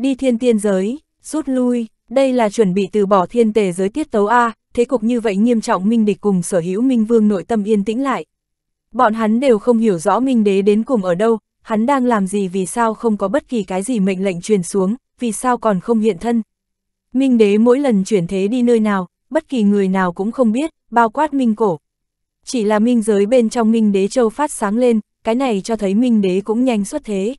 Đi thiên tiên giới, rút lui, đây là chuẩn bị từ bỏ thiên tề giới tiết tấu A, thế cục như vậy nghiêm trọng Minh Địch cùng sở hữu Minh Vương nội tâm yên tĩnh lại. Bọn hắn đều không hiểu rõ Minh Đế đến cùng ở đâu, hắn đang làm gì vì sao không có bất kỳ cái gì mệnh lệnh truyền xuống, vì sao còn không hiện thân. Minh Đế mỗi lần chuyển thế đi nơi nào, bất kỳ người nào cũng không biết, bao quát Minh Cổ. Chỉ là Minh giới bên trong Minh Đế Châu phát sáng lên, cái này cho thấy Minh Đế cũng nhanh xuất thế.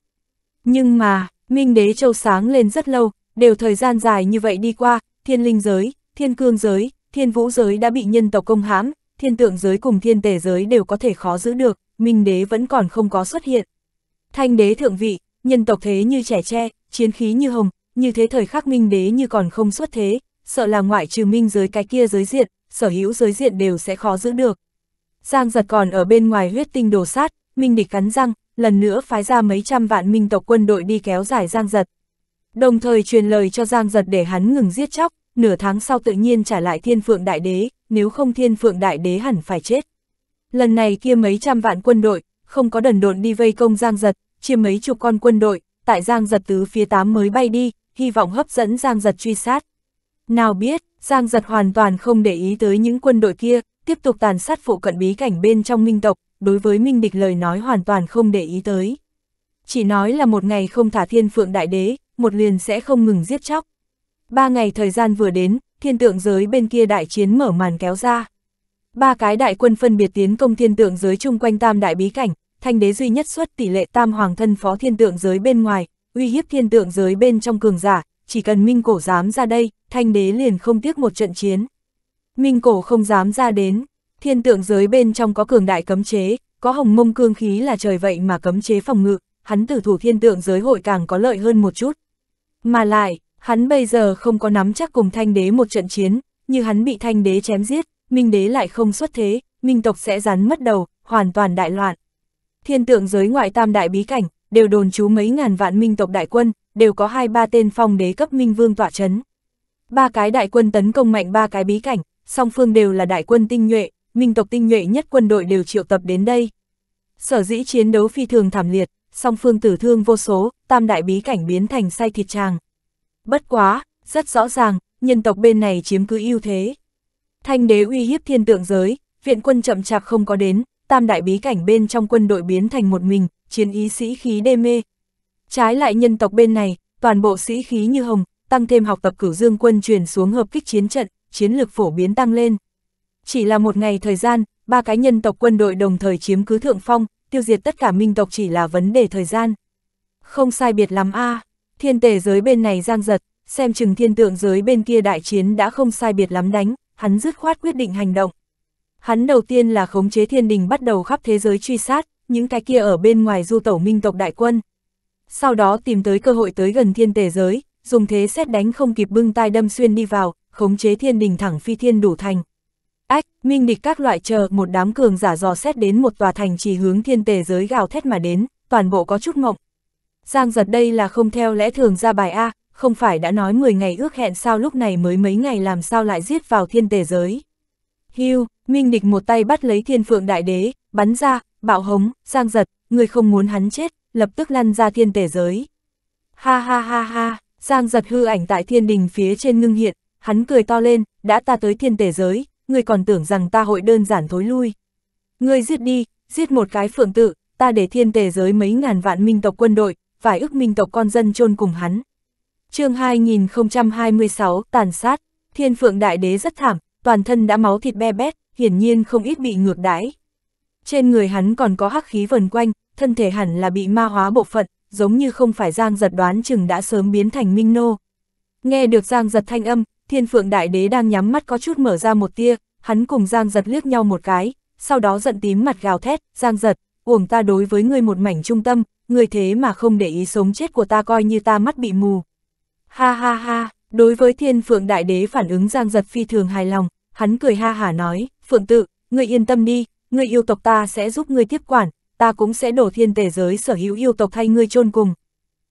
Nhưng mà, Minh đế châu sáng lên rất lâu, đều thời gian dài như vậy đi qua, thiên linh giới, thiên cương giới, thiên vũ giới đã bị nhân tộc công hãm, thiên tượng giới cùng thiên tể giới đều có thể khó giữ được, minh đế vẫn còn không có xuất hiện. Thanh đế thượng vị, nhân tộc thế như trẻ tre, chiến khí như hồng, như thế thời khắc minh đế như còn không xuất thế, sợ là ngoại trừ minh giới cái kia giới diện, sở hữu giới diện đều sẽ khó giữ được. Giang giật còn ở bên ngoài huyết tinh đồ sát, minh địch cắn răng, lần nữa phái ra mấy trăm vạn minh tộc quân đội đi kéo giải Giang Giật. Đồng thời truyền lời cho Giang Giật để hắn ngừng giết chóc, nửa tháng sau tự nhiên trả lại thiên phượng đại đế, nếu không thiên phượng đại đế hẳn phải chết. Lần này kia mấy trăm vạn quân đội, không có đần độn đi vây công Giang Giật, chia mấy chục con quân đội, tại Giang Giật tứ phía tám mới bay đi, hy vọng hấp dẫn Giang Giật truy sát. Nào biết, Giang Giật hoàn toàn không để ý tới những quân đội kia, tiếp tục tàn sát phụ cận bí cảnh bên trong minh tộc, đối với Minh Địch lời nói hoàn toàn không để ý tới. Chỉ nói là một ngày không thả thiên phượng đại đế, một liền sẽ không ngừng giết chóc. Ba ngày thời gian vừa đến, thiên tượng giới bên kia đại chiến mở màn kéo ra. Ba cái đại quân phân biệt tiến công thiên tượng giới chung quanh tam đại bí cảnh, thanh đế duy nhất xuất tỷ lệ tam hoàng thân phó thiên tượng giới bên ngoài, uy hiếp thiên tượng giới bên trong cường giả, chỉ cần minh cổ dám ra đây, thanh đế liền không tiếc một trận chiến. Minh cổ không dám ra đến, Thiên tượng giới bên trong có cường đại cấm chế, có hồng mông cương khí là trời vậy mà cấm chế phòng ngự, hắn tử thủ thiên tượng giới hội càng có lợi hơn một chút. Mà lại, hắn bây giờ không có nắm chắc cùng thanh đế một trận chiến, như hắn bị thanh đế chém giết, minh đế lại không xuất thế, minh tộc sẽ rắn mất đầu, hoàn toàn đại loạn. Thiên tượng giới ngoại tam đại bí cảnh, đều đồn chú mấy ngàn vạn minh tộc đại quân, đều có hai ba tên phong đế cấp minh vương tỏa chấn. Ba cái đại quân tấn công mạnh ba cái bí cảnh, song phương đều là đại quân tinh nhuệ, minh tộc tinh nhuệ nhất quân đội đều triệu tập đến đây. Sở dĩ chiến đấu phi thường thảm liệt, song phương tử thương vô số, tam đại bí cảnh biến thành say thịt tràng. Bất quá, rất rõ ràng, nhân tộc bên này chiếm cứ ưu thế. Thanh đế uy hiếp thiên tượng giới, viện quân chậm chạp không có đến, tam đại bí cảnh bên trong quân đội biến thành một mình, chiến ý sĩ khí đê mê. Trái lại nhân tộc bên này, toàn bộ sĩ khí như hồng, tăng thêm học tập cửu dương quân truyền xuống hợp kích chiến trận, chiến lược phổ biến tăng lên. Chỉ là một ngày thời gian, ba cái nhân tộc quân đội đồng thời chiếm cứ thượng phong, tiêu diệt tất cả minh tộc chỉ là vấn đề thời gian. Không sai biệt lắm a à, thiên tề giới bên này giang giật, xem chừng thiên tượng giới bên kia đại chiến đã không sai biệt lắm đánh, hắn dứt khoát quyết định hành động. Hắn đầu tiên là khống chế thiên đình bắt đầu khắp thế giới truy sát, những cái kia ở bên ngoài du tẩu minh tộc đại quân. Sau đó tìm tới cơ hội tới gần thiên tề giới, dùng thế xét đánh không kịp bưng tai đâm xuyên đi vào, khống chế thiên đình thẳng phi thiên đủ thành, Ách, minh địch các loại chờ một đám cường giả dò xét đến một tòa thành chỉ hướng thiên tề giới gào thét mà đến, toàn bộ có chút ngộng. Giang giật đây là không theo lẽ thường ra bài A, không phải đã nói 10 ngày ước hẹn sao lúc này mới mấy ngày làm sao lại giết vào thiên tề giới. Hưu, minh địch một tay bắt lấy thiên phượng đại đế, bắn ra, bạo hống, giang giật, người không muốn hắn chết, lập tức lăn ra thiên tề giới. Ha ha ha ha, giang giật hư ảnh tại thiên đình phía trên ngưng hiện, hắn cười to lên, đã ta tới thiên tề giới, ngươi còn tưởng rằng ta hội đơn giản thối lui. Ngươi giết đi, giết một cái phượng tự, ta để thiên tề giới mấy ngàn vạn minh tộc quân đội, vài ước minh tộc con dân chôn cùng hắn. chương 2026, tàn sát, thiên phượng đại đế rất thảm, toàn thân đã máu thịt be bét, hiển nhiên không ít bị ngược đãi. Trên người hắn còn có hắc khí vần quanh, thân thể hẳn là bị ma hóa bộ phận, giống như không phải Giang giật đoán chừng đã sớm biến thành minh nô. Nghe được Giang giật thanh âm, thiên phượng đại đế đang nhắm mắt có chút mở ra một tia, hắn cùng Giang giật liếc nhau một cái, sau đó giận tím mặt gào thét, Giang giật, uổng ta đối với ngươi một mảnh trung tâm, ngươi thế mà không để ý sống chết của ta coi như ta mắt bị mù. Ha ha ha, đối với thiên phượng đại đế phản ứng Giang giật phi thường hài lòng, hắn cười ha hả nói, phượng tự, ngươi yên tâm đi, ngươi yêu tộc ta sẽ giúp ngươi tiếp quản, ta cũng sẽ đổ thiên tể giới sở hữu yêu tộc thay ngươi chôn cùng.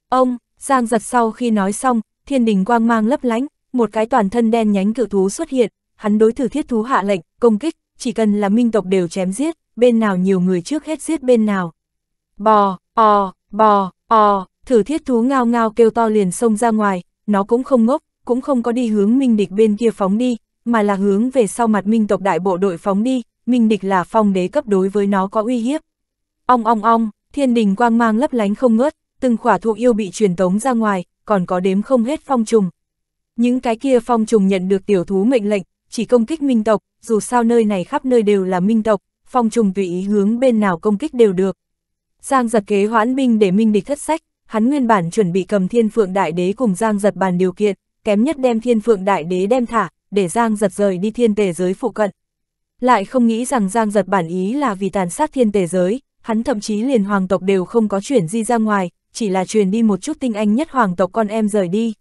Ông, Giang giật sau khi nói xong, thiên đình quang mang lấp lánh, một cái toàn thân đen nhánh cự thú xuất hiện, hắn đối thử thiết thú hạ lệnh, công kích, chỉ cần là minh tộc đều chém giết, bên nào nhiều người trước hết giết bên nào. Bò, o, bò, o, thử thiết thú ngao ngao kêu to liền xông ra ngoài, nó cũng không ngốc, cũng không có đi hướng minh địch bên kia phóng đi, mà là hướng về sau mặt minh tộc đại bộ đội phóng đi, minh địch là phong đế cấp đối với nó có uy hiếp. Ong ong ong, thiên đình quang mang lấp lánh không ngớt, từng khỏa thụ yêu bị truyền tống ra ngoài, còn có đếm không hết phong trùng, những cái kia phong trùng nhận được tiểu thú mệnh lệnh, chỉ công kích minh tộc, dù sao nơi này khắp nơi đều là minh tộc, phong trùng tùy ý hướng bên nào công kích đều được. Giang giật kế hoãn binh để minh địch thất sách, hắn nguyên bản chuẩn bị cầm thiên phượng đại đế cùng Giang giật bàn điều kiện, kém nhất đem thiên phượng đại đế đem thả, để Giang giật rời đi thiên tề giới phụ cận. Lại không nghĩ rằng Giang giật bản ý là vì tàn sát thiên tề giới, hắn thậm chí liền hoàng tộc đều không có chuyển di ra ngoài, chỉ là truyền đi một chút tinh anh nhất hoàng tộc con em rời đi.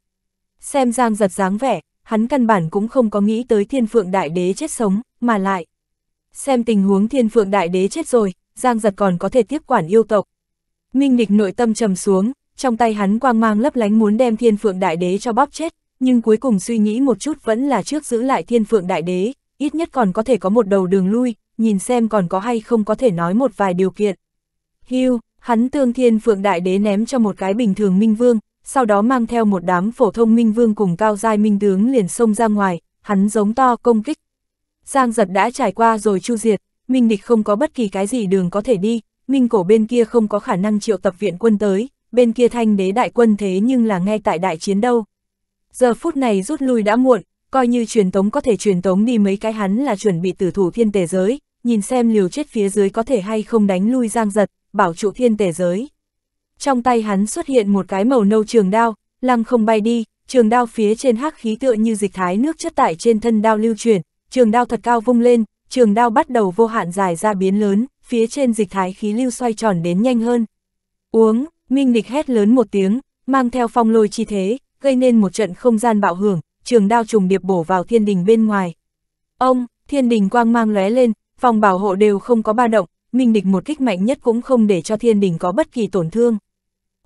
Xem Giang giật dáng vẻ, hắn căn bản cũng không có nghĩ tới thiên phượng đại đế chết sống, mà lại. Xem tình huống thiên phượng đại đế chết rồi, Giang giật còn có thể tiếp quản yêu tộc. Minh địch nội tâm trầm xuống, trong tay hắn quang mang lấp lánh muốn đem thiên phượng đại đế cho bóp chết, nhưng cuối cùng suy nghĩ một chút vẫn là trước giữ lại thiên phượng đại đế, ít nhất còn có thể có một đầu đường lui, nhìn xem còn có hay không có thể nói một vài điều kiện. Hưu, hắn tương thiên phượng đại đế ném cho một cái bình thường minh vương, sau đó mang theo một đám phổ thông minh vương cùng cao giai minh tướng liền xông ra ngoài, hắn giống to công kích. Giang giật đã trải qua rồi chu diệt, minh địch không có bất kỳ cái gì đường có thể đi, minh cổ bên kia không có khả năng triệu tập viện quân tới, bên kia thanh đế đại quân thế nhưng là ngay tại đại chiến đâu. Giờ phút này rút lui đã muộn, coi như truyền tống có thể truyền tống đi mấy cái hắn là chuẩn bị tử thủ thiên tề giới, nhìn xem liều chết phía dưới có thể hay không đánh lui giang giật, bảo trụ thiên tề giới trong tay hắn xuất hiện một cái màu nâu trường đao, lăng không bay đi, trường đao phía trên hắc khí tựa như dịch thái nước chất tải trên thân đao lưu chuyển, trường đao thật cao vung lên, trường đao bắt đầu vô hạn dài ra biến lớn, phía trên dịch thái khí lưu xoay tròn đến nhanh hơn. Uống, Minh Địch hét lớn một tiếng, mang theo phong lôi chi thế, gây nên một trận không gian bạo hưởng, trường đao trùng điệp bổ vào thiên đình bên ngoài. Ông, thiên đình quang mang lóe lên, phòng bảo hộ đều không có ba động, Minh Địch một kích mạnh nhất cũng không để cho thiên đình có bất kỳ tổn thương.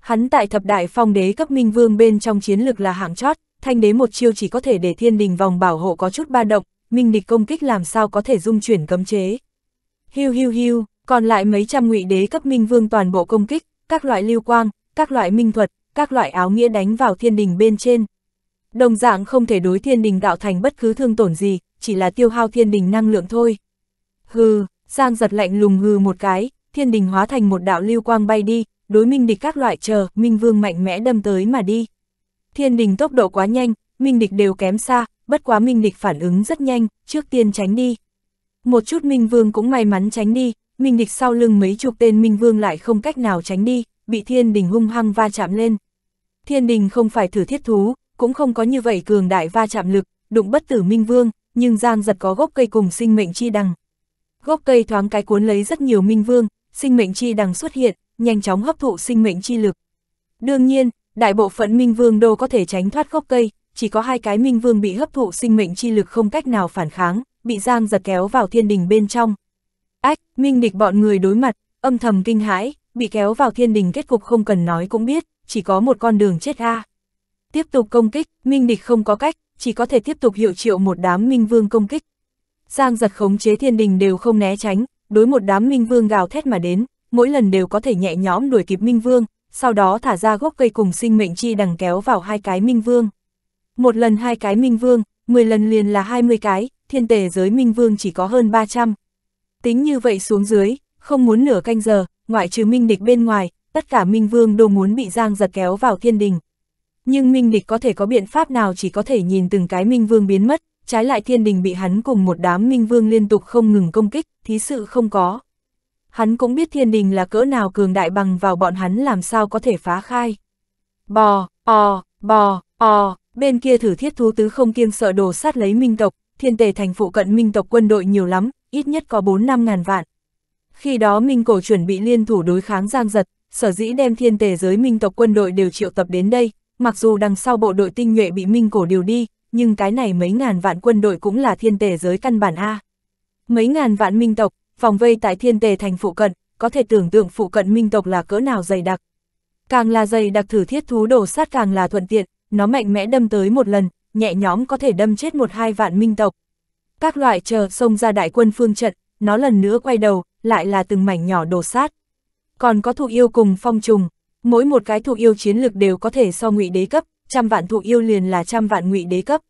Hắn tại thập đại phong đế cấp minh vương bên trong chiến lực là hạng chót, thanh đế một chiêu chỉ có thể để thiên đình vòng bảo hộ có chút ba động, minh địch công kích làm sao có thể dung chuyển cấm chế. Hiu hiu hiu, còn lại mấy trăm ngụy đế cấp minh vương toàn bộ công kích, các loại lưu quang, các loại minh thuật, các loại áo nghĩa đánh vào thiên đình bên trên. Đồng dạng không thể đối thiên đình tạo thành bất cứ thương tổn gì, chỉ là tiêu hao thiên đình năng lượng thôi. Hừ, Giang giật lạnh lùng hừ một cái, thiên đình hóa thành một đạo lưu quang bay đi, đối minh địch các loại chờ, minh vương mạnh mẽ đâm tới mà đi. Thiên đình tốc độ quá nhanh, minh địch đều kém xa, bất quá minh địch phản ứng rất nhanh, trước tiên tránh đi. Một chút minh vương cũng may mắn tránh đi, minh địch sau lưng mấy chục tên minh vương lại không cách nào tránh đi, bị thiên đình hung hăng va chạm lên. Thiên đình không phải thử thiết thú, cũng không có như vậy cường đại va chạm lực, đụng bất tử minh vương, nhưng giang giật có gốc cây cùng sinh mệnh chi đằng. Gốc cây thoáng cái cuốn lấy rất nhiều minh vương, sinh mệnh chi đằng xuất hiện, nhanh chóng hấp thụ sinh mệnh chi lực. Đương nhiên, đại bộ phận minh vương đô có thể tránh thoát gốc cây, chỉ có hai cái minh vương bị hấp thụ sinh mệnh chi lực không cách nào phản kháng, bị giang giật kéo vào thiên đình bên trong. Ách, minh địch bọn người đối mặt, âm thầm kinh hãi, bị kéo vào thiên đình kết cục không cần nói cũng biết, chỉ có một con đường chết a. Tiếp tục công kích, minh địch không có cách, chỉ có thể tiếp tục hiệu triệu một đám minh vương công kích. Giang giật khống chế thiên đình đều không né tránh, đối một đám minh vương gào thét mà đến, mỗi lần đều có thể nhẹ nhõm đuổi kịp Minh Vương, sau đó thả ra gốc cây cùng sinh mệnh chi đằng kéo vào hai cái Minh Vương. Một lần hai cái Minh Vương, 10 lần liền là 20 cái, thiên tề giới Minh Vương chỉ có hơn 300. Tính như vậy xuống dưới, không muốn nửa canh giờ, ngoại trừ Minh Địch bên ngoài, tất cả Minh Vương đều muốn bị Giang giật kéo vào thiên đình. Nhưng Minh Địch có thể có biện pháp nào chỉ có thể nhìn từng cái Minh Vương biến mất, trái lại thiên đình bị hắn cùng một đám Minh Vương liên tục không ngừng công kích, thí sự không có. Hắn cũng biết thiên đình là cỡ nào cường đại bằng vào bọn hắn làm sao có thể phá khai. Bò, o, bò, o, bên kia thử thiết thú tứ không kiêng sợ đồ sát lấy minh tộc, thiên tề thành phụ cận minh tộc quân đội nhiều lắm, ít nhất có 4 năm ngàn vạn. Khi đó minh cổ chuẩn bị liên thủ đối kháng giang giật, sở dĩ đem thiên tề giới minh tộc quân đội đều triệu tập đến đây, mặc dù đằng sau bộ đội tinh nhuệ bị minh cổ điều đi, nhưng cái này mấy ngàn vạn quân đội cũng là thiên tề giới căn bản A. Mấy ngàn vạn minh tộc, vòng vây tại thiên tề thành phụ cận, có thể tưởng tượng phụ cận minh tộc là cỡ nào dày đặc. Càng là dày đặc thử thiết thú đổ sát càng là thuận tiện, nó mạnh mẽ đâm tới một lần, nhẹ nhóm có thể đâm chết một hai vạn minh tộc. Các loại chờ xông ra đại quân phương trận, nó lần nữa quay đầu, lại là từng mảnh nhỏ đổ sát. Còn có thụ yêu cùng phong trùng, mỗi một cái thụ yêu chiến lực đều có thể so ngụy đế cấp, trăm vạn thụ yêu liền là trăm vạn ngụy đế cấp.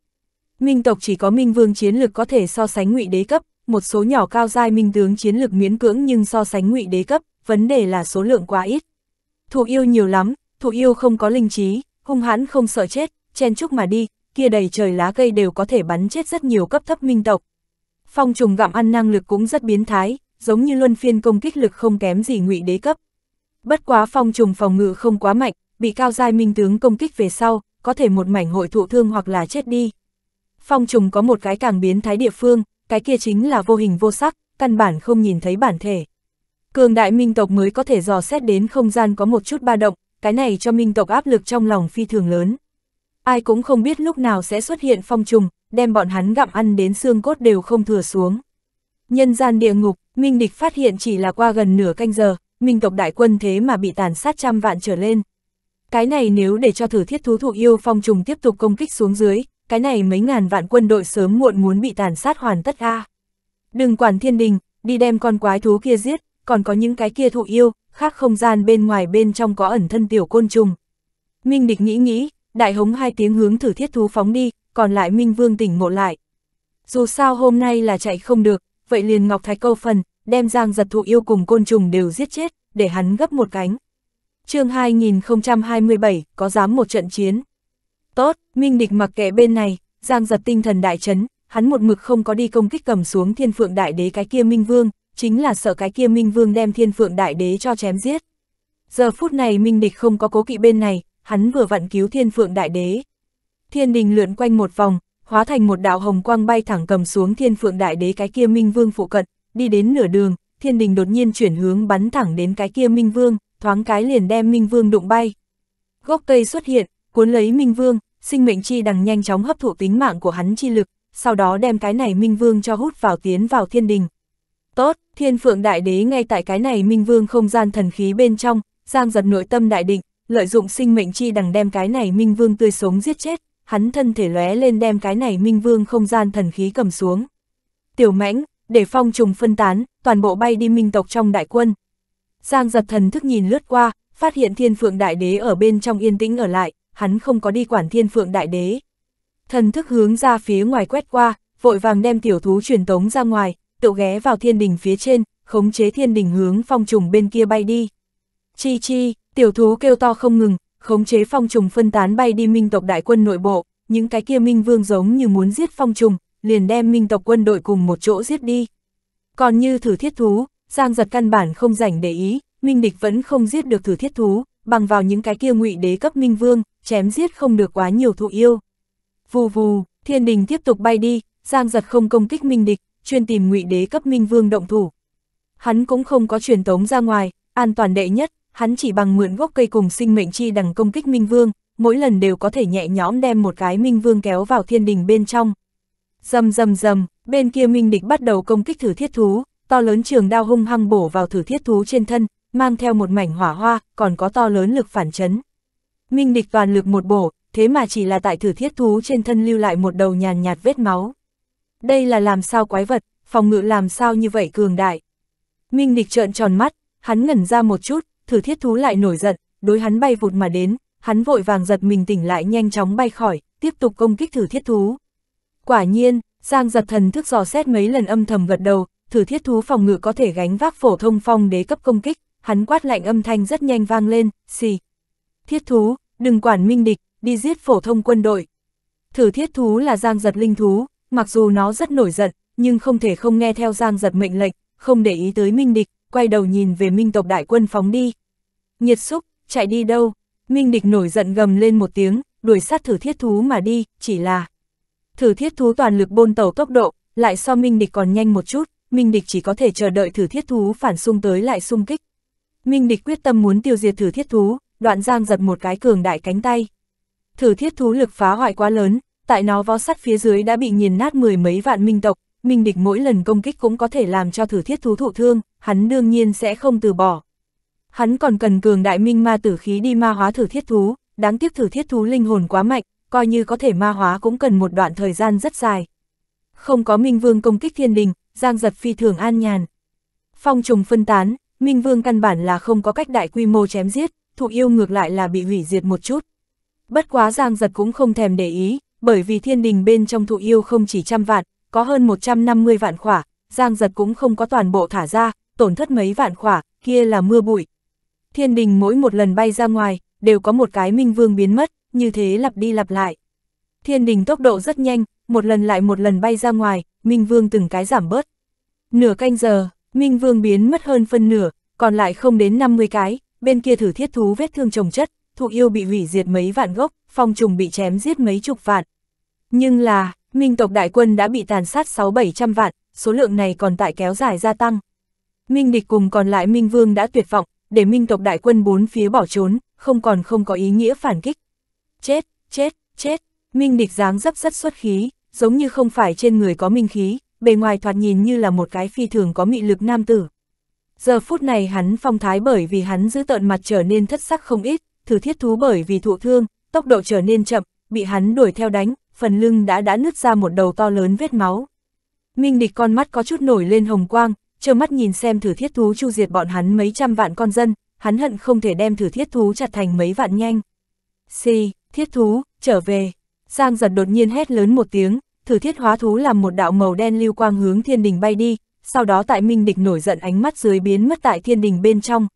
Minh tộc chỉ có minh vương chiến lực có thể so sánh ngụy đế cấp, một số nhỏ cao giai minh tướng chiến lược miễn cưỡng nhưng so sánh ngụy đế cấp, vấn đề là số lượng quá ít. thủ yêu nhiều lắm, thủ yêu không có linh trí, hung hãn không sợ chết, chen chúc mà đi, kia đầy trời lá cây đều có thể bắn chết rất nhiều cấp thấp minh tộc. Phong trùng gặm ăn năng lực cũng rất biến thái, giống như luân phiên công kích lực không kém gì ngụy đế cấp. Bất quá phong trùng phòng ngự không quá mạnh, bị cao giai minh tướng công kích về sau, có thể một mảnh hội thụ thương hoặc là chết đi. Phong trùng có một cái càng biến thái địa phương, cái kia chính là vô hình vô sắc, căn bản không nhìn thấy bản thể. Cường đại minh tộc mới có thể dò xét đến không gian có một chút ba động, cái này cho minh tộc áp lực trong lòng phi thường lớn. Ai cũng không biết lúc nào sẽ xuất hiện phong trùng, đem bọn hắn gặm ăn đến xương cốt đều không thừa xuống. Nhân gian địa ngục, minh địch phát hiện chỉ là qua gần nửa canh giờ, minh tộc đại quân thế mà bị tàn sát trăm vạn trở lên. Cái này nếu để cho thử thiết thú thụ yêu phong trùng tiếp tục công kích xuống dưới, cái này mấy ngàn vạn quân đội sớm muộn muốn bị tàn sát hoàn tất a. À? Đừng quản thiên đình, đi đem con quái thú kia giết, còn có những cái kia thụ yêu, khác không gian bên ngoài bên trong có ẩn thân tiểu côn trùng. Minh địch nghĩ nghĩ, đại hống hai tiếng hướng thử thiết thú phóng đi, còn lại Minh Vương tỉnh ngộ lại. Dù sao hôm nay là chạy không được, vậy liền Ngọc thái câu phần, đem giang giật thụ yêu cùng côn trùng đều giết chết, để hắn gấp một cánh. chương 2027, có dám một trận chiến. Tốt, Minh Địch mặc kệ bên này, Giang giật tinh thần đại chấn, hắn một mực không có đi công kích cầm xuống thiên phượng đại đế cái kia Minh Vương, chính là sợ cái kia Minh Vương đem thiên phượng đại đế cho chém giết. Giờ phút này Minh Địch không có cố kỵ bên này, hắn vừa vặn cứu thiên phượng đại đế. Thiên đình lượn quanh một vòng, hóa thành một đạo hồng quang bay thẳng cầm xuống thiên phượng đại đế cái kia Minh Vương phụ cận, đi đến nửa đường, thiên đình đột nhiên chuyển hướng bắn thẳng đến cái kia Minh Vương, thoáng cái liền đem Minh Vương đụng bay. Gốc cây xuất hiện, cuốn lấy Minh Vương, sinh mệnh chi đằng nhanh chóng hấp thụ tính mạng của hắn chi lực, sau đó đem cái này Minh Vương cho hút vào tiến vào thiên đình. Tốt, thiên phượng đại đế ngay tại cái này Minh Vương không gian thần khí bên trong, giang giật nội tâm đại định, lợi dụng sinh mệnh chi đằng đem cái này Minh Vương tươi sống giết chết, hắn thân thể lóe lên đem cái này Minh Vương không gian thần khí cầm xuống. Tiểu mãnh, để phong trùng phân tán, toàn bộ bay đi minh tộc trong đại quân. Giang giật thần thức nhìn lướt qua, phát hiện thiên phượng đại đế ở bên trong yên tĩnh ở lại, hắn không có đi quản thiên phượng đại đế. Thần thức hướng ra phía ngoài quét qua, vội vàng đem tiểu thú truyền tống ra ngoài, tự ghé vào thiên đình phía trên, khống chế thiên đình hướng phong trùng bên kia bay đi. Chi chi, tiểu thú kêu to không ngừng, khống chế phong trùng phân tán bay đi minh tộc đại quân nội bộ, những cái kia minh vương giống như muốn giết phong trùng, liền đem minh tộc quân đội cùng một chỗ giết đi. Còn như thử thiết thú, Giang giật căn bản không rảnh để ý, minh địch vẫn không giết được thử thiết thú, bằng vào những cái kia ngụy đế cấp minh vương, chém giết không được quá nhiều thụ yêu. Vù vù, thiên đình tiếp tục bay đi, Giang giật không công kích minh địch, chuyên tìm ngụy đế cấp minh vương động thủ. Hắn cũng không có truyền tống ra ngoài, an toàn đệ nhất, hắn chỉ bằng mượn gốc cây cùng sinh mệnh chi đằng công kích minh vương, mỗi lần đều có thể nhẹ nhõm đem một cái minh vương kéo vào thiên đình bên trong. Dầm dầm dầm, bên kia minh địch bắt đầu công kích thử thiết thú, to lớn trường đao hung hăng bổ vào thử thiết thú trên thân, mang theo một mảnh hỏa hoa, còn có to lớn lực phản chấn. Minh địch toàn lực một bổ, thế mà chỉ là tại thử thiết thú trên thân lưu lại một đầu nhàn nhạt vết máu. Đây là làm sao quái vật, phòng ngự làm sao như vậy cường đại. Minh địch trợn tròn mắt, hắn ngẩn ra một chút, thử thiết thú lại nổi giận, đối hắn bay vụt mà đến, hắn vội vàng giật mình tỉnh lại nhanh chóng bay khỏi, tiếp tục công kích thử thiết thú. Quả nhiên, Giang giật thần thức dò xét mấy lần âm thầm gật đầu, thử thiết thú phòng ngự có thể gánh vác phổ thông phong đế cấp công kích, hắn quát lạnh âm thanh rất nhanh vang lên, xì, Thiết thú, đừng quản minh địch, đi giết phổ thông quân đội. Thử thiết thú là giang giật linh thú, mặc dù nó rất nổi giận, nhưng không thể không nghe theo giang giật mệnh lệnh, không để ý tới minh địch, quay đầu nhìn về minh tộc đại quân phóng đi. Nhiệt xúc, chạy đi đâu? Minh địch nổi giận gầm lên một tiếng, đuổi sát thử thiết thú mà đi, chỉ là... Thử thiết thú toàn lực bôn tàu tốc độ, lại so minh địch còn nhanh một chút, minh địch chỉ có thể chờ đợi thử thiết thú phản xung tới lại xung kích. Minh địch quyết tâm muốn tiêu diệt thử thiết thú, đoạn giang giật một cái cường đại cánh tay. Thử thiết thú lực phá hoại quá lớn, tại nó vó sắt phía dưới đã bị nghiền nát mười mấy vạn minh tộc, minh địch mỗi lần công kích cũng có thể làm cho thử thiết thú thụ thương, hắn đương nhiên sẽ không từ bỏ. Hắn còn cần cường đại minh ma tử khí đi ma hóa thử thiết thú, đáng tiếc thử thiết thú linh hồn quá mạnh, coi như có thể ma hóa cũng cần một đoạn thời gian rất dài. Không có minh vương công kích thiên đình, giang giật phi thường an nhàn. Phong trùng phân tán, minh vương căn bản là không có cách đại quy mô chém giết, thụ yêu ngược lại là bị hủy diệt một chút. Bất quá Giang Giật cũng không thèm để ý, bởi vì thiên đình bên trong thụ yêu không chỉ trăm vạn, có hơn 150 vạn khỏa, Giang Giật cũng không có toàn bộ thả ra, tổn thất mấy vạn khỏa, kia là mưa bụi. Thiên đình mỗi một lần bay ra ngoài, đều có một cái minh vương biến mất, như thế lặp đi lặp lại. Thiên đình tốc độ rất nhanh, một lần lại một lần bay ra ngoài, minh vương từng cái giảm bớt. Nửa canh giờ, minh vương biến mất hơn phân nửa, còn lại không đến 50 cái, bên kia thử thiết thú vết thương trồng chất, thụ yêu bị hủy diệt mấy vạn gốc, phong trùng bị chém giết mấy chục vạn. Nhưng là, minh tộc đại quân đã bị tàn sát 6-700 vạn, số lượng này còn tại kéo dài gia tăng. Minh địch cùng còn lại minh vương đã tuyệt vọng, để minh tộc đại quân bốn phía bỏ trốn, không còn không có ý nghĩa phản kích. Chết, chết, chết, minh địch dáng dấp rất xuất khí, giống như không phải trên người có minh khí, bề ngoài thoạt nhìn như là một cái phi thường có mị lực nam tử. Giờ phút này hắn phong thái bởi vì hắn giữ tợn mặt trở nên thất sắc không ít, thử thiết thú bởi vì thụ thương, tốc độ trở nên chậm, bị hắn đuổi theo đánh, phần lưng đã đã nứt ra một đầu to lớn vết máu. Minh địch con mắt có chút nổi lên hồng quang, trơ mắt nhìn xem thử thiết thú chu diệt bọn hắn mấy trăm vạn con dân, hắn hận không thể đem thử thiết thú chặt thành mấy vạn nhanh. Xì, thiết thú, trở về. Giang giật đột nhiên hét lớn một tiếng, thử thiết hóa thú làm một đạo màu đen lưu quang hướng thiên đình bay đi, sau đó tại minh địch nổi giận ánh mắt dưới biến mất tại thiên đình bên trong.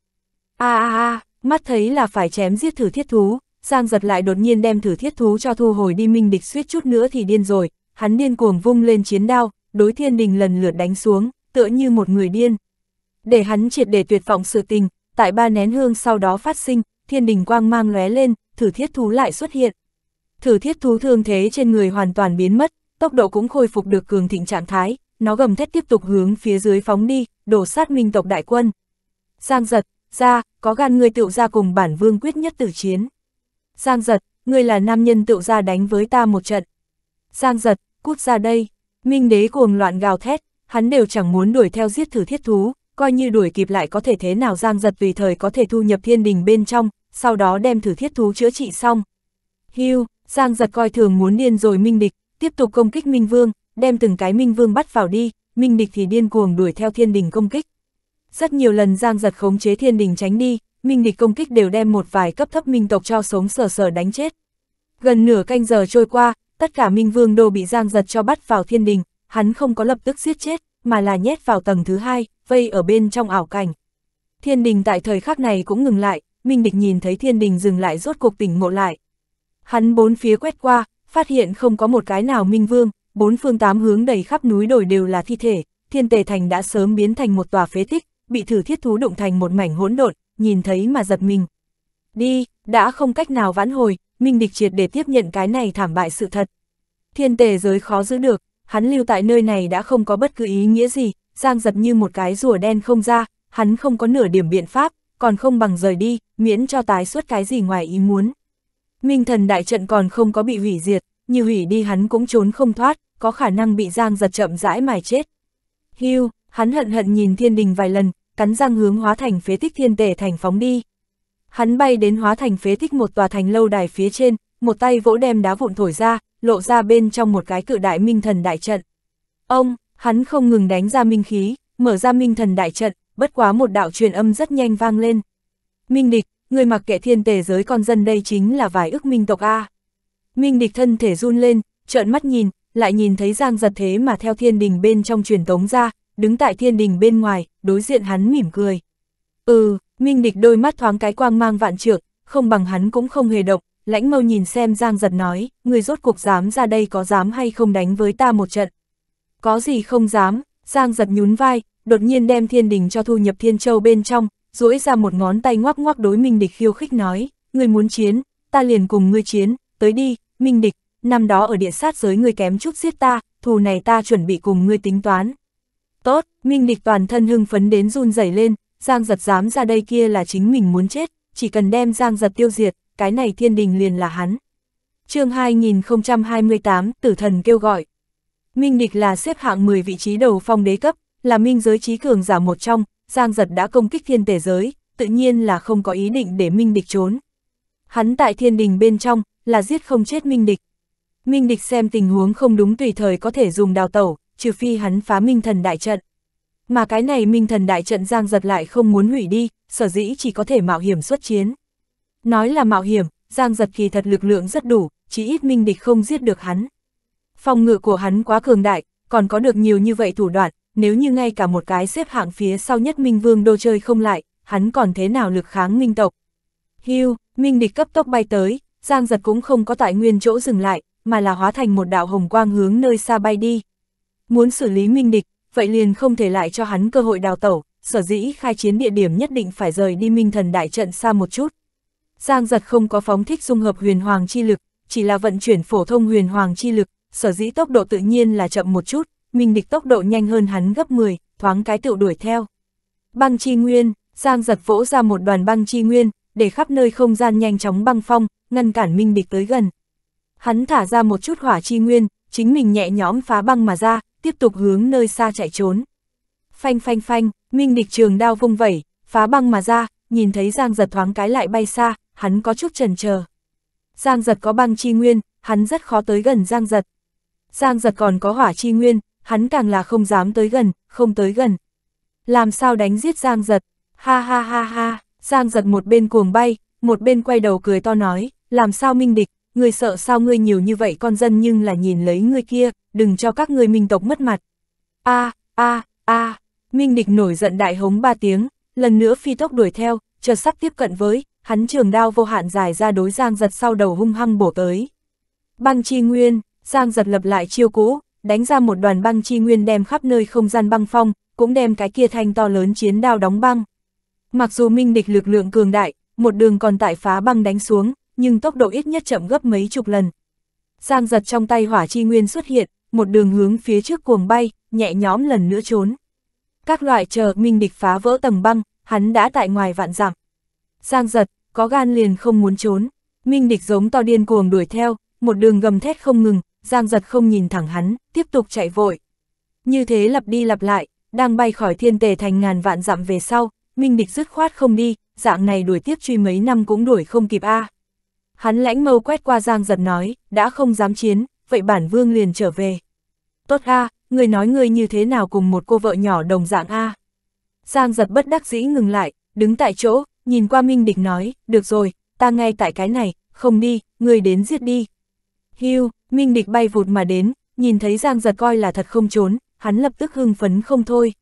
a a a, mắt thấy là phải chém giết thử thiết thú, Giang giật lại đột nhiên đem thử thiết thú cho thu hồi đi minh địch suýt chút nữa thì điên rồi, hắn điên cuồng vung lên chiến đao, đối thiên đình lần lượt đánh xuống, tựa như một người điên. Để hắn triệt để tuyệt vọng sự tình, tại ba nén hương sau đó phát sinh, thiên đình quang mang lóe lên, thử thiết thú lại xuất hiện. Thử thiết thú thương thế trên người hoàn toàn biến mất, tốc độ cũng khôi phục được cường thịnh trạng thái, nó gầm thét tiếp tục hướng phía dưới phóng đi, đổ sát minh tộc đại quân. Giang giật, ra, có gan người tựu ra cùng bản vương quyết nhất tử chiến. Giang giật, ngươi là nam nhân tựu ra đánh với ta một trận. Giang giật, cút ra đây, minh đế cuồng loạn gào thét, hắn đều chẳng muốn đuổi theo giết thử thiết thú, coi như đuổi kịp lại có thể thế nào giang giật tùy thời có thể thu nhập thiên đình bên trong, sau đó đem thử thiết thú chữa trị xong. Hưu, giang giật coi thường muốn điên rồi minh địch, tiếp tục công kích minh vương, đem từng cái minh vương bắt vào đi, minh địch thì điên cuồng đuổi theo thiên đình công kích. Rất nhiều lần giang giật khống chế thiên đình tránh đi, minh địch công kích đều đem một vài cấp thấp minh tộc cho sống sờ sờ đánh chết. Gần nửa canh giờ trôi qua, tất cả minh vương đô bị giang giật cho bắt vào thiên đình, hắn không có lập tức giết chết, mà là nhét vào tầng thứ hai, vây ở bên trong ảo cảnh. Thiên đình tại thời khắc này cũng ngừng lại, minh địch nhìn thấy thiên đình dừng lại rốt cuộc tỉnh ngộ lại. Hắn bốn phía quét qua, phát hiện không có một cái nào minh vương, bốn phương tám hướng đầy khắp núi đồi đều là thi thể, thiên tề thành đã sớm biến thành một tòa phế tích, bị thử thiết thú đụng thành một mảnh hỗn độn, nhìn thấy mà giật mình. Đi, đã không cách nào vãn hồi, Minh Địch triệt để tiếp nhận cái này thảm bại sự thật. Thiên tề giới khó giữ được, hắn lưu tại nơi này đã không có bất cứ ý nghĩa gì, giang giật như một cái rùa đen không ra, hắn không có nửa điểm biện pháp, còn không bằng rời đi, miễn cho tái xuất cái gì ngoài ý muốn. Minh thần đại trận còn không có bị hủy diệt, như hủy đi hắn cũng trốn không thoát, có khả năng bị Giang giật chậm rãi mài chết. Hưu, hắn hận hận nhìn thiên đình vài lần, cắn răng hướng hóa thành phế tích thiên tể thành phóng đi. Hắn bay đến hóa thành phế tích một tòa thành lâu đài phía trên, một tay vỗ đem đá vụn thổi ra, lộ ra bên trong một cái cự đại minh thần đại trận. Ông, hắn không ngừng đánh ra minh khí, mở ra minh thần đại trận, bất quá một đạo truyền âm rất nhanh vang lên. Minh địch, người mặc kệ thiên tề giới con dân đây chính là vài ước minh tộc A. Minh địch thân thể run lên, trợn mắt nhìn, lại nhìn thấy Giang giật thế mà theo thiên đình bên trong truyền tống ra, đứng tại thiên đình bên ngoài, đối diện hắn mỉm cười. Ừ, Minh địch đôi mắt thoáng cái quang mang vạn trượng, không bằng hắn cũng không hề động, lãnh mâu nhìn xem Giang giật nói, người rốt cuộc dám ra đây có dám hay không đánh với ta một trận. Có gì không dám, Giang giật nhún vai, đột nhiên đem thiên đình cho thu nhập thiên châu bên trong, duỗi ra một ngón tay ngoắc ngoắc đối Minh địch khiêu khích nói, người muốn chiến, ta liền cùng ngươi chiến, tới đi, Minh Địch, năm đó ở địa sát giới ngươi kém chút giết ta, thù này ta chuẩn bị cùng ngươi tính toán. Tốt, Minh Địch toàn thân hưng phấn đến run rẩy lên, Giang Giật dám ra đây kia là chính mình muốn chết, chỉ cần đem Giang Giật tiêu diệt, cái này thiên đình liền là hắn. chương 2028, Tử Thần kêu gọi. Minh Địch là xếp hạng 10 vị trí đầu phong đế cấp, là minh giới trí cường giả một trong, Giang Giật đã công kích thiên tể giới, tự nhiên là không có ý định để Minh Địch trốn. Hắn tại thiên đình bên trong, là giết không chết Minh Địch. Minh Địch xem tình huống không đúng tùy thời có thể dùng đào tẩu, trừ phi hắn phá Minh Thần Đại Trận. Mà cái này Minh Thần Đại Trận Giang giật lại không muốn hủy đi, sở dĩ chỉ có thể mạo hiểm xuất chiến. Nói là mạo hiểm, Giang giật kỳ thật lực lượng rất đủ, chỉ ít Minh Địch không giết được hắn. Phòng ngự của hắn quá cường đại, còn có được nhiều như vậy thủ đoạn, nếu như ngay cả một cái xếp hạng phía sau nhất Minh Vương đô chơi không lại, hắn còn thế nào lực kháng Minh tộc. Hưu, Minh Địch cấp tốc bay tới, Giang giật cũng không có tại nguyên chỗ dừng lại, mà là hóa thành một đạo hồng quang hướng nơi xa bay đi. Muốn xử lý minh địch, vậy liền không thể lại cho hắn cơ hội đào tẩu, sở dĩ khai chiến địa điểm nhất định phải rời đi minh thần đại trận xa một chút. Giang giật không có phóng thích dung hợp huyền hoàng chi lực, chỉ là vận chuyển phổ thông huyền hoàng chi lực, sở dĩ tốc độ tự nhiên là chậm một chút, minh địch tốc độ nhanh hơn hắn gấp 10, thoáng cái tựu đuổi theo. Băng chi nguyên, Giang giật vỗ ra một đoàn băng chi nguyên, để khắp nơi không gian nhanh chóng băng phong, ngăn cản minh địch tới gần. Hắn thả ra một chút hỏa chi nguyên, chính mình nhẹ nhõm phá băng mà ra, tiếp tục hướng nơi xa chạy trốn. Phanh phanh phanh, minh địch trường đao vung vẩy, phá băng mà ra, nhìn thấy Giang giật thoáng cái lại bay xa, hắn có chút trần chờ Giang giật có băng chi nguyên, hắn rất khó tới gần Giang giật. Giang giật còn có hỏa chi nguyên, hắn càng là không dám tới gần, không tới gần. Làm sao đánh giết Giang giật, ha ha ha ha. Giang giật một bên cuồng bay, một bên quay đầu cười to nói, làm sao minh địch, người sợ sao ngươi nhiều như vậy con dân nhưng là nhìn lấy ngươi kia, đừng cho các ngươi minh tộc mất mặt. a a a minh địch nổi giận đại hống ba tiếng, lần nữa phi tốc đuổi theo, chợt sắp tiếp cận với, hắn trường đao vô hạn dài ra đối giang giật sau đầu hung hăng bổ tới. Băng chi nguyên, giang giật lập lại chiêu cũ, đánh ra một đoàn băng chi nguyên đem khắp nơi không gian băng phong, cũng đem cái kia thanh to lớn chiến đao đóng băng. Mặc dù minh địch lực lượng cường đại, một đường còn tại phá băng đánh xuống, nhưng tốc độ ít nhất chậm gấp mấy chục lần. Giang giật trong tay hỏa chi nguyên xuất hiện, một đường hướng phía trước cuồng bay, nhẹ nhóm lần nữa trốn. Các loại chờ minh địch phá vỡ tầng băng, hắn đã tại ngoài vạn dặm. Giang giật, có gan liền không muốn trốn, minh địch giống to điên cuồng đuổi theo, một đường gầm thét không ngừng, giang giật không nhìn thẳng hắn, tiếp tục chạy vội. Như thế lặp đi lặp lại, đang bay khỏi thiên tề thành ngàn vạn dặm về sau, Minh Địch dứt khoát không đi, dạng này đuổi tiếp truy mấy năm cũng đuổi không kịp a. À. Hắn lãnh mâu quét qua Giang Giật nói, đã không dám chiến, vậy bản vương liền trở về. Tốt a, người nói người như thế nào cùng một cô vợ nhỏ đồng dạng a. À. Giang Giật bất đắc dĩ ngừng lại, đứng tại chỗ, nhìn qua Minh Địch nói, được rồi, ta ngay tại cái này, không đi, người đến giết đi. Hiu, Minh Địch bay vụt mà đến, nhìn thấy Giang Giật coi là thật không trốn, hắn lập tức hưng phấn không thôi.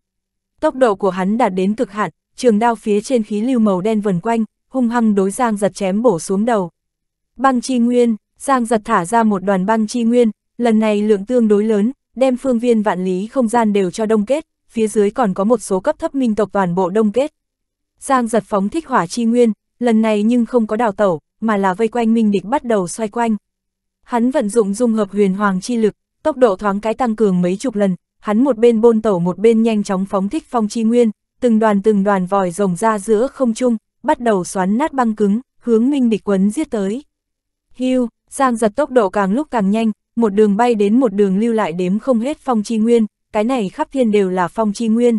Tốc độ của hắn đạt đến cực hạn, trường đao phía trên khí lưu màu đen vần quanh, hung hăng đối Giang giật chém bổ xuống đầu. Băng chi nguyên, Giang giật thả ra một đoàn băng chi nguyên, lần này lượng tương đối lớn, đem phương viên vạn lý không gian đều cho đông kết, phía dưới còn có một số cấp thấp minh tộc toàn bộ đông kết. Giang giật phóng thích hỏa chi nguyên, lần này nhưng không có đào tẩu, mà là vây quanh minh địch bắt đầu xoay quanh. Hắn vận dụng dung hợp huyền hoàng chi lực, tốc độ thoáng cái tăng cường mấy chục lần, hắn một bên bôn tẩu một bên nhanh chóng phóng thích phong chi nguyên, từng đoàn từng đoàn vòi rồng ra giữa không trung, bắt đầu xoắn nát băng cứng, hướng Minh Địch Quấn giết tới. Hưu, Giang giật tốc độ càng lúc càng nhanh, một đường bay đến một đường lưu lại đếm không hết phong chi nguyên, cái này khắp thiên đều là phong chi nguyên.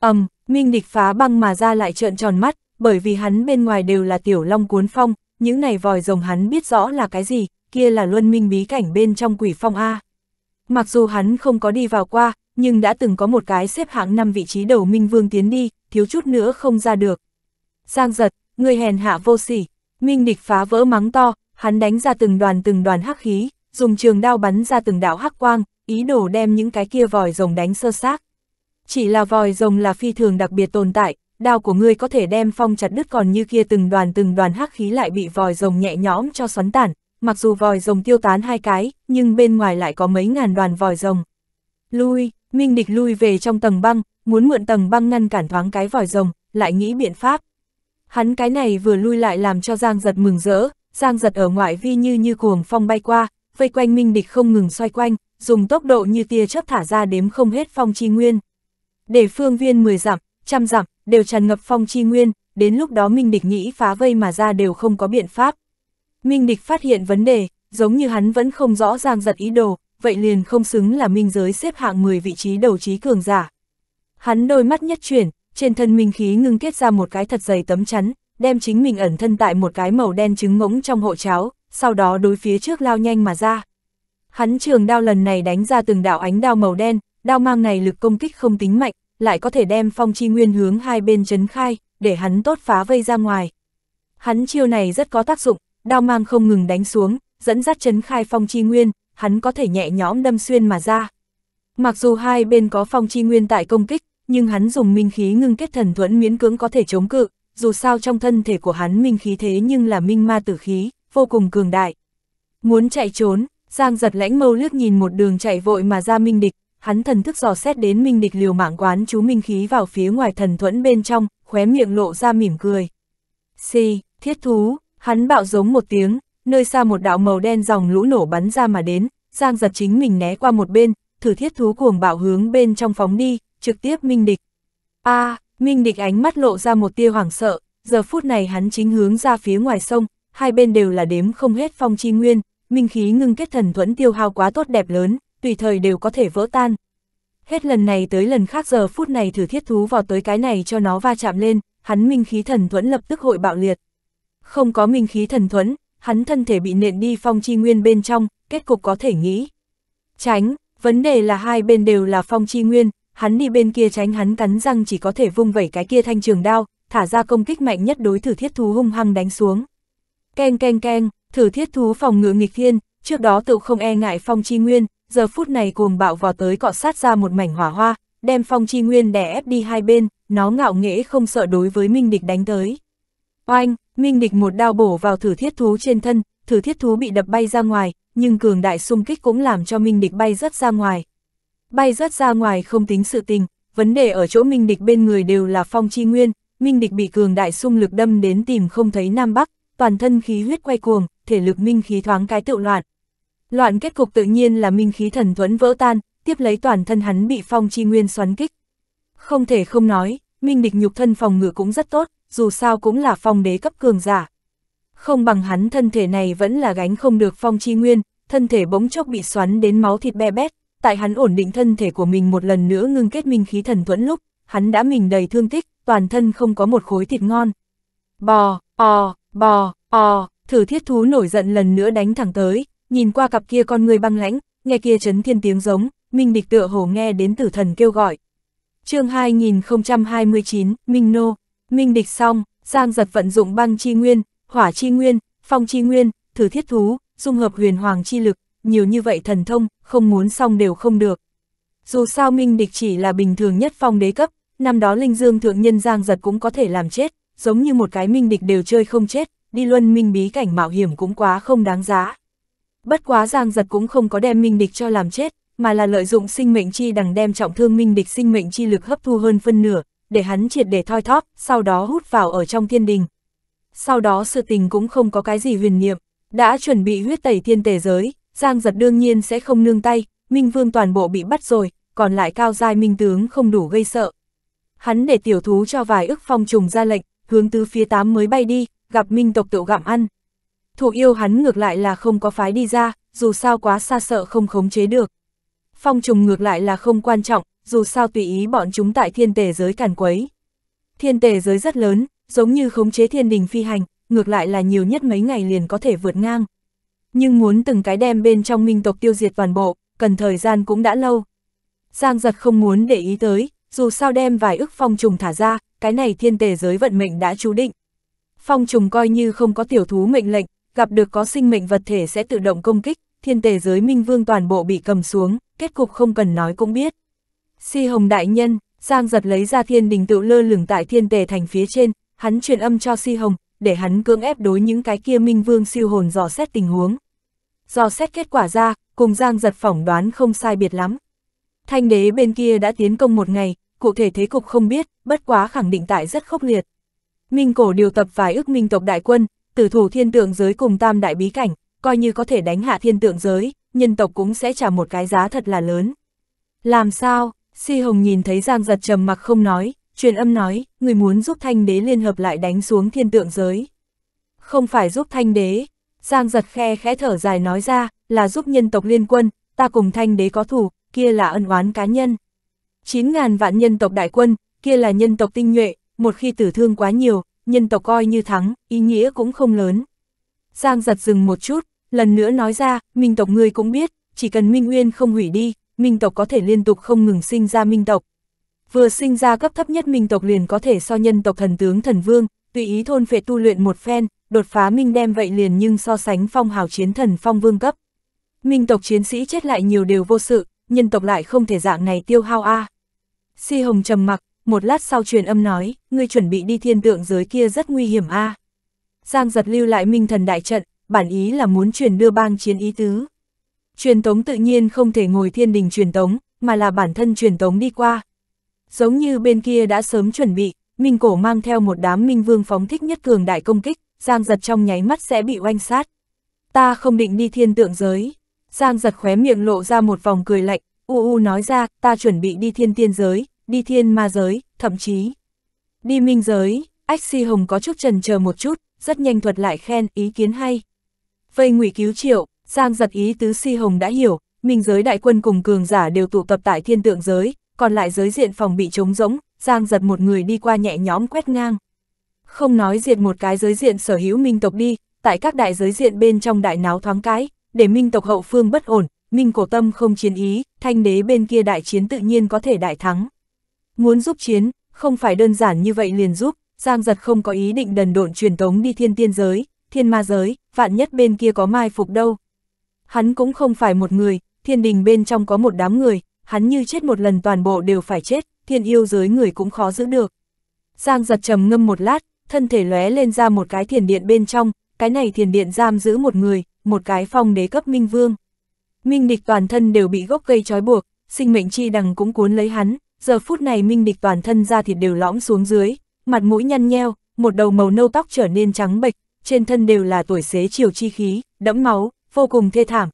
ầm, Minh Địch phá băng mà ra lại trợn tròn mắt, bởi vì hắn bên ngoài đều là tiểu long cuốn phong, những này vòi rồng hắn biết rõ là cái gì, kia là luân minh bí cảnh bên trong quỷ phong A. Mặc dù hắn không có đi vào qua, nhưng đã từng có một cái xếp hạng năm vị trí đầu Minh Vương tiến đi, thiếu chút nữa không ra được. Giang giật, người hèn hạ vô sỉ, Minh địch phá vỡ mắng to, hắn đánh ra từng đoàn từng đoàn hắc khí, dùng trường đao bắn ra từng đạo hắc quang, ý đồ đem những cái kia vòi rồng đánh sơ xác. Chỉ là vòi rồng là phi thường đặc biệt tồn tại, đao của ngươi có thể đem phong chặt đứt còn như kia từng đoàn từng đoàn hắc khí lại bị vòi rồng nhẹ nhõm cho xoắn tản, mặc dù vòi rồng tiêu tán hai cái, nhưng bên ngoài lại có mấy ngàn đoàn vòi rồng. Lui, Minh Địch lui về trong tầng băng, muốn mượn tầng băng ngăn cản thoáng cái vòi rồng, lại nghĩ biện pháp. Hắn cái này vừa lui lại làm cho Giang giật mừng rỡ, Giang giật ở ngoại vi như như cuồng phong bay qua, vây quanh Minh Địch không ngừng xoay quanh, dùng tốc độ như tia chớp thả ra đếm không hết phong chi nguyên. Để phương viên 10 dặm, trăm dặm, đều tràn ngập phong chi nguyên, đến lúc đó Minh Địch nghĩ phá vây mà ra đều không có biện pháp. Minh Địch phát hiện vấn đề, giống như hắn vẫn không rõ Giang giật ý đồ, vậy liền không xứng là minh giới xếp hạng 10 vị trí đầu trí cường giả. Hắn đôi mắt nhất chuyển, trên thân minh khí ngưng kết ra một cái thật dày tấm chắn, đem chính mình ẩn thân tại một cái màu đen trứng ngỗng trong hộ cháo, sau đó đối phía trước lao nhanh mà ra. Hắn trường đao lần này đánh ra từng đạo ánh đao màu đen, đao mang này lực công kích không tính mạnh, lại có thể đem phong chi nguyên hướng hai bên chấn khai, để hắn tốt phá vây ra ngoài. Hắn chiêu này rất có tác dụng, đao mang không ngừng đánh xuống, dẫn dắt chấn khai phong chi nguyên, hắn có thể nhẹ nhõm đâm xuyên mà ra. Mặc dù hai bên có phong chi nguyên tại công kích, nhưng hắn dùng minh khí ngưng kết thần thuẫn miễn cưỡng có thể chống cự, dù sao trong thân thể của hắn minh khí thế nhưng là minh ma tử khí, vô cùng cường đại. Muốn chạy trốn, Giang giật lãnh mâu liếc nhìn một đường chạy vội mà ra minh địch, hắn thần thức dò xét đến minh địch liều mạng quán chú minh khí vào phía ngoài thần thuẫn bên trong, khóe miệng lộ ra mỉm cười. Xì, thiết thú, hắn bạo giống một tiếng, nơi xa một đạo màu đen dòng lũ nổ bắn ra mà đến, Giang giật chính mình né qua một bên, thử thiết thú cuồng bạo hướng bên trong phóng đi, trực tiếp minh địch. a à, minh địch ánh mắt lộ ra một tia hoảng sợ, giờ phút này hắn chính hướng ra phía ngoài sông, hai bên đều là đếm không hết phong chi nguyên, minh khí ngưng kết thần thuẫn tiêu hao quá tốt đẹp lớn, tùy thời đều có thể vỡ tan. Hết lần này tới lần khác giờ phút này thử thiết thú vào tới cái này cho nó va chạm lên, hắn minh khí thần thuẫn lập tức hội bạo liệt. Không có minh khí thần thuẫn, hắn thân thể bị nện đi phong chi nguyên bên trong, kết cục có thể nghĩ. Tránh, vấn đề là hai bên đều là phong chi nguyên, hắn đi bên kia tránh hắn cắn răng chỉ có thể vung vẩy cái kia thanh trường đao, thả ra công kích mạnh nhất đối thử thiết thú hung hăng đánh xuống. Keng keng keng, thử thiết thú phòng ngựa nghịch thiên, trước đó tự không e ngại phong chi nguyên, giờ phút này cuồng bạo vào tới cọ sát ra một mảnh hỏa hoa, đem phong chi nguyên đè ép đi hai bên, nó ngạo nghễ không sợ đối với minh địch đánh tới. Oanh, Minh địch một đao bổ vào thử thiết thú trên thân, thử thiết thú bị đập bay ra ngoài, nhưng cường đại xung kích cũng làm cho Minh địch bay rất ra ngoài. Bay rất ra ngoài không tính sự tình, vấn đề ở chỗ Minh địch bên người đều là phong chi nguyên, Minh địch bị cường đại xung lực đâm đến tìm không thấy Nam Bắc, toàn thân khí huyết quay cuồng, thể lực minh khí thoáng cái tự loạn. Loạn kết cục tự nhiên là minh khí thần thuẫn vỡ tan, tiếp lấy toàn thân hắn bị phong chi nguyên xoắn kích. Không thể không nói, minh địch nhục thân phòng ngự cũng rất tốt, dù sao cũng là phong đế cấp cường giả. Không bằng hắn thân thể này vẫn là gánh không được phong chi nguyên, thân thể bỗng chốc bị xoắn đến máu thịt be bét, tại hắn ổn định thân thể của mình một lần nữa ngưng kết minh khí thần thuẫn lúc, hắn đã mình đầy thương tích, toàn thân không có một khối thịt ngon. Bò, o, bò, o, thử thiết thú nổi giận lần nữa đánh thẳng tới, nhìn qua cặp kia con người băng lãnh, nghe kia chấn thiên tiếng giống, minh địch tựa hồ nghe đến tử thần kêu gọi. chương 2029, Minh Nô Minh địch xong, Giang giật vận dụng băng chi nguyên, hỏa chi nguyên, phong chi nguyên, thử thiết thú, dung hợp huyền hoàng chi lực, nhiều như vậy thần thông, không muốn xong đều không được. Dù sao Minh địch chỉ là bình thường nhất phong đế cấp, năm đó Linh Dương thượng nhân Giang giật cũng có thể làm chết, giống như một cái Minh địch đều chơi không chết, đi luân Minh bí cảnh mạo hiểm cũng quá không đáng giá. Bất quá Giang giật cũng không có đem Minh địch cho làm chết, mà là lợi dụng sinh mệnh chi đằng đem trọng thương Minh địch sinh mệnh chi lực hấp thu hơn phân nửa, để hắn triệt để thoi thóp, sau đó hút vào ở trong thiên đình. Sau đó sự tình cũng không có cái gì huyền niệm, đã chuẩn bị huyết tẩy thiên tề giới, Giang giật đương nhiên sẽ không nương tay, Minh Vương toàn bộ bị bắt rồi, còn lại cao giai Minh Tướng không đủ gây sợ. Hắn để tiểu thú cho vài ức phong trùng ra lệnh, hướng từ phía tám mới bay đi, gặp Minh tộc tự gặm ăn. Thủ yêu hắn ngược lại là không có phái đi ra, dù sao quá xa sợ không khống chế được. Phong trùng ngược lại là không quan trọng, dù sao tùy ý bọn chúng tại thiên tề giới càn quấy. Thiên tề giới rất lớn, giống như khống chế thiên đình phi hành, ngược lại là nhiều nhất mấy ngày liền có thể vượt ngang. Nhưng muốn từng cái đem bên trong minh tộc tiêu diệt toàn bộ, cần thời gian cũng đã lâu. Giang giật không muốn để ý tới, dù sao đem vài ức phong trùng thả ra, cái này thiên tề giới vận mệnh đã chú định. Phong trùng coi như không có tiểu thú mệnh lệnh, gặp được có sinh mệnh vật thể sẽ tự động công kích, thiên tề giới minh vương toàn bộ bị cầm xuống, kết cục không cần nói cũng biết. Si Hồng Đại Nhân, Giang giật lấy ra thiên đình tự lơ lửng tại thiên tề thành phía trên, hắn truyền âm cho Si Hồng, để hắn cưỡng ép đối những cái kia minh vương siêu hồn dò xét tình huống. Dò xét kết quả ra, cùng Giang giật phỏng đoán không sai biệt lắm. Thanh đế bên kia đã tiến công một ngày, cụ thể thế cục không biết, bất quá khẳng định tại rất khốc liệt. Minh cổ điều tập vài ước minh tộc đại quân, tử thủ thiên tượng giới cùng tam đại bí cảnh, coi như có thể đánh hạ thiên tượng giới, nhân tộc cũng sẽ trả một cái giá thật là lớn. Làm sao, Si Hồng nhìn thấy Giang giật trầm mặc không nói, truyền âm nói, người muốn giúp thanh đế liên hợp lại đánh xuống thiên tượng giới. Không phải giúp thanh đế, Giang giật khe khẽ thở dài nói ra, là giúp nhân tộc liên quân, ta cùng thanh đế có thủ, kia là ân oán cá nhân. 9.000 vạn nhân tộc đại quân, kia là nhân tộc tinh nhuệ, một khi tử thương quá nhiều, nhân tộc coi như thắng, ý nghĩa cũng không lớn. Giang giật dừng một chút, lần nữa nói ra, minh tộc người cũng biết, chỉ cần Minh nguyên không hủy đi, minh tộc có thể liên tục không ngừng sinh ra minh tộc. Vừa sinh ra cấp thấp nhất minh tộc liền có thể so nhân tộc thần tướng thần vương, tùy ý thôn phệ tu luyện một phen, đột phá minh đem vậy liền nhưng so sánh phong hào chiến thần phong vương cấp. Minh tộc chiến sĩ chết lại nhiều đều vô sự, nhân tộc lại không thể dạng này tiêu hao a. À. Si Hồng trầm mặc, một lát sau truyền âm nói, ngươi chuẩn bị đi thiên tượng giới kia rất nguy hiểm a. À. Giang giật lưu lại minh thần đại trận, bản ý là muốn truyền đưa bang chiến ý tứ. Truyền tống tự nhiên không thể ngồi thiên đình truyền tống, mà là bản thân truyền tống đi qua. Giống như bên kia đã sớm chuẩn bị, Minh Cổ mang theo một đám Minh Vương phóng thích nhất cường đại công kích, Giang giật trong nháy mắt sẽ bị oanh sát. Ta không định đi thiên tượng giới. Giang giật khóe miệng lộ ra một vòng cười lạnh, u u nói ra, ta chuẩn bị đi thiên tiên giới, đi thiên ma giới, thậm chí. Đi minh giới, Ách Si Hồng có chút trần chờ một chút, rất nhanh thuật lại khen, ý kiến hay. Vây ngụy cứu triệu, Giang giật ý tứ si hồng đã hiểu, minh giới đại quân cùng cường giả đều tụ tập tại thiên tượng giới, còn lại giới diện phòng bị trống rỗng, Giang giật một người đi qua nhẹ nhóm quét ngang. Không nói diệt một cái giới diện sở hữu minh tộc đi, tại các đại giới diện bên trong đại náo thoáng cái, để minh tộc hậu phương bất ổn, minh cổ tâm không chiến ý, thanh đế bên kia đại chiến tự nhiên có thể đại thắng. Muốn giúp chiến, không phải đơn giản như vậy liền giúp, Giang giật không có ý định đần độn truyền tống đi thiên tiên giới, thiên ma giới, vạn nhất bên kia có mai phục đâu, Hắn cũng không phải một người, thiên đình bên trong có một đám người, hắn như chết một lần toàn bộ đều phải chết, thiên yêu giới người cũng khó giữ được. Giang giật trầm ngâm một lát, thân thể lóe lên ra một cái thiền điện bên trong, cái này thiền điện giam giữ một người, một cái phong đế cấp minh vương. Minh địch toàn thân đều bị gốc cây trói buộc, sinh mệnh chi đằng cũng cuốn lấy hắn, giờ phút này minh địch toàn thân ra thịt đều lõm xuống dưới, mặt mũi nhăn nheo, một đầu màu nâu tóc trở nên trắng bệch, trên thân đều là tuổi xế chiều chi khí, đẫm máu, vô cùng thê thảm.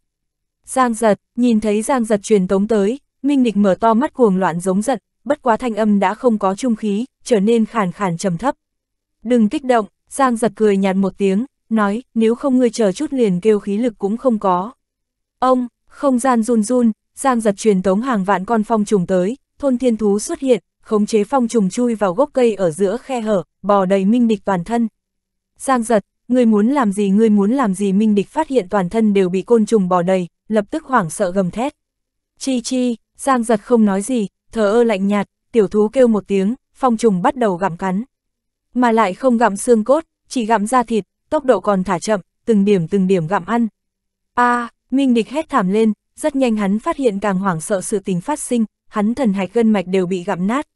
Giang giật, nhìn thấy giang giật truyền tống tới, Minh địch mở to mắt cuồng loạn giống giận, bất quá thanh âm đã không có trung khí, trở nên khàn khàn trầm thấp. Đừng kích động, giang giật cười nhạt một tiếng, nói, nếu không ngươi chờ chút liền kêu khí lực cũng không có. Ông, không gian run run, giang giật truyền tống hàng vạn con phong trùng tới, thôn thiên thú xuất hiện, khống chế phong trùng chui vào gốc cây ở giữa khe hở, bò đầy minh địch toàn thân. Giang giật, Ngươi muốn làm gì ngươi muốn làm gì minh địch phát hiện toàn thân đều bị côn trùng bò đầy, lập tức hoảng sợ gầm thét. Chi chi, Giang giật không nói gì, thở ơ lạnh nhạt, tiểu thú kêu một tiếng, phong trùng bắt đầu gặm cắn. Mà lại không gặm xương cốt, chỉ gặm da thịt, tốc độ còn thả chậm, từng điểm từng điểm gặm ăn. a à, Minh Địch hét thảm lên, rất nhanh hắn phát hiện càng hoảng sợ sự tình phát sinh, hắn thần hạch gân mạch đều bị gặm nát.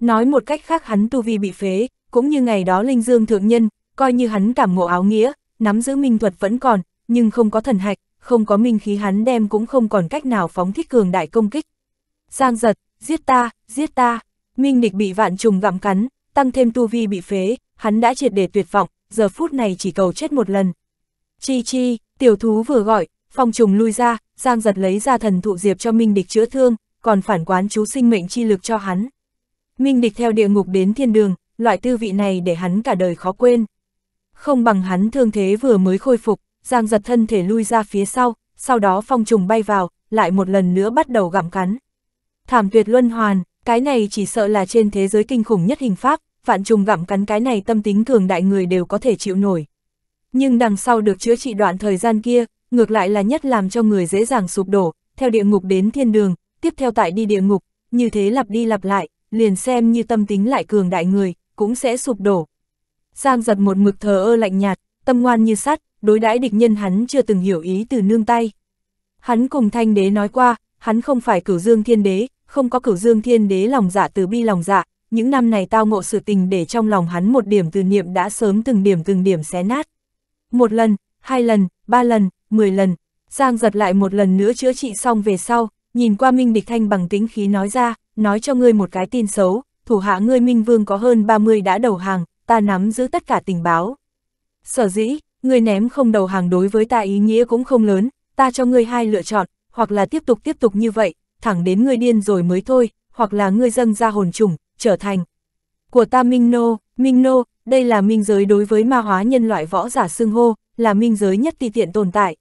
Nói một cách khác hắn tu vi bị phế, cũng như ngày đó Linh Dương Thượng Nhân, Coi như hắn cảm ngộ áo nghĩa, nắm giữ minh thuật vẫn còn, nhưng không có thần hạch, không có minh khí hắn đem cũng không còn cách nào phóng thích cường đại công kích. Giang giật, giết ta, giết ta, minh địch bị vạn trùng gặm cắn, tăng thêm tu vi bị phế, hắn đã triệt để tuyệt vọng, giờ phút này chỉ cầu chết một lần. Chi chi, tiểu thú vừa gọi, phong trùng lui ra, Giang giật lấy ra thần thụ diệp cho minh địch chữa thương, còn phản quán chú sinh mệnh chi lực cho hắn. Minh địch theo địa ngục đến thiên đường, loại tư vị này để hắn cả đời khó quên không bằng hắn thương thế vừa mới khôi phục, Giang giật thân thể lui ra phía sau, sau đó phong trùng bay vào, lại một lần nữa bắt đầu gặm cắn. Thảm tuyệt luân hoàn, cái này chỉ sợ là trên thế giới kinh khủng nhất hình pháp, vạn trùng gặm cắn cái này tâm tính cường đại người đều có thể chịu nổi. Nhưng đằng sau được chữa trị đoạn thời gian kia, ngược lại là nhất làm cho người dễ dàng sụp đổ, theo địa ngục đến thiên đường, tiếp theo tại đi địa ngục, như thế lặp đi lặp lại, liền xem như tâm tính lại cường đại người, cũng sẽ sụp đổ, Giang giật một mực thờ ơ lạnh nhạt, tâm ngoan như sắt, đối đãi địch nhân hắn chưa từng hiểu ý từ nương tay. Hắn cùng thanh đế nói qua, hắn không phải cửu dương thiên đế, không có cửu dương thiên đế lòng dạ từ bi lòng dạ, những năm này tao ngộ sự tình để trong lòng hắn một điểm từ niệm đã sớm từng điểm từng điểm xé nát. Một lần, hai lần, ba lần, mười lần, Giang giật lại một lần nữa chữa trị xong về sau, nhìn qua Minh Địch Thanh bằng tính khí nói ra, nói cho ngươi một cái tin xấu, thủ hạ ngươi Minh Vương có hơn 30 đã đầu hàng, ta nắm giữ tất cả tình báo. Sở dĩ, người ném không đầu hàng đối với ta ý nghĩa cũng không lớn, ta cho ngươi hai lựa chọn, hoặc là tiếp tục tiếp tục như vậy, thẳng đến ngươi điên rồi mới thôi, hoặc là ngươi dâng ra hồn trùng, trở thành của ta Minh Nô, Minh Nô, đây là minh giới đối với ma hóa nhân loại võ giả xưng hô, là minh giới nhất ti tiện tồn tại.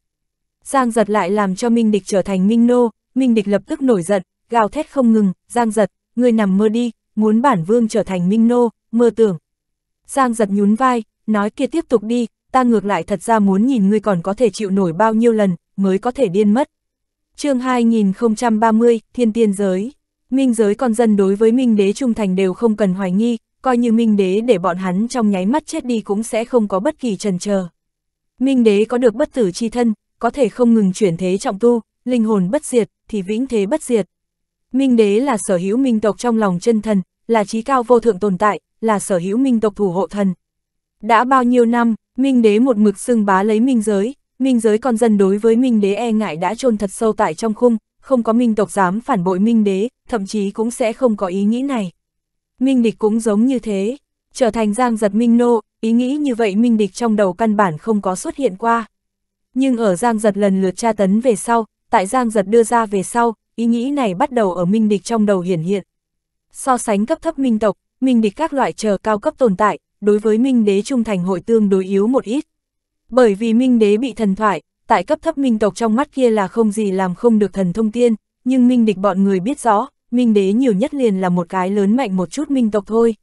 Giang giật lại làm cho minh địch trở thành Minh Nô, minh địch lập tức nổi giận, gào thét không ngừng, Giang giật, ngươi nằm mơ đi, muốn bản vương trở thành Minh Nô, mơ tưởng. Giang giật nhún vai, nói kia tiếp tục đi, ta ngược lại thật ra muốn nhìn ngươi còn có thể chịu nổi bao nhiêu lần, mới có thể điên mất. chương 2030, Thiên Tiên Giới Minh giới con dân đối với Minh Đế trung thành đều không cần hoài nghi, coi như Minh Đế để bọn hắn trong nháy mắt chết đi cũng sẽ không có bất kỳ trần chờ Minh Đế có được bất tử chi thân, có thể không ngừng chuyển thế trọng tu, linh hồn bất diệt, thì vĩnh thế bất diệt. Minh Đế là sở hữu minh tộc trong lòng chân thần, là trí cao vô thượng tồn tại, là sở hữu minh tộc thủ hộ thần. Đã bao nhiêu năm, minh đế một mực xưng bá lấy minh giới, minh giới con dân đối với minh đế e ngại đã chôn thật sâu tại trong khung, không có minh tộc dám phản bội minh đế, thậm chí cũng sẽ không có ý nghĩ này. Minh địch cũng giống như thế, trở thành giang giật minh nô, ý nghĩ như vậy minh địch trong đầu căn bản không có xuất hiện qua. Nhưng ở giang giật lần lượt tra tấn về sau, tại giang giật đưa ra về sau, ý nghĩ này bắt đầu ở minh địch trong đầu hiển hiện. So sánh cấp thấp minh tộc, minh địch các loại chờ cao cấp tồn tại, đối với minh đế trung thành hội tương đối yếu một ít. Bởi vì minh đế bị thần thoại, tại cấp thấp minh tộc trong mắt kia là không gì làm không được thần thông tiên, nhưng minh địch bọn người biết rõ, minh đế nhiều nhất liền là một cái lớn mạnh một chút minh tộc thôi.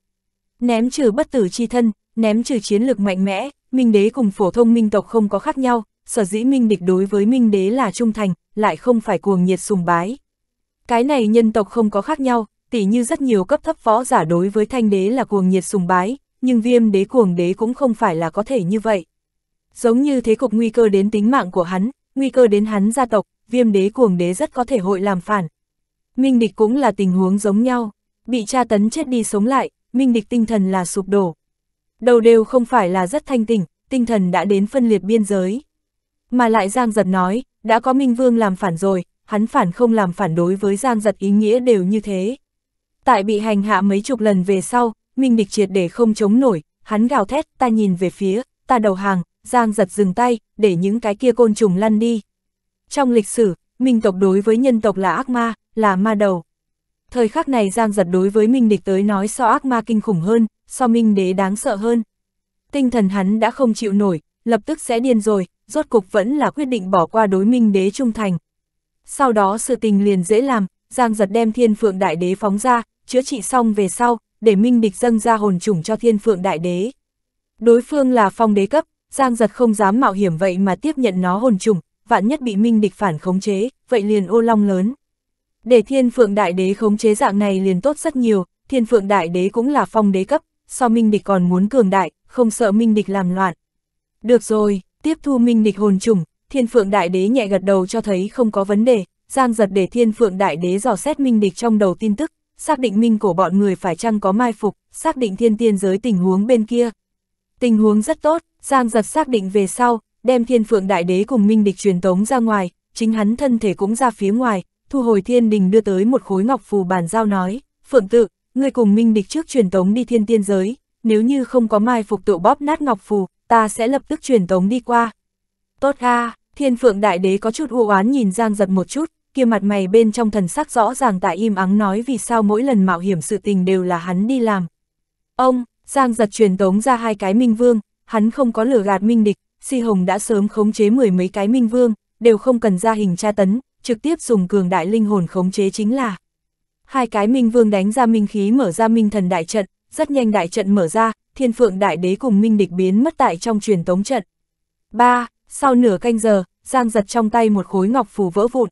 Ném trừ bất tử chi thân, ném trừ chiến lược mạnh mẽ, minh đế cùng phổ thông minh tộc không có khác nhau, sở dĩ minh địch đối với minh đế là trung thành, lại không phải cuồng nhiệt sùng bái. Cái này nhân tộc không có khác nhau, tỉ như rất nhiều cấp thấp võ giả đối với thanh đế là cuồng nhiệt sùng bái, nhưng viêm đế cuồng đế cũng không phải là có thể như vậy. Giống như thế cục nguy cơ đến tính mạng của hắn, nguy cơ đến hắn gia tộc, viêm đế cuồng đế rất có thể hội làm phản. Minh địch cũng là tình huống giống nhau, bị tra tấn chết đi sống lại, minh địch tinh thần là sụp đổ. Đầu đều không phải là rất thanh tỉnh, tinh thần đã đến phân liệt biên giới. Mà lại Giang Giật nói, đã có Minh Vương làm phản rồi, hắn phản không làm phản đối với Giang Giật ý nghĩa đều như thế. Tại bị hành hạ mấy chục lần về sau, Minh Địch triệt để không chống nổi, hắn gào thét, ta nhìn về phía, ta đầu hàng, Giang giật dừng tay, để những cái kia côn trùng lăn đi. Trong lịch sử, Minh tộc đối với nhân tộc là ác ma, là ma đầu. Thời khắc này Giang giật đối với Minh Địch tới nói so ác ma kinh khủng hơn, so Minh đế đáng sợ hơn. Tinh thần hắn đã không chịu nổi, lập tức sẽ điên rồi, rốt cục vẫn là quyết định bỏ qua đối Minh đế trung thành. Sau đó sự tình liền dễ làm, Giang giật đem thiên phượng đại đế phóng ra, chữa trị xong về sau, để minh địch dâng ra hồn trùng cho thiên phượng đại đế. Đối phương là phong đế cấp, Giang giật không dám mạo hiểm vậy mà tiếp nhận nó hồn trùng, vạn nhất bị minh địch phản khống chế, vậy liền ô long lớn. Để thiên phượng đại đế khống chế dạng này liền tốt rất nhiều, thiên phượng đại đế cũng là phong đế cấp, so minh địch còn muốn cường đại, không sợ minh địch làm loạn. Được rồi, tiếp thu minh địch hồn trùng, thiên phượng đại đế nhẹ gật đầu cho thấy không có vấn đề, giang giật để thiên phượng đại đế dò xét minh địch trong đầu tin tức, xác định minh cổ bọn người phải chăng có mai phục, xác định thiên tiên giới tình huống bên kia. Tình huống rất tốt, Giang giật xác định về sau, đem thiên phượng đại đế cùng minh địch truyền tống ra ngoài, chính hắn thân thể cũng ra phía ngoài, thu hồi thiên đình đưa tới một khối ngọc phù bàn giao nói, phượng tự, người cùng minh địch trước truyền tống đi thiên tiên giới, nếu như không có mai phục tự bóp nát ngọc phù, ta sẽ lập tức truyền tống đi qua. Tốt ha, thiên phượng đại đế có chút u oán nhìn Giang giật một chút, kia mặt mày bên trong thần sắc rõ ràng tại im ắng nói vì sao mỗi lần mạo hiểm sự tình đều là hắn đi làm. Ông, Giang giật truyền tống ra hai cái minh vương, hắn không có lửa gạt minh địch, Si Hồng đã sớm khống chế mười mấy cái minh vương, đều không cần ra hình tra tấn, trực tiếp dùng cường đại linh hồn khống chế chính là. Hai cái minh vương đánh ra minh khí mở ra minh thần đại trận, rất nhanh đại trận mở ra, thiên phượng đại đế cùng minh địch biến mất tại trong truyền tống trận. 3. Sau nửa canh giờ, Giang giật trong tay một khối ngọc phù vỡ vụn,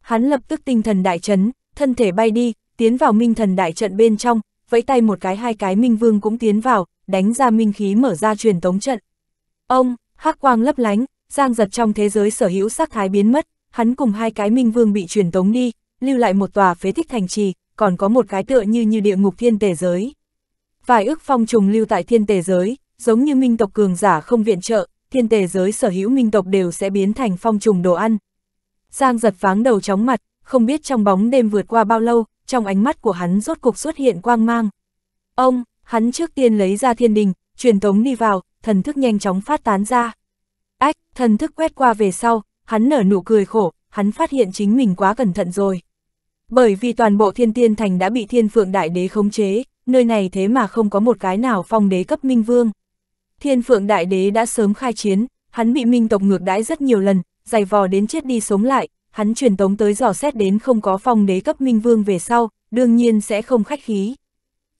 Hắn lập tức tinh thần đại chấn, thân thể bay đi, tiến vào minh thần đại trận bên trong, vẫy tay một cái hai cái minh vương cũng tiến vào, đánh ra minh khí mở ra truyền tống trận. Ông, hắc quang lấp lánh, giang giật trong thế giới sở hữu sắc thái biến mất, hắn cùng hai cái minh vương bị truyền tống đi, lưu lại một tòa phế tích thành trì, còn có một cái tựa như như địa ngục thiên tề giới. Vài ước phong trùng lưu tại thiên tề giới, giống như minh tộc cường giả không viện trợ, thiên tề giới sở hữu minh tộc đều sẽ biến thành phong trùng đồ ăn, Giang giật váng đầu chóng mặt, không biết trong bóng đêm vượt qua bao lâu, trong ánh mắt của hắn rốt cục xuất hiện quang mang. Ông, hắn trước tiên lấy ra thiên đình, truyền tống đi vào, thần thức nhanh chóng phát tán ra. Ách, thần thức quét qua về sau, hắn nở nụ cười khổ, hắn phát hiện chính mình quá cẩn thận rồi. Bởi vì toàn bộ thiên tiên thành đã bị thiên phượng đại đế khống chế, nơi này thế mà không có một cái nào phong đế cấp minh vương. Thiên phượng đại đế đã sớm khai chiến, hắn bị minh tộc ngược đãi rất nhiều lần, giày vò đến chết đi sống lại, hắn truyền tống tới dò xét đến không có phong đế cấp minh vương về sau, đương nhiên sẽ không khách khí.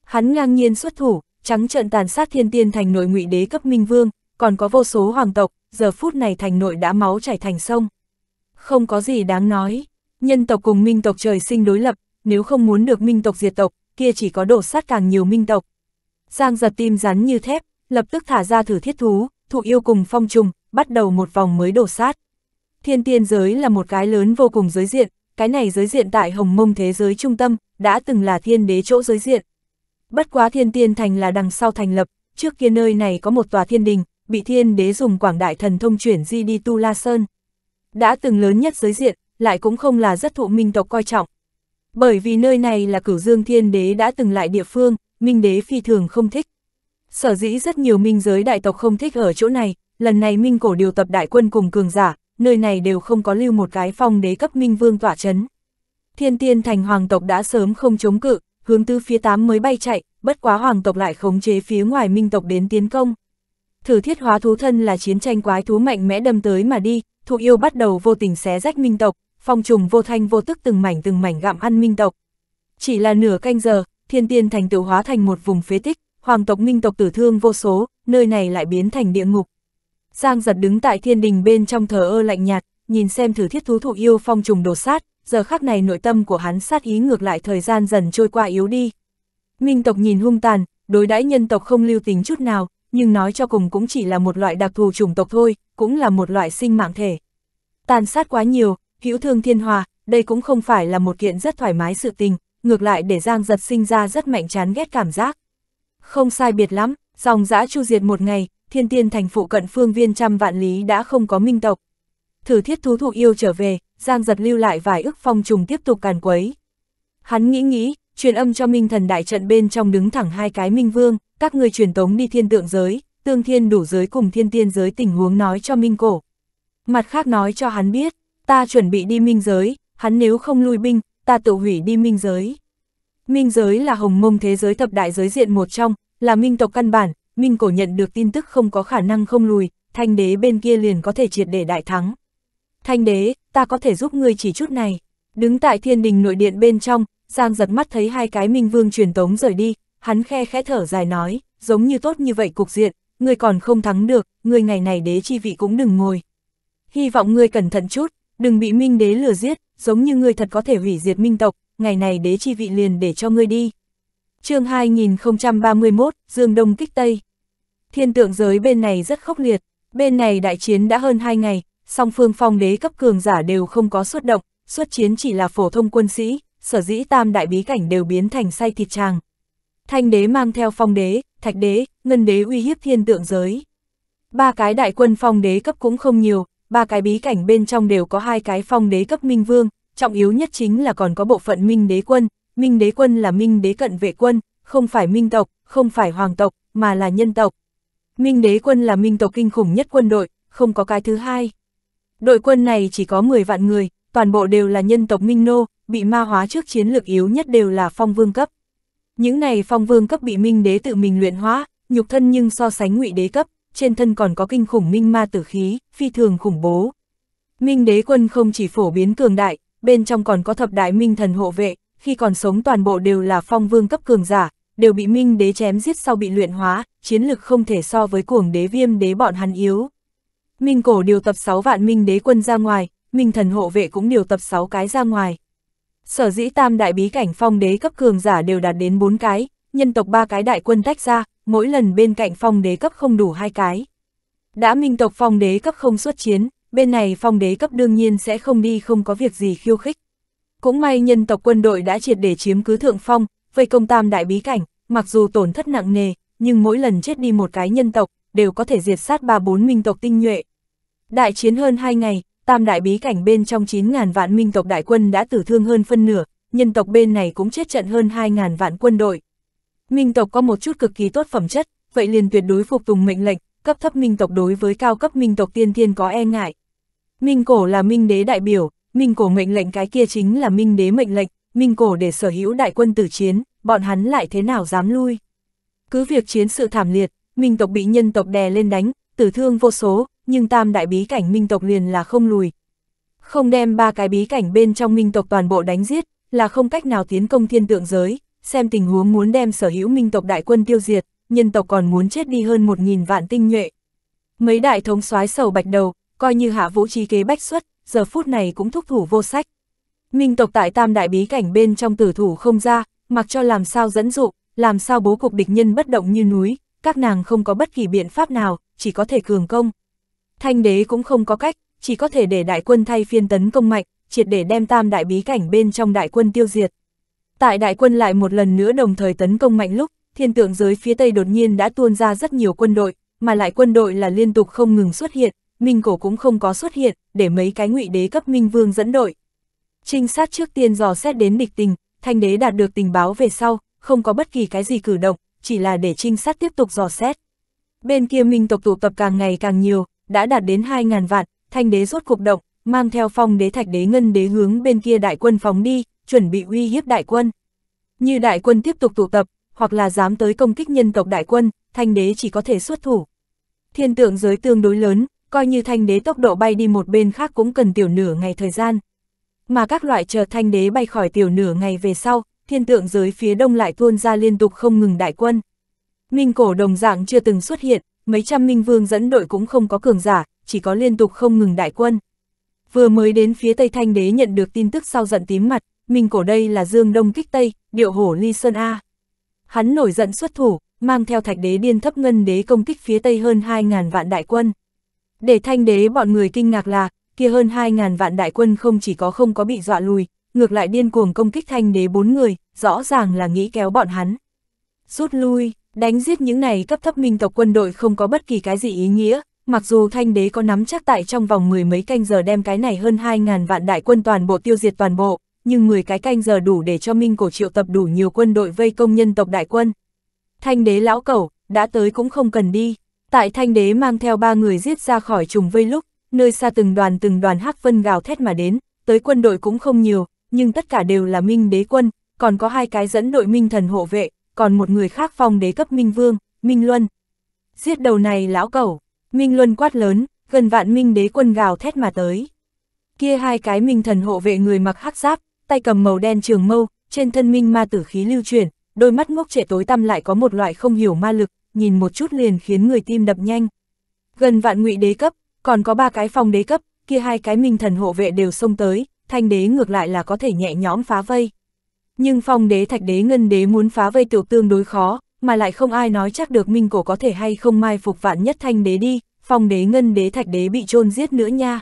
Hắn ngang nhiên xuất thủ, trắng trợn tàn sát thiên tiên thành nội ngụy đế cấp minh vương, còn có vô số hoàng tộc, giờ phút này thành nội đã máu chảy thành sông. Không có gì đáng nói, nhân tộc cùng minh tộc trời sinh đối lập, nếu không muốn được minh tộc diệt tộc, kia chỉ có đổ sát càng nhiều minh tộc. Giang giật tim rắn như thép, lập tức thả ra thử thiết thú, thụ yêu cùng phong trùng, bắt đầu một vòng mới đổ sát. Thiên tiên giới là một cái lớn vô cùng giới diện, cái này giới diện tại hồng mông thế giới trung tâm, đã từng là thiên đế chỗ giới diện. Bất quá thiên tiên thành là đằng sau thành lập, trước kia nơi này có một tòa thiên đình, bị thiên đế dùng quảng đại thần thông chuyển di đi Tu La Sơn. Đã từng lớn nhất giới diện, lại cũng không là rất thụ minh tộc coi trọng. Bởi vì nơi này là cửu dương thiên đế đã từng lại địa phương, minh đế phi thường không thích. Sở dĩ rất nhiều minh giới đại tộc không thích ở chỗ này, lần này minh cổ điều tập đại quân cùng cường giả, nơi này đều không có lưu một cái phong đế cấp minh vương tỏa chấn. Thiên tiên thành hoàng tộc đã sớm không chống cự, hướng tư phía tám mới bay chạy, bất quá hoàng tộc lại khống chế phía ngoài minh tộc đến tiến công. Thử thiết hóa thú thân là chiến tranh quái thú mạnh mẽ đâm tới mà đi, thụ yêu bắt đầu vô tình xé rách minh tộc, phong trùng vô thanh vô tức từng mảnh từng mảnh gặm ăn minh tộc. Chỉ là nửa canh giờ, thiên tiên thành tựu hóa thành một vùng phế tích, hoàng tộc minh tộc tử thương vô số, nơi này lại biến thành địa ngục. Giang giật đứng tại thiên đình bên trong thờ ơ lạnh nhạt, nhìn xem thử thiết thú thụ yêu phong trùng đổ sát, giờ khắc này nội tâm của hắn sát ý ngược lại thời gian dần trôi qua yếu đi. Minh tộc nhìn hung tàn, đối đãi nhân tộc không lưu tình chút nào, nhưng nói cho cùng cũng chỉ là một loại đặc thù chủng tộc thôi, cũng là một loại sinh mạng thể. Tàn sát quá nhiều, hữu thương thiên hòa, đây cũng không phải là một kiện rất thoải mái sự tình, ngược lại để Giang giật sinh ra rất mạnh chán ghét cảm giác. Không sai biệt lắm, dòng dã chu diệt một ngày, thiên tiên thành phụ cận phương viên trăm vạn lý đã không có minh tộc. Thử thiết thú thụ yêu trở về, Giang giật lưu lại vài ức phong trùng tiếp tục càn quấy. Hắn nghĩ nghĩ, truyền âm cho minh thần đại trận bên trong đứng thẳng hai cái minh vương, các người truyền tống đi thiên tượng giới, tương thiên đủ giới cùng thiên tiên giới tình huống nói cho minh cổ. Mặt khác nói cho hắn biết, ta chuẩn bị đi minh giới, hắn nếu không lui binh, ta tự hủy đi minh giới. Minh giới là hồng mông thế giới thập đại giới diện một trong, là minh tộc căn bản, Minh Cổ nhận được tin tức không có khả năng không lùi, thanh đế bên kia liền có thể triệt để đại thắng. Thanh đế, ta có thể giúp ngươi chỉ chút này. Đứng tại thiên đình nội điện bên trong, Giang giật mắt thấy hai cái Minh Vương truyền tống rời đi, hắn khe khẽ thở dài nói, giống như tốt như vậy cục diện, ngươi còn không thắng được, ngươi ngày này đế chi vị cũng đừng ngồi. Hy vọng ngươi cẩn thận chút, đừng bị Minh đế lừa giết, giống như ngươi thật có thể hủy diệt Minh tộc, ngày này đế chi vị liền để cho ngươi đi chương 2031, Dương Đông kích Tây. Thiên tượng giới bên này rất khốc liệt, bên này đại chiến đã hơn 2 ngày, song phương phong đế cấp cường giả đều không có xuất động, xuất chiến chỉ là phổ thông quân sĩ, sở dĩ tam đại bí cảnh đều biến thành say thịt tràng. Thanh đế mang theo phong đế, thạch đế, ngân đế uy hiếp thiên tượng giới. Ba cái đại quân phong đế cấp cũng không nhiều, ba cái bí cảnh bên trong đều có hai cái phong đế cấp minh vương, trọng yếu nhất chính là còn có bộ phận minh đế quân, Minh đế quân là Minh đế cận vệ quân, không phải Minh tộc, không phải Hoàng tộc, mà là nhân tộc. Minh đế quân là Minh tộc kinh khủng nhất quân đội, không có cái thứ hai. Đội quân này chỉ có 10 vạn người, toàn bộ đều là nhân tộc Minh Nô, bị ma hóa trước chiến lược yếu nhất đều là phong vương cấp. Những này phong vương cấp bị Minh đế tự mình luyện hóa, nhục thân nhưng so sánh ngụy đế cấp, trên thân còn có kinh khủng minh ma tử khí, phi thường khủng bố. Minh đế quân không chỉ phổ biến cường đại, bên trong còn có thập đại minh thần hộ vệ, khi còn sống toàn bộ đều là phong vương cấp cường giả, đều bị minh đế chém giết sau bị luyện hóa, chiến lực không thể so với cuồng đế viêm đế bọn hắn yếu. Minh cổ điều tập 6 vạn minh đế quân ra ngoài, minh thần hộ vệ cũng điều tập 6 cái ra ngoài. Sở dĩ tam đại bí cảnh phong đế cấp cường giả đều đạt đến 4 cái, nhân tộc 3 cái đại quân tách ra, mỗi lần bên cạnh phong đế cấp không đủ hai cái. Đã minh tộc phong đế cấp không xuất chiến, bên này phong đế cấp đương nhiên sẽ không đi không có việc gì khiêu khích. Cũng may nhân tộc quân đội đã triệt để chiếm cứ thượng phong, vây công tam đại bí cảnh, mặc dù tổn thất nặng nề, nhưng mỗi lần chết đi một cái nhân tộc, đều có thể diệt sát ba bốn minh tộc tinh nhuệ. Đại chiến hơn 2 ngày, tam đại bí cảnh bên trong 9.000 vạn minh tộc đại quân đã tử thương hơn phân nửa, nhân tộc bên này cũng chết trận hơn 2.000 vạn quân đội. Minh tộc có một chút cực kỳ tốt phẩm chất, vậy liền tuyệt đối phục tùng mệnh lệnh, cấp thấp minh tộc đối với cao cấp minh tộc tiên thiên có e ngại. Minh cổ là minh đế đại biểu, Minh Cổ mệnh lệnh cái kia chính là Minh Đế mệnh lệnh, Minh Cổ để sở hữu đại quân tử chiến, bọn hắn lại thế nào dám lui. Cứ việc chiến sự thảm liệt, Minh tộc bị nhân tộc đè lên đánh, tử thương vô số, nhưng tam đại bí cảnh Minh tộc liền là không lùi. Không đem ba cái bí cảnh bên trong Minh tộc toàn bộ đánh giết, là không cách nào tiến công thiên tượng giới, xem tình huống muốn đem sở hữu Minh tộc đại quân tiêu diệt, nhân tộc còn muốn chết đi hơn 1.000 vạn tinh nhuệ. Mấy đại thống soái sầu bạch đầu, coi như hạ vũ trí kế bách xuất, giờ phút này cũng thúc thủ vô sách. Minh tộc tại tam đại bí cảnh bên trong tử thủ không ra, mặc cho làm sao dẫn dụ, làm sao bố cục địch nhân bất động như núi, các nàng không có bất kỳ biện pháp nào, chỉ có thể cường công. Thanh đế cũng không có cách, chỉ có thể để đại quân thay phiên tấn công mạnh, triệt để đem tam đại bí cảnh bên trong đại quân tiêu diệt. Tại đại quân lại một lần nữa đồng thời tấn công mạnh lúc, thiên tượng giới phía Tây đột nhiên đã tuôn ra rất nhiều quân đội, mà lại quân đội là liên tục không ngừng xuất hiện, Minh Cổ cũng không có xuất hiện, để mấy cái ngụy đế cấp Minh Vương dẫn đội. Trinh sát trước tiên dò xét đến địch tình, thanh đế đạt được tình báo về sau, không có bất kỳ cái gì cử động, chỉ là để trinh sát tiếp tục dò xét. Bên kia Minh tộc tụ tập càng ngày càng nhiều, đã đạt đến 2.000 vạn, thanh đế rốt cuộc động, mang theo phong đế thạch đế ngân đế hướng bên kia đại quân phóng đi, chuẩn bị uy hiếp đại quân. Như đại quân tiếp tục tụ tập, hoặc là dám tới công kích nhân tộc đại quân, thanh đế chỉ có thể xuất thủ. Thiên tượng giới tương đối lớn, coi như thanh đế tốc độ bay đi một bên khác cũng cần tiểu nửa ngày thời gian. Mà các loại chờ thanh đế bay khỏi tiểu nửa ngày về sau, thiên tượng giới phía đông lại tuôn ra liên tục không ngừng đại quân. Minh cổ đồng dạng chưa từng xuất hiện, mấy trăm minh vương dẫn đội cũng không có cường giả, chỉ có liên tục không ngừng đại quân. Vừa mới đến phía Tây Thanh Đế nhận được tin tức sau giận tím mặt, minh cổ đây là Dương Đông kích Tây, điệu hổ ly sơn A. Hắn nổi giận xuất thủ, mang theo thạch đế điên thấp ngân đế công kích phía Tây hơn 2.000 vạn đại quân. Để thanh đế bọn người kinh ngạc là, kia hơn 2.000 vạn đại quân không chỉ có không có bị dọa lùi, ngược lại điên cuồng công kích thanh đế bốn người, rõ ràng là nghĩ kéo bọn hắn. Rút lui, đánh giết những này cấp thấp minh tộc quân đội không có bất kỳ cái gì ý nghĩa, mặc dù thanh đế có nắm chắc tại trong vòng mười mấy canh giờ đem cái này hơn 2.000 vạn đại quân toàn bộ tiêu diệt toàn bộ, nhưng 10 cái canh giờ đủ để cho minh cổ triệu tập đủ nhiều quân đội vây công nhân tộc đại quân. Thanh đế lão cẩu, đã tới cũng không cần đi. Tại thanh đế mang theo ba người giết ra khỏi trùng vây lúc, nơi xa từng đoàn từng đoàn hắc vân gào thét mà đến, tới quân đội cũng không nhiều, nhưng tất cả đều là minh đế quân, còn có hai cái dẫn đội minh thần hộ vệ, còn một người khác phong đế cấp minh vương, minh luân. Giết đầu này lão cẩu, minh luân quát lớn, gần vạn minh đế quân gào thét mà tới. Kia hai cái minh thần hộ vệ người mặc hắc giáp, tay cầm màu đen trường mâu, trên thân minh ma tử khí lưu chuyển, đôi mắt ngốc trẻ tối tăm lại có một loại không hiểu ma lực, nhìn một chút liền khiến người tim đập nhanh. Gần vạn ngụy đế cấp, còn có ba cái phong đế cấp, kia hai cái minh thần hộ vệ đều xông tới, thanh đế ngược lại là có thể nhẹ nhõm phá vây. Nhưng phong đế thạch đế ngân đế muốn phá vây tiểu tương đối khó, mà lại không ai nói chắc được minh cổ có thể hay không mai phục vạn nhất thanh đế đi, phong đế ngân đế thạch đế bị chôn giết nữa nha.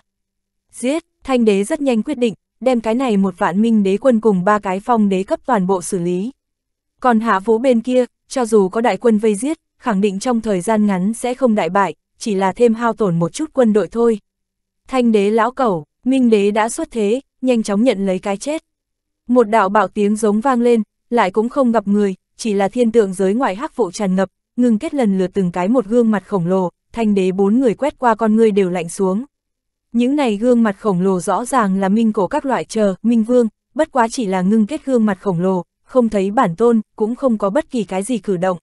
Giết, thanh đế rất nhanh quyết định, đem cái này một vạn minh đế quân cùng ba cái phong đế cấp toàn bộ xử lý. Còn hạ vũ bên kia, cho dù có đại quân vây giết, khẳng định trong thời gian ngắn sẽ không đại bại, chỉ là thêm hao tổn một chút quân đội thôi. Thanh đế lão cẩu, minh đế đã xuất thế, nhanh chóng nhận lấy cái chết. Một đạo bạo tiếng giống vang lên, lại cũng không gặp người, chỉ là thiên tượng giới ngoại hắc vụ tràn ngập, ngừng kết lần lượt từng cái một gương mặt khổng lồ, thanh đế bốn người quét qua con người đều lạnh xuống. Những này gương mặt khổng lồ rõ ràng là minh cổ các loại chờ, minh vương, bất quá chỉ là ngưng kết gương mặt khổng lồ, không thấy bản tôn, cũng không có bất kỳ cái gì cử động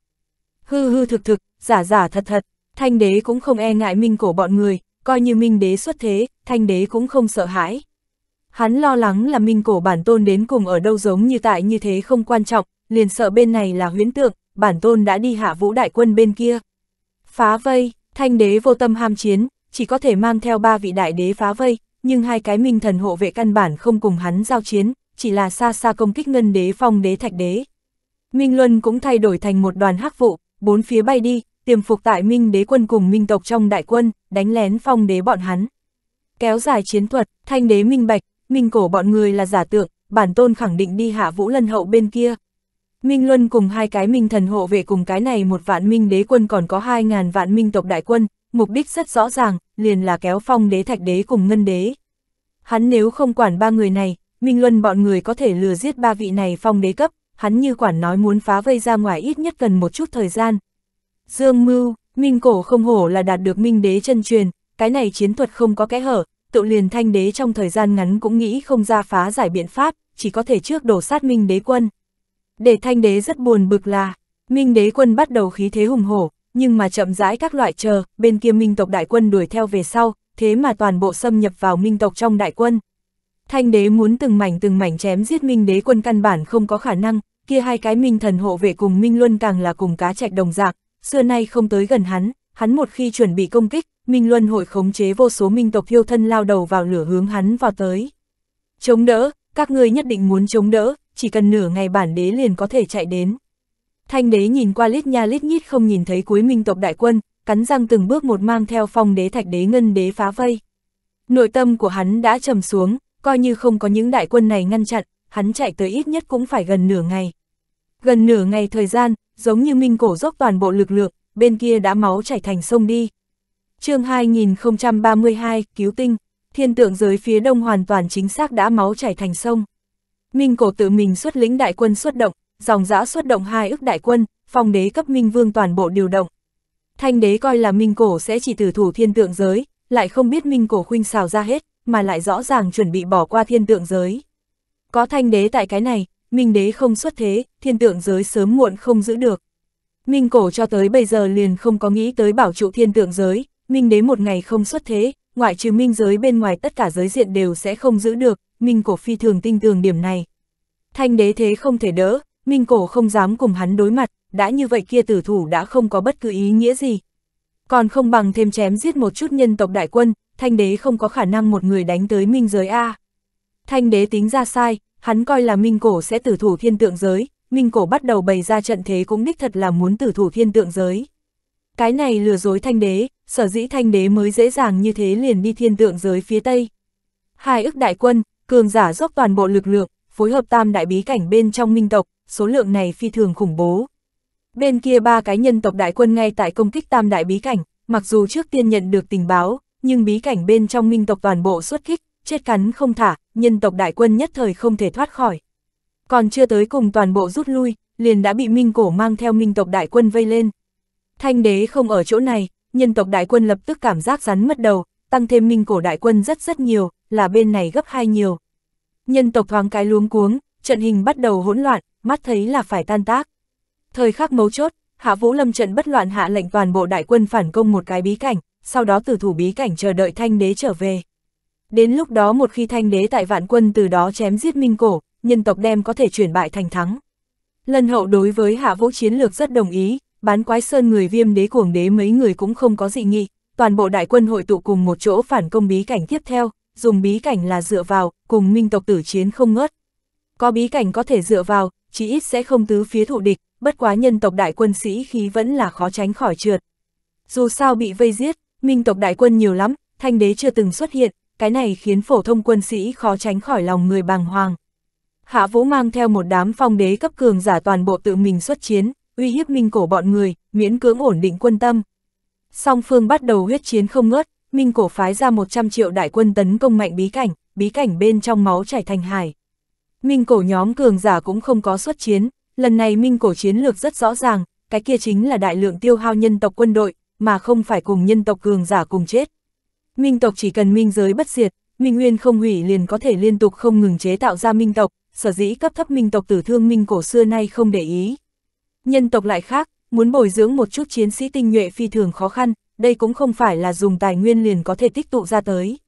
hư hư thực thực, giả giả thật thật, thanh đế cũng không e ngại minh cổ bọn người, coi như minh đế xuất thế, thanh đế cũng không sợ hãi. Hắn lo lắng là minh cổ bản tôn đến cùng ở đâu giống như tại như thế không quan trọng, liền sợ bên này là huyến tượng, bản tôn đã đi hạ vũ đại quân bên kia. Phá vây, thanh đế vô tâm ham chiến, chỉ có thể mang theo ba vị đại đế phá vây, nhưng hai cái minh thần hộ vệ căn bản không cùng hắn giao chiến, chỉ là xa xa công kích ngân đế phong đế thạch đế. Minh Luân cũng thay đổi thành một đoàn hắc vụ, bốn phía bay đi, tiềm phục tại minh đế quân cùng minh tộc trong đại quân, đánh lén phong đế bọn hắn. Kéo dài chiến thuật, thanh đế minh bạch, minh cổ bọn người là giả tượng, bản tôn khẳng định đi hạ vũ lân hậu bên kia. Minh Luân cùng hai cái minh thần hộ về cùng cái này một vạn minh đế quân còn có hai ngàn vạn minh tộc đại quân, mục đích rất rõ ràng, liền là kéo phong đế thạch đế cùng ngân đế. Hắn nếu không quản ba người này, Minh Luân bọn người có thể lừa giết ba vị này phong đế cấp, hắn như quản nói muốn phá vây ra ngoài ít nhất cần một chút thời gian. Dương Mưu, Minh Cổ không hổ là đạt được Minh Đế chân truyền, cái này chiến thuật không có kẽ hở, tự liền thanh đế trong thời gian ngắn cũng nghĩ không ra phá giải biện pháp, chỉ có thể trước đổ sát Minh Đế quân. Để thanh đế rất buồn bực là, Minh Đế quân bắt đầu khí thế hùng hổ, nhưng mà chậm rãi các loại chờ, bên kia Minh tộc đại quân đuổi theo về sau, thế mà toàn bộ xâm nhập vào Minh tộc trong đại quân. Thanh đế muốn từng mảnh từng mảnh chém giết minh đế quân căn bản không có khả năng, kia hai cái minh thần hộ vệ cùng minh luân càng là cùng cá trạch đồng dạng, xưa nay không tới gần hắn, hắn một khi chuẩn bị công kích, minh luân hội khống chế vô số minh tộc yêu thân lao đầu vào lửa hướng hắn vào tới. Chống đỡ, các ngươi nhất định muốn chống đỡ, chỉ cần nửa ngày bản đế liền có thể chạy đến. Thanh đế nhìn qua lít nha lít nhít không nhìn thấy cuối minh tộc đại quân, cắn răng từng bước một mang theo phong đế thạch đế ngân đế phá vây. Nội tâm của hắn đã trầm xuống, coi như không có những đại quân này ngăn chặn, hắn chạy tới ít nhất cũng phải gần nửa ngày. Gần nửa ngày thời gian, giống như minh cổ dốc toàn bộ lực lượng, bên kia đã máu chảy thành sông đi. chương 2032, cứu tinh, thiên tượng giới phía đông hoàn toàn chính xác đã máu chảy thành sông. Minh cổ tự mình xuất lĩnh đại quân xuất động, dòng dã xuất động hai ức đại quân, phong đế cấp minh vương toàn bộ điều động. Thanh đế coi là minh cổ sẽ chỉ tử thủ thiên tượng giới, lại không biết minh cổ khuynh xào ra hết, mà lại rõ ràng chuẩn bị bỏ qua thiên tượng giới. Có thanh đế tại cái này, minh đế không xuất thế, thiên tượng giới sớm muộn không giữ được. Minh cổ cho tới bây giờ liền không có nghĩ tới bảo trụ thiên tượng giới, minh đế một ngày không xuất thế, ngoại trừ minh giới bên ngoài tất cả giới diện đều sẽ không giữ được, minh cổ phi thường tinh tường điểm này. Thanh đế thế không thể đỡ, minh cổ không dám cùng hắn đối mặt, đã như vậy kia tử thủ đã không có bất cứ ý nghĩa gì. Còn không bằng thêm chém giết một chút nhân tộc đại quân, thanh đế không có khả năng một người đánh tới minh giới A. Thanh đế tính ra sai, hắn coi là minh cổ sẽ tử thủ thiên tượng giới, minh cổ bắt đầu bày ra trận thế cũng đích thật là muốn tử thủ thiên tượng giới. Cái này lừa dối thanh đế, sở dĩ thanh đế mới dễ dàng như thế liền đi thiên tượng giới phía Tây. Hai ức đại quân, cường giả dốc toàn bộ lực lượng, phối hợp tam đại bí cảnh bên trong minh tộc, số lượng này phi thường khủng bố. Bên kia ba cái nhân tộc đại quân ngay tại công kích tam đại bí cảnh, mặc dù trước tiên nhận được tình báo, nhưng bí cảnh bên trong minh tộc toàn bộ xuất kích, chết cắn không thả, nhân tộc đại quân nhất thời không thể thoát khỏi. Còn chưa tới cùng toàn bộ rút lui, liền đã bị minh cổ mang theo minh tộc đại quân vây lên. Thanh đế không ở chỗ này, nhân tộc đại quân lập tức cảm giác rắn mất đầu, tăng thêm minh cổ đại quân rất rất nhiều, là bên này gấp hai nhiều. Nhân tộc thoáng cái luống cuống, trận hình bắt đầu hỗn loạn, mắt thấy là phải tan tác. Thời khắc mấu chốt, Hạ Vũ Lâm trận bất loạn hạ lệnh toàn bộ đại quân phản công một cái bí cảnh, sau đó từ thủ bí cảnh chờ đợi thanh đế trở về. Đến lúc đó một khi thanh đế tại vạn quân từ đó chém giết minh cổ, nhân tộc đem có thể chuyển bại thành thắng. Lân hậu đối với hạ vũ chiến lược rất đồng ý, bán quái sơn người viêm đế cuồng đế mấy người cũng không có dị nghị, toàn bộ đại quân hội tụ cùng một chỗ phản công bí cảnh tiếp theo, dùng bí cảnh là dựa vào, cùng minh tộc tử chiến không ngớt. Có bí cảnh có thể dựa vào, chỉ ít sẽ không tứ phía thụ địch, bất quá nhân tộc đại quân sĩ khí vẫn là khó tránh khỏi trượt. Dù sao bị vây giết, minh tộc đại quân nhiều lắm, thanh đế chưa từng xuất hiện, cái này khiến phổ thông quân sĩ khó tránh khỏi lòng người bàng hoàng. Hạ Vũ mang theo một đám phong đế cấp cường giả toàn bộ tự mình xuất chiến, uy hiếp minh cổ bọn người, miễn cưỡng ổn định quân tâm. Song phương bắt đầu huyết chiến không ngớt, minh cổ phái ra 100 triệu đại quân tấn công mạnh bí cảnh, bí cảnh bên trong máu chảy thành hải. Minh cổ nhóm cường giả cũng không có xuất chiến, Lần này Minh cổ chiến lược rất rõ ràng, cái kia chính là đại lượng tiêu hao nhân tộc quân đội, mà không phải cùng nhân tộc cường giả cùng chết. Minh tộc chỉ cần minh giới bất diệt, minh nguyên không hủy liền có thể liên tục không ngừng chế tạo ra minh tộc, sở dĩ cấp thấp minh tộc tử thương minh cổ xưa nay không để ý. Nhân tộc lại khác, muốn bồi dưỡng một chút chiến sĩ tinh nhuệ phi thường khó khăn, đây cũng không phải là dùng tài nguyên liền có thể tích tụ ra tới.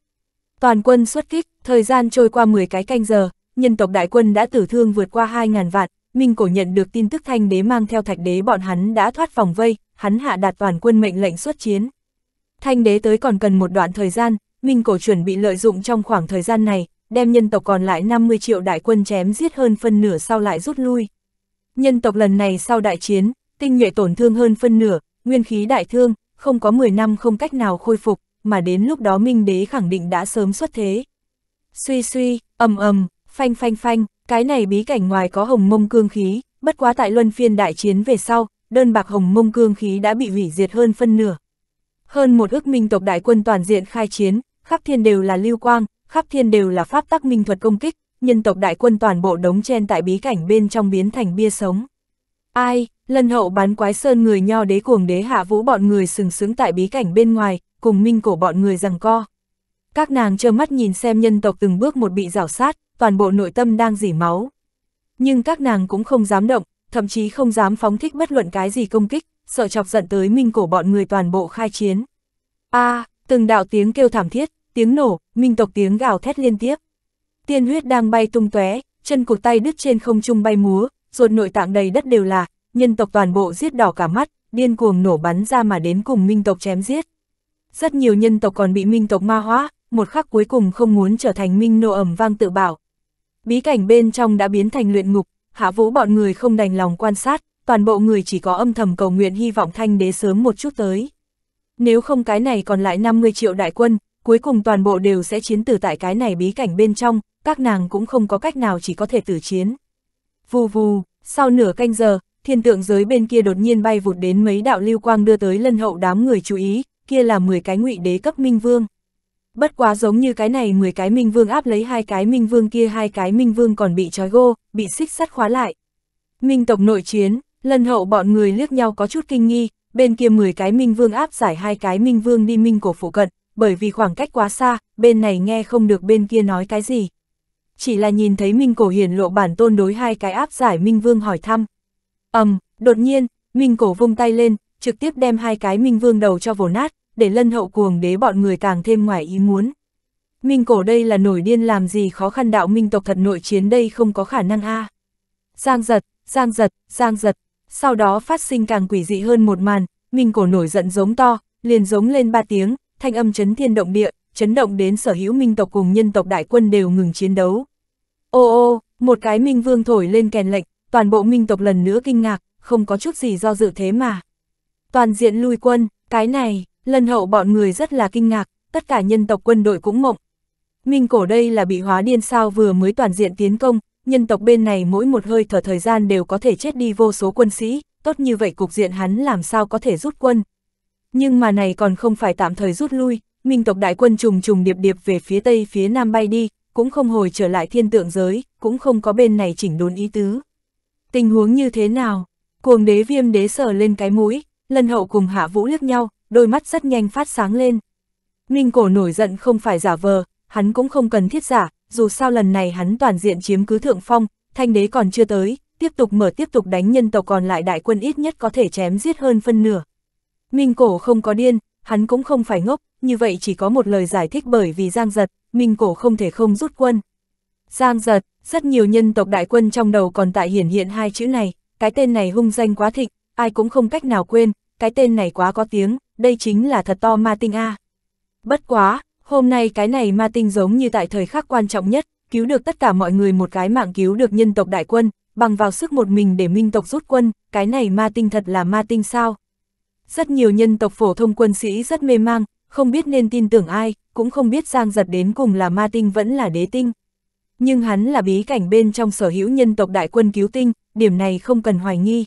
Toàn quân xuất kích, thời gian trôi qua 10 cái canh giờ, nhân tộc đại quân đã tử thương vượt qua 2.000 vạn, Minh Cổ nhận được tin tức thanh đế mang theo thạch đế bọn hắn đã thoát vòng vây, hắn hạ đạt toàn quân mệnh lệnh xuất chiến. Thanh đế tới còn cần một đoạn thời gian, Minh Cổ chuẩn bị lợi dụng trong khoảng thời gian này, đem nhân tộc còn lại 50 triệu đại quân chém giết hơn phân nửa sau lại rút lui. Nhân tộc lần này sau đại chiến, tinh nhuệ tổn thương hơn phân nửa, nguyên khí đại thương, không có 10 năm không cách nào khôi phục, mà đến lúc đó Minh đế khẳng định đã sớm xuất thế. Suy suy, ầm ầm, Phanh phanh phanh, cái này bí cảnh ngoài có hồng mông cương khí, bất quá tại luân phiên đại chiến về sau, đơn bạc hồng mông cương khí đã bị hủy diệt hơn phân nửa. Hơn một ước minh tộc đại quân toàn diện khai chiến, khắp thiên đều là lưu quang, khắp thiên đều là pháp tắc minh thuật công kích, nhân tộc đại quân toàn bộ đống chen tại bí cảnh bên trong biến thành bia sống. Ai, lân hậu bán quái sơn người nho đế cuồng đế hạ vũ bọn người sừng sững tại bí cảnh bên ngoài, cùng minh cổ bọn người rằng co. Các nàng trơ mắt nhìn xem nhân tộc từng bước một bị rảo sát, toàn bộ nội tâm đang dỉ máu. Nhưng các nàng cũng không dám động, thậm chí không dám phóng thích bất luận cái gì công kích, sợ chọc giận tới minh cổ bọn người toàn bộ khai chiến. a à, từng đạo tiếng kêu thảm thiết, tiếng nổ, minh tộc tiếng gào thét liên tiếp. Tiên huyết đang bay tung tóe, chân cụt tay đứt trên không trung bay múa, ruột nội tạng đầy đất đều là, nhân tộc toàn bộ giết đỏ cả mắt, điên cuồng nổ bắn ra mà đến cùng minh tộc chém giết. Rất nhiều nhân tộc còn bị minh tộc ma hóa, một khắc cuối cùng không muốn trở thành minh nô ẩm vang tự bảo, bí cảnh bên trong đã biến thành luyện ngục, hạ vũ bọn người không đành lòng quan sát, toàn bộ người chỉ có âm thầm cầu nguyện hy vọng thanh đế sớm một chút tới. Nếu không cái này còn lại 50 triệu đại quân, cuối cùng toàn bộ đều sẽ chiến tử tại cái này bí cảnh bên trong, các nàng cũng không có cách nào chỉ có thể tử chiến. Vù vù, sau nửa canh giờ, thiên tượng giới bên kia đột nhiên bay vụt đến mấy đạo lưu quang đưa tới lân hậu đám người chú ý, kia là 10 cái ngụy đế cấp minh vương. Bất quá giống như cái này 10 cái minh vương áp lấy hai cái minh vương kia hai cái minh vương còn bị trói gô, bị xích sắt khóa lại. Minh tộc nội chiến, lần hậu bọn người liếc nhau có chút kinh nghi, bên kia 10 cái minh vương áp giải hai cái minh vương đi minh cổ phụ cận, bởi vì khoảng cách quá xa, bên này nghe không được bên kia nói cái gì. Chỉ là nhìn thấy minh cổ hiển lộ bản tôn đối hai cái áp giải minh vương hỏi thăm. ầm um, đột nhiên, minh cổ vung tay lên, trực tiếp đem hai cái minh vương đầu cho vồ nát, để lân hậu cuồng đế bọn người càng thêm ngoài ý muốn. Minh cổ đây là nổi điên làm gì khó khăn đạo minh tộc thật nội chiến đây không có khả năng a à. Giang giật, giang giật, giang giật, sau đó phát sinh càng quỷ dị hơn một màn, minh cổ nổi giận giống to, liền giống lên ba tiếng, thanh âm chấn thiên động địa, chấn động đến sở hữu minh tộc cùng nhân tộc đại quân đều ngừng chiến đấu. Ô ô, một cái minh vương thổi lên kèn lệnh, toàn bộ minh tộc lần nữa kinh ngạc, không có chút gì do dự thế mà. Toàn diện lui quân, cái này, Lần hậu bọn người rất là kinh ngạc, tất cả nhân tộc quân đội cũng mộng. Minh cổ đây là bị hóa điên sao vừa mới toàn diện tiến công, nhân tộc bên này mỗi một hơi thở thời gian đều có thể chết đi vô số quân sĩ, tốt như vậy cục diện hắn làm sao có thể rút quân. Nhưng mà này còn không phải tạm thời rút lui, minh tộc đại quân trùng trùng điệp điệp về phía tây phía nam bay đi, cũng không hồi trở lại thiên tượng giới, cũng không có bên này chỉnh đốn ý tứ. Tình huống như thế nào? Cuồng đế viêm đế sờ lên cái mũi, lần hậu cùng hạ vũ liếc nhau, đôi mắt rất nhanh phát sáng lên. Ninh cổ nổi giận không phải giả vờ, hắn cũng không cần thiết giả, dù sao lần này hắn toàn diện chiếm cứ thượng phong, thanh đế còn chưa tới, tiếp tục mở tiếp tục đánh nhân tộc còn lại đại quân ít nhất có thể chém giết hơn phân nửa. Minh cổ không có điên, hắn cũng không phải ngốc, như vậy chỉ có một lời giải thích bởi vì Giang Giật, Minh cổ không thể không rút quân. Giang Giật, rất nhiều nhân tộc đại quân trong đầu còn tại hiển hiện hai chữ này, cái tên này hung danh quá thịnh, ai cũng không cách nào quên, cái tên này quá có tiếng, đây chính là thật to ma tinh a. À. Bất quá, hôm nay cái này ma tinh giống như tại thời khắc quan trọng nhất, cứu được tất cả mọi người một cái mạng cứu được nhân tộc đại quân, bằng vào sức một mình để minh tộc rút quân, cái này ma tinh thật là ma tinh sao. Rất nhiều nhân tộc phổ thông quân sĩ rất mê mang, không biết nên tin tưởng ai, cũng không biết Giang Giật đến cùng là ma tinh vẫn là đế tinh. Nhưng hắn là bí cảnh bên trong sở hữu nhân tộc đại quân cứu tinh, điểm này không cần hoài nghi.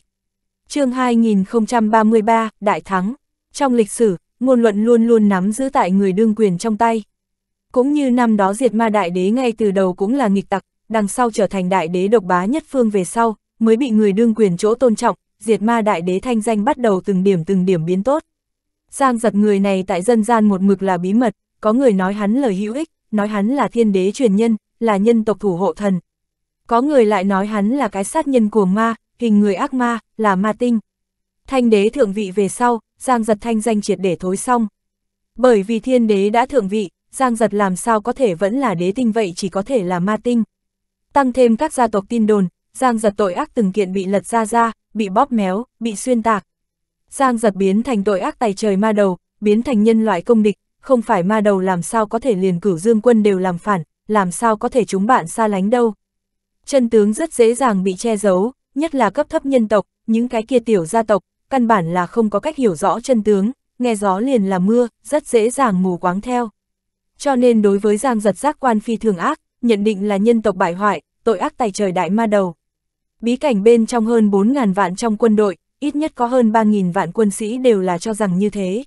chương 2033, Đại Thắng trong lịch sử, ngôn luận luôn luôn nắm giữ tại người đương quyền trong tay. Cũng như năm đó diệt ma đại đế ngay từ đầu cũng là nghịch tặc, đằng sau trở thành đại đế độc bá nhất phương về sau, mới bị người đương quyền chỗ tôn trọng, diệt ma đại đế thanh danh bắt đầu từng điểm từng điểm biến tốt. Giang giật người này tại dân gian một mực là bí mật, có người nói hắn lời hữu ích, nói hắn là thiên đế truyền nhân, là nhân tộc thủ hộ thần. Có người lại nói hắn là cái sát nhân của ma, hình người ác ma, là ma tinh. Thanh đế thượng vị về sau, Giang Giật thanh danh triệt để thối xong. Bởi vì thiên đế đã thượng vị, Giang Giật làm sao có thể vẫn là đế tinh vậy chỉ có thể là ma tinh. Tăng thêm các gia tộc tin đồn, Giang Giật tội ác từng kiện bị lật ra ra, bị bóp méo, bị xuyên tạc. Giang Giật biến thành tội ác tài trời ma đầu, biến thành nhân loại công địch, không phải ma đầu làm sao có thể liền cửu dương quân đều làm phản, làm sao có thể chúng bạn xa lánh đâu. Chân tướng rất dễ dàng bị che giấu, nhất là cấp thấp nhân tộc, những cái kia tiểu gia tộc, căn bản là không có cách hiểu rõ chân tướng, nghe gió liền là mưa, rất dễ dàng mù quáng theo. Cho nên đối với Giang giật giác quan phi thường ác, nhận định là nhân tộc bại hoại, tội ác tài trời đại ma đầu. Bí cảnh bên trong hơn 4.000 vạn trong quân đội, ít nhất có hơn 3.000 vạn quân sĩ đều là cho rằng như thế.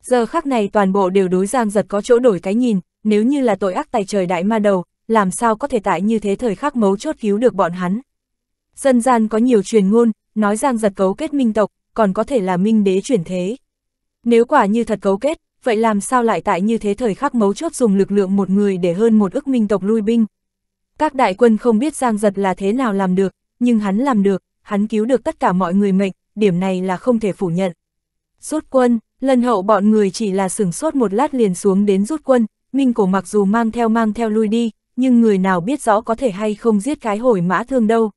Giờ khắc này toàn bộ đều đối Giang giật có chỗ đổi cái nhìn, nếu như là tội ác tài trời đại ma đầu, làm sao có thể tại như thế thời khắc mấu chốt cứu được bọn hắn. Dân gian có nhiều truyền ngôn, nói Giang giật cấu kết minh tộc, còn có thể là minh đế chuyển thế. Nếu quả như thật cấu kết, vậy làm sao lại tại như thế thời khắc mấu chốt dùng lực lượng một người để hơn một ức minh tộc lui binh. Các đại quân không biết Giang Giật là thế nào làm được, nhưng hắn làm được, hắn cứu được tất cả mọi người mệnh, điểm này là không thể phủ nhận. Rút quân, lần hậu bọn người chỉ là sửng sốt một lát liền xuống đến rút quân, Minh Cổ mặc dù mang theo mang theo lui đi, nhưng người nào biết rõ có thể hay không giết cái hồi mã thương đâu.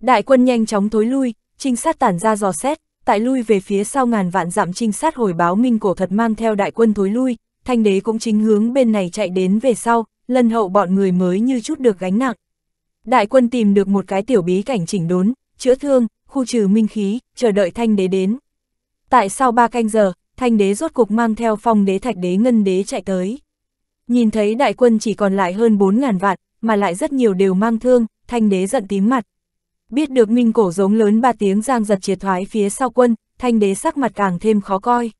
Đại quân nhanh chóng thối lui, trinh sát tản ra dò xét, tại lui về phía sau ngàn vạn dặm trinh sát hồi báo minh cổ thật mang theo đại quân thối lui, thanh đế cũng chính hướng bên này chạy đến về sau, lần hậu bọn người mới như chút được gánh nặng. Đại quân tìm được một cái tiểu bí cảnh chỉnh đốn, chữa thương, khu trừ minh khí, chờ đợi thanh đế đến. Tại sau ba canh giờ, thanh đế rốt cục mang theo phong đế thạch đế ngân đế chạy tới. Nhìn thấy đại quân chỉ còn lại hơn 4.000 vạn, mà lại rất nhiều đều mang thương, thanh đế giận tím mặt biết được minh cổ giống lớn ba tiếng giang giật triệt thoái phía sau quân, thanh đế sắc mặt càng thêm khó coi.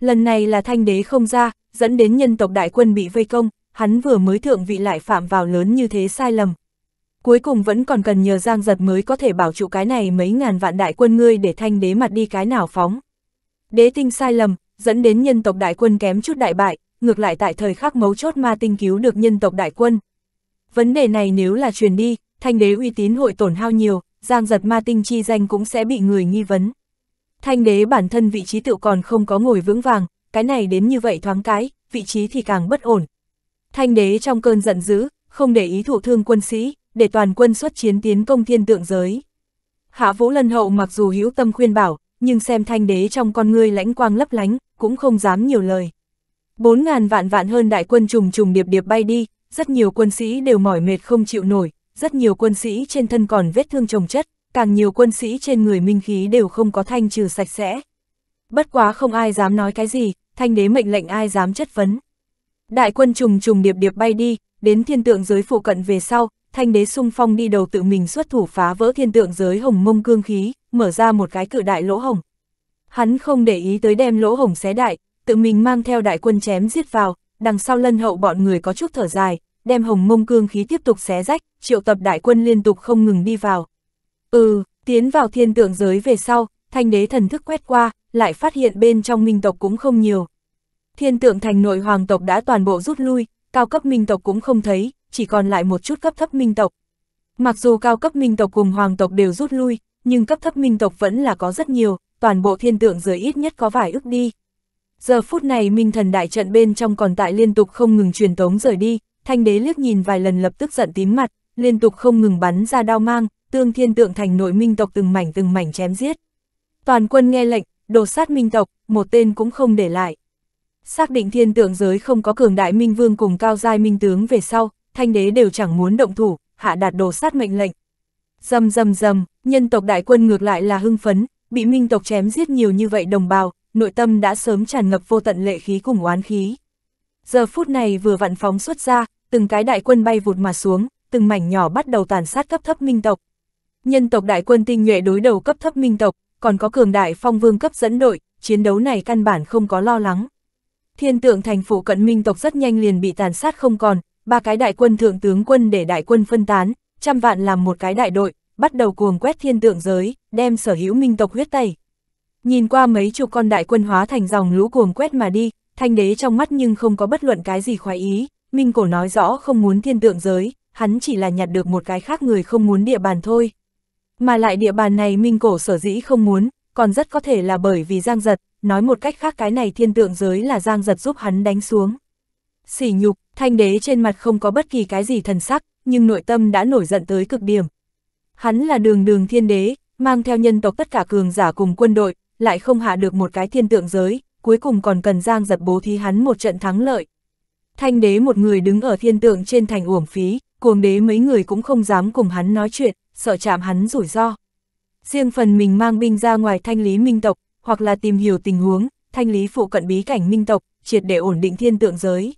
Lần này là thanh đế không ra, dẫn đến nhân tộc đại quân bị vây công, hắn vừa mới thượng vị lại phạm vào lớn như thế sai lầm. Cuối cùng vẫn còn cần nhờ giang giật mới có thể bảo trụ cái này mấy ngàn vạn đại quân ngươi để thanh đế mặt đi cái nào phóng. Đế tinh sai lầm, dẫn đến nhân tộc đại quân kém chút đại bại, ngược lại tại thời khắc mấu chốt ma tinh cứu được nhân tộc đại quân. Vấn đề này nếu là truyền đi, thanh đế uy tín hội tổn hao nhiều, giang giật ma tinh chi danh cũng sẽ bị người nghi vấn. Thanh đế bản thân vị trí tự còn không có ngồi vững vàng, cái này đến như vậy thoáng cái, vị trí thì càng bất ổn. Thanh đế trong cơn giận dữ, không để ý thụ thương quân sĩ, để toàn quân xuất chiến tiến công thiên tượng giới. Hạ Vũ Lân Hậu mặc dù hữu tâm khuyên bảo, nhưng xem thanh đế trong con ngươi lãnh quang lấp lánh, cũng không dám nhiều lời. Bốn ngàn vạn vạn hơn đại quân trùng trùng điệp điệp bay đi, rất nhiều quân sĩ đều mỏi mệt không chịu nổi, rất nhiều quân sĩ trên thân còn vết thương trồng chất, càng nhiều quân sĩ trên người minh khí đều không có thanh trừ sạch sẽ. Bất quá không ai dám nói cái gì, thanh đế mệnh lệnh ai dám chất vấn. Đại quân trùng trùng điệp điệp bay đi, đến thiên tượng giới phụ cận về sau, thanh đế sung phong đi đầu tự mình xuất thủ phá vỡ thiên tượng giới hồng mông cương khí, mở ra một cái cự đại lỗ hồng. Hắn không để ý tới đem lỗ hồng xé đại, tự mình mang theo đại quân chém giết vào, đằng sau lân hậu bọn người có chút thở dài, đem hồng mông cương khí tiếp tục xé rách, triệu tập đại quân liên tục không ngừng đi vào. Ừ, tiến vào thiên tượng giới về sau, thanh đế thần thức quét qua, lại phát hiện bên trong minh tộc cũng không nhiều. Thiên tượng thành nội hoàng tộc đã toàn bộ rút lui, cao cấp minh tộc cũng không thấy, chỉ còn lại một chút cấp thấp minh tộc. Mặc dù cao cấp minh tộc cùng hoàng tộc đều rút lui, nhưng cấp thấp minh tộc vẫn là có rất nhiều, toàn bộ thiên tượng giới ít nhất có vài ức đi. Giờ phút này minh thần đại trận bên trong còn tại liên tục không ngừng truyền tống rời đi, Thanh đế liếc nhìn vài lần lập tức giận tím mặt, liên tục không ngừng bắn ra đao mang, tương thiên tượng thành nội minh tộc từng mảnh từng mảnh chém giết. Toàn quân nghe lệnh, đổ sát minh tộc, một tên cũng không để lại. Xác định thiên tượng giới không có cường đại minh vương cùng cao giai minh tướng về sau, thanh đế đều chẳng muốn động thủ, hạ đạt đổ sát mệnh lệnh. Dầm dầm dầm, nhân tộc đại quân ngược lại là hưng phấn, bị minh tộc chém giết nhiều như vậy đồng bào, nội tâm đã sớm tràn ngập vô tận lệ khí cùng oán khí. Giờ phút này vừa vặn phóng xuất ra, từng cái đại quân bay vụt mà xuống, từng mảnh nhỏ bắt đầu tàn sát cấp thấp minh tộc. Nhân tộc đại quân tinh nhuệ đối đầu cấp thấp minh tộc, còn có cường đại phong vương cấp dẫn đội, chiến đấu này căn bản không có lo lắng. Thiên tượng thành phủ cận minh tộc rất nhanh liền bị tàn sát không còn, ba cái đại quân thượng tướng quân để đại quân phân tán, trăm vạn làm một cái đại đội, bắt đầu cuồng quét thiên tượng giới, đem sở hữu minh tộc huyết tẩy. Nhìn qua mấy chục con đại quân hóa thành dòng lũ cuồng quét mà đi, thanh đế trong mắt nhưng không có bất luận cái gì khoái ý, Minh Cổ nói rõ không muốn thiên tượng giới, hắn chỉ là nhặt được một cái khác người không muốn địa bàn thôi. Mà lại địa bàn này Minh Cổ sở dĩ không muốn, còn rất có thể là bởi vì Giang Giật, nói một cách khác cái này thiên tượng giới là Giang Giật giúp hắn đánh xuống. Sỉ nhục, thanh đế trên mặt không có bất kỳ cái gì thần sắc, nhưng nội tâm đã nổi giận tới cực điểm. Hắn là đường đường thiên đế, mang theo nhân tộc tất cả cường giả cùng quân đội, lại không hạ được một cái thiên tượng giới, cuối cùng còn cần Giang giật bố thí hắn một trận thắng lợi. Thanh đế một người đứng ở thiên tượng trên thành uổng phí, cuồng đế mấy người cũng không dám cùng hắn nói chuyện, sợ chạm hắn rủi ro. Riêng phần mình mang binh ra ngoài thanh lý minh tộc, hoặc là tìm hiểu tình huống, thanh lý phụ cận bí cảnh minh tộc, triệt để ổn định thiên tượng giới.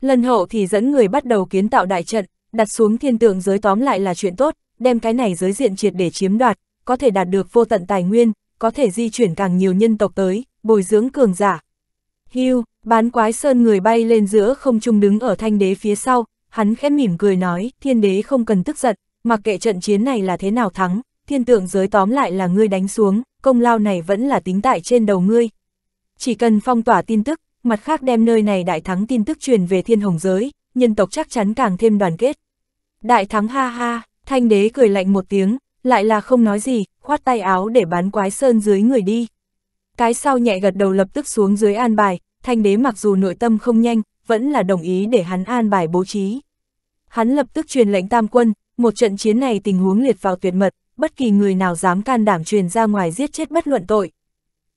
Lần hậu thì dẫn người bắt đầu kiến tạo đại trận, đặt xuống thiên tượng giới tóm lại là chuyện tốt, đem cái này giới diện triệt để chiếm đoạt, có thể đạt được vô tận tài nguyên, có thể di chuyển càng nhiều nhân tộc tới, bồi dưỡng cường giả. Hưu, bán quái sơn người bay lên giữa không trung đứng ở thanh đế phía sau, hắn khẽ mỉm cười nói, thiên đế không cần tức giận, mặc kệ trận chiến này là thế nào thắng, thiên tượng giới tóm lại là ngươi đánh xuống, công lao này vẫn là tính tại trên đầu ngươi. Chỉ cần phong tỏa tin tức, mặt khác đem nơi này đại thắng tin tức truyền về thiên hồng giới, nhân tộc chắc chắn càng thêm đoàn kết. Đại thắng ha ha, thanh đế cười lạnh một tiếng, lại là không nói gì, khoát tay áo để bán quái sơn dưới người đi. Cái sau nhẹ gật đầu lập tức xuống dưới an bài, thanh đế mặc dù nội tâm không nhanh, vẫn là đồng ý để hắn an bài bố trí. Hắn lập tức truyền lệnh tam quân, một trận chiến này tình huống liệt vào tuyệt mật, bất kỳ người nào dám can đảm truyền ra ngoài giết chết bất luận tội.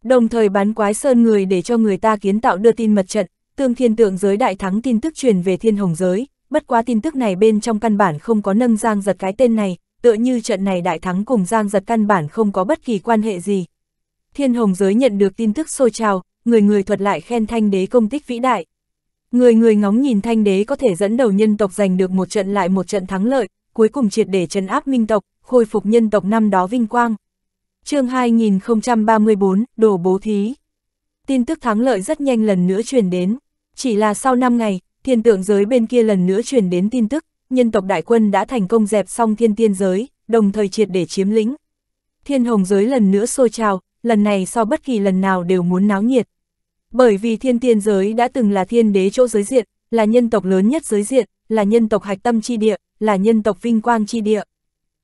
Đồng thời bán quái sơn người để cho người ta kiến tạo đưa tin mật trận, tương thiên tượng giới đại thắng tin tức truyền về thiên hồng giới, bất quá tin tức này bên trong căn bản không có nâng giang giật cái tên này, tựa như trận này đại thắng cùng giang giật căn bản không có bất kỳ quan hệ gì, thiên hồng giới nhận được tin tức sôi trào, người người thuật lại khen thanh đế công tích vĩ đại. Người người ngóng nhìn thanh đế có thể dẫn đầu nhân tộc giành được một trận lại một trận thắng lợi, cuối cùng triệt để trấn áp minh tộc, khôi phục nhân tộc năm đó vinh quang. chương 2034, đổ bố thí. Tin tức thắng lợi rất nhanh lần nữa truyền đến. Chỉ là sau 5 ngày, thiên tượng giới bên kia lần nữa truyền đến tin tức, nhân tộc đại quân đã thành công dẹp xong thiên tiên giới, đồng thời triệt để chiếm lĩnh. Thiên hồng giới lần nữa sôi trào, lần này so bất kỳ lần nào đều muốn náo nhiệt. Bởi vì thiên tiên giới đã từng là thiên đế chỗ giới diện, là nhân tộc lớn nhất giới diện, là nhân tộc hạch tâm chi địa, là nhân tộc vinh quang chi địa.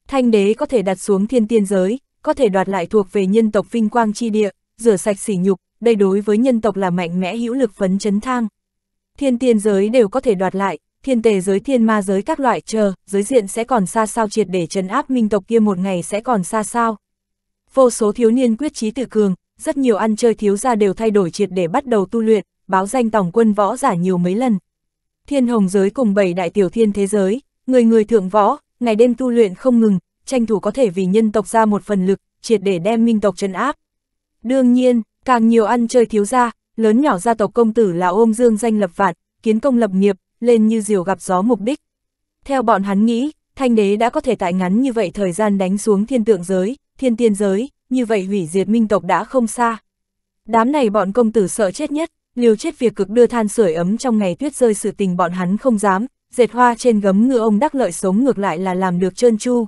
Thanh đế có thể đặt xuống thiên tiên giới, có thể đoạt lại thuộc về nhân tộc vinh quang chi địa, rửa sạch sỉ nhục, đây đối với nhân tộc là mạnh mẽ hữu lực phấn chấn thang. Thiên tiên giới đều có thể đoạt lại, thiên tề giới thiên ma giới các loại chờ, giới diện sẽ còn xa sao triệt để trấn áp minh tộc kia một ngày sẽ còn xa sao vô số thiếu niên quyết trí tự cường, rất nhiều ăn chơi thiếu gia đều thay đổi triệt để bắt đầu tu luyện, báo danh tổng quân võ giả nhiều mấy lần. Thiên hồng giới cùng bảy đại tiểu thiên thế giới, người người thượng võ, ngày đêm tu luyện không ngừng, tranh thủ có thể vì nhân tộc ra một phần lực, triệt để đem minh tộc trấn áp. Đương nhiên, càng nhiều ăn chơi thiếu gia, lớn nhỏ gia tộc công tử là ôm dương danh lập vạn, kiến công lập nghiệp, lên như diều gặp gió mục đích. Theo bọn hắn nghĩ, thanh đế đã có thể tại ngắn như vậy thời gian đánh xuống thiên tượng giới, thiên tiên giới, như vậy hủy diệt minh tộc đã không xa. Đám này bọn công tử sợ chết nhất, liều chết việc cực đưa than sưởi ấm trong ngày tuyết rơi sự tình bọn hắn không dám, dệt hoa trên gấm ngựa ông đắc lợi sống ngược lại là làm được trơn chu.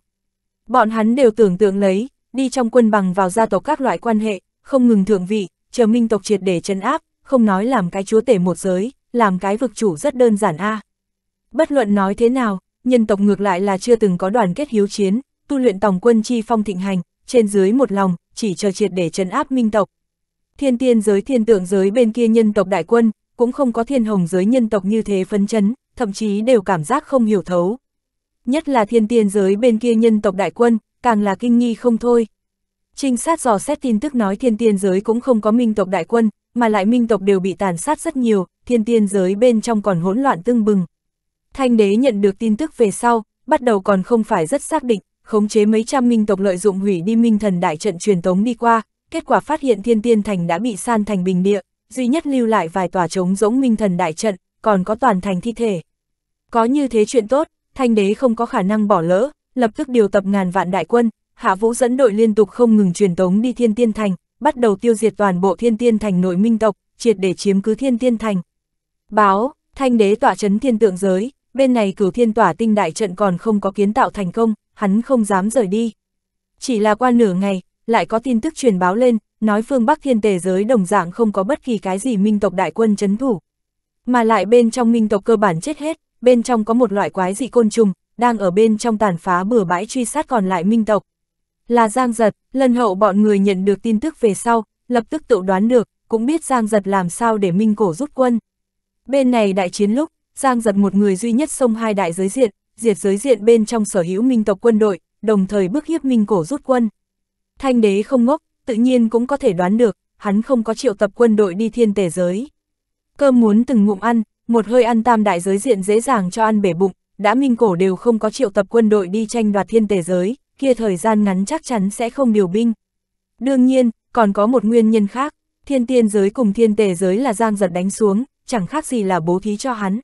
Bọn hắn đều tưởng tượng lấy, đi trong quân bằng vào gia tộc các loại quan hệ, không ngừng thượng vị, chờ minh tộc triệt để trấn áp, không nói làm cái chúa tể một giới, làm cái vực chủ rất đơn giản a. À. Bất luận nói thế nào, nhân tộc ngược lại là chưa từng có đoàn kết hiếu chiến, tu luyện tòng quân chi phong thịnh hành, trên dưới một lòng, chỉ chờ triệt để trấn áp minh tộc. Thiên tiên giới thiên tượng giới bên kia nhân tộc đại quân, cũng không có thiên hồng giới nhân tộc như thế phấn chấn, thậm chí đều cảm giác không hiểu thấu. Nhất là thiên tiên giới bên kia nhân tộc đại quân, càng là kinh nghi không thôi. Trinh sát dò xét tin tức nói thiên tiên giới cũng không có minh tộc đại quân, mà lại minh tộc đều bị tàn sát rất nhiều, thiên tiên giới bên trong còn hỗn loạn tương bừng. Thanh đế nhận được tin tức về sau, bắt đầu còn không phải rất xác định, khống chế mấy trăm minh tộc lợi dụng hủy đi minh thần đại trận truyền tống đi qua, kết quả phát hiện thiên tiên thành đã bị san thành bình địa, duy nhất lưu lại vài tòa trống rỗng minh thần đại trận, còn có toàn thành thi thể. Có như thế chuyện tốt, thanh đế không có khả năng bỏ lỡ, lập tức điều tập ngàn vạn đại quân, hạ vũ dẫn đội liên tục không ngừng truyền tống đi thiên tiên thành, bắt đầu tiêu diệt toàn bộ thiên tiên thành nội minh tộc, triệt để chiếm cứ thiên tiên thành. Báo, thanh đế tỏa chấn thiên tượng giới, bên này cửu thiên tỏa tinh đại trận còn không có kiến tạo thành công, hắn không dám rời đi. Chỉ là qua nửa ngày, lại có tin tức truyền báo lên, nói phương Bắc thiên tề giới đồng dạng không có bất kỳ cái gì minh tộc đại quân chấn thủ. Mà lại bên trong minh tộc cơ bản chết hết, bên trong có một loại quái dị côn trùng, đang ở bên trong tàn phá bừa bãi truy sát còn lại minh tộc. Là Giang Giật, lần hậu bọn người nhận được tin tức về sau, lập tức tự đoán được, cũng biết Giang Giật làm sao để minh cổ rút quân. Bên này đại chiến lúc, Giang Giật một người duy nhất sông hai đại giới diện, diệt giới diện bên trong sở hữu minh tộc quân đội, đồng thời bức hiếp minh cổ rút quân. Thanh đế không ngốc, tự nhiên cũng có thể đoán được, hắn không có triệu tập quân đội đi thiên tề giới. Cơm muốn từng ngụm ăn, một hơi ăn tam đại giới diện dễ dàng cho ăn bể bụng, đã minh cổ đều không có triệu tập quân đội đi tranh đoạt thiên tề giới, kia thời gian ngắn chắc chắn sẽ không điều binh. Đương nhiên, còn có một nguyên nhân khác, thiên tiên giới cùng thiên tề giới là giang giật đánh xuống, chẳng khác gì là bố thí cho hắn.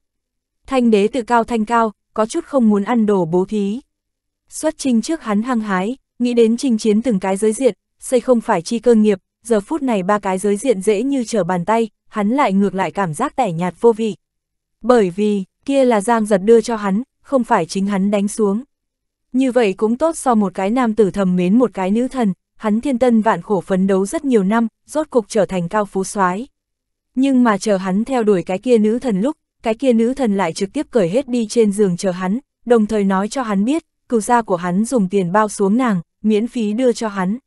Thanh đế tự cao thanh cao, có chút không muốn ăn đồ bố thí. Xuất trình trước hắn hăng hái, nghĩ đến trình chiến từng cái giới diện, xây không phải chi cơ nghiệp, giờ phút này ba cái giới diện dễ như trở bàn tay, hắn lại ngược lại cảm giác tẻ nhạt vô vị. Bởi vì, kia là Giang giật đưa cho hắn, không phải chính hắn đánh xuống. Như vậy cũng tốt so một cái nam tử thầm mến một cái nữ thần, hắn thiên tân vạn khổ phấn đấu rất nhiều năm, rốt cục trở thành cao phú soái Nhưng mà chờ hắn theo đuổi cái kia nữ thần lúc, cái kia nữ thần lại trực tiếp cởi hết đi trên giường chờ hắn, đồng thời nói cho hắn biết, cừu gia của hắn dùng tiền bao xuống nàng, miễn phí đưa cho hắn.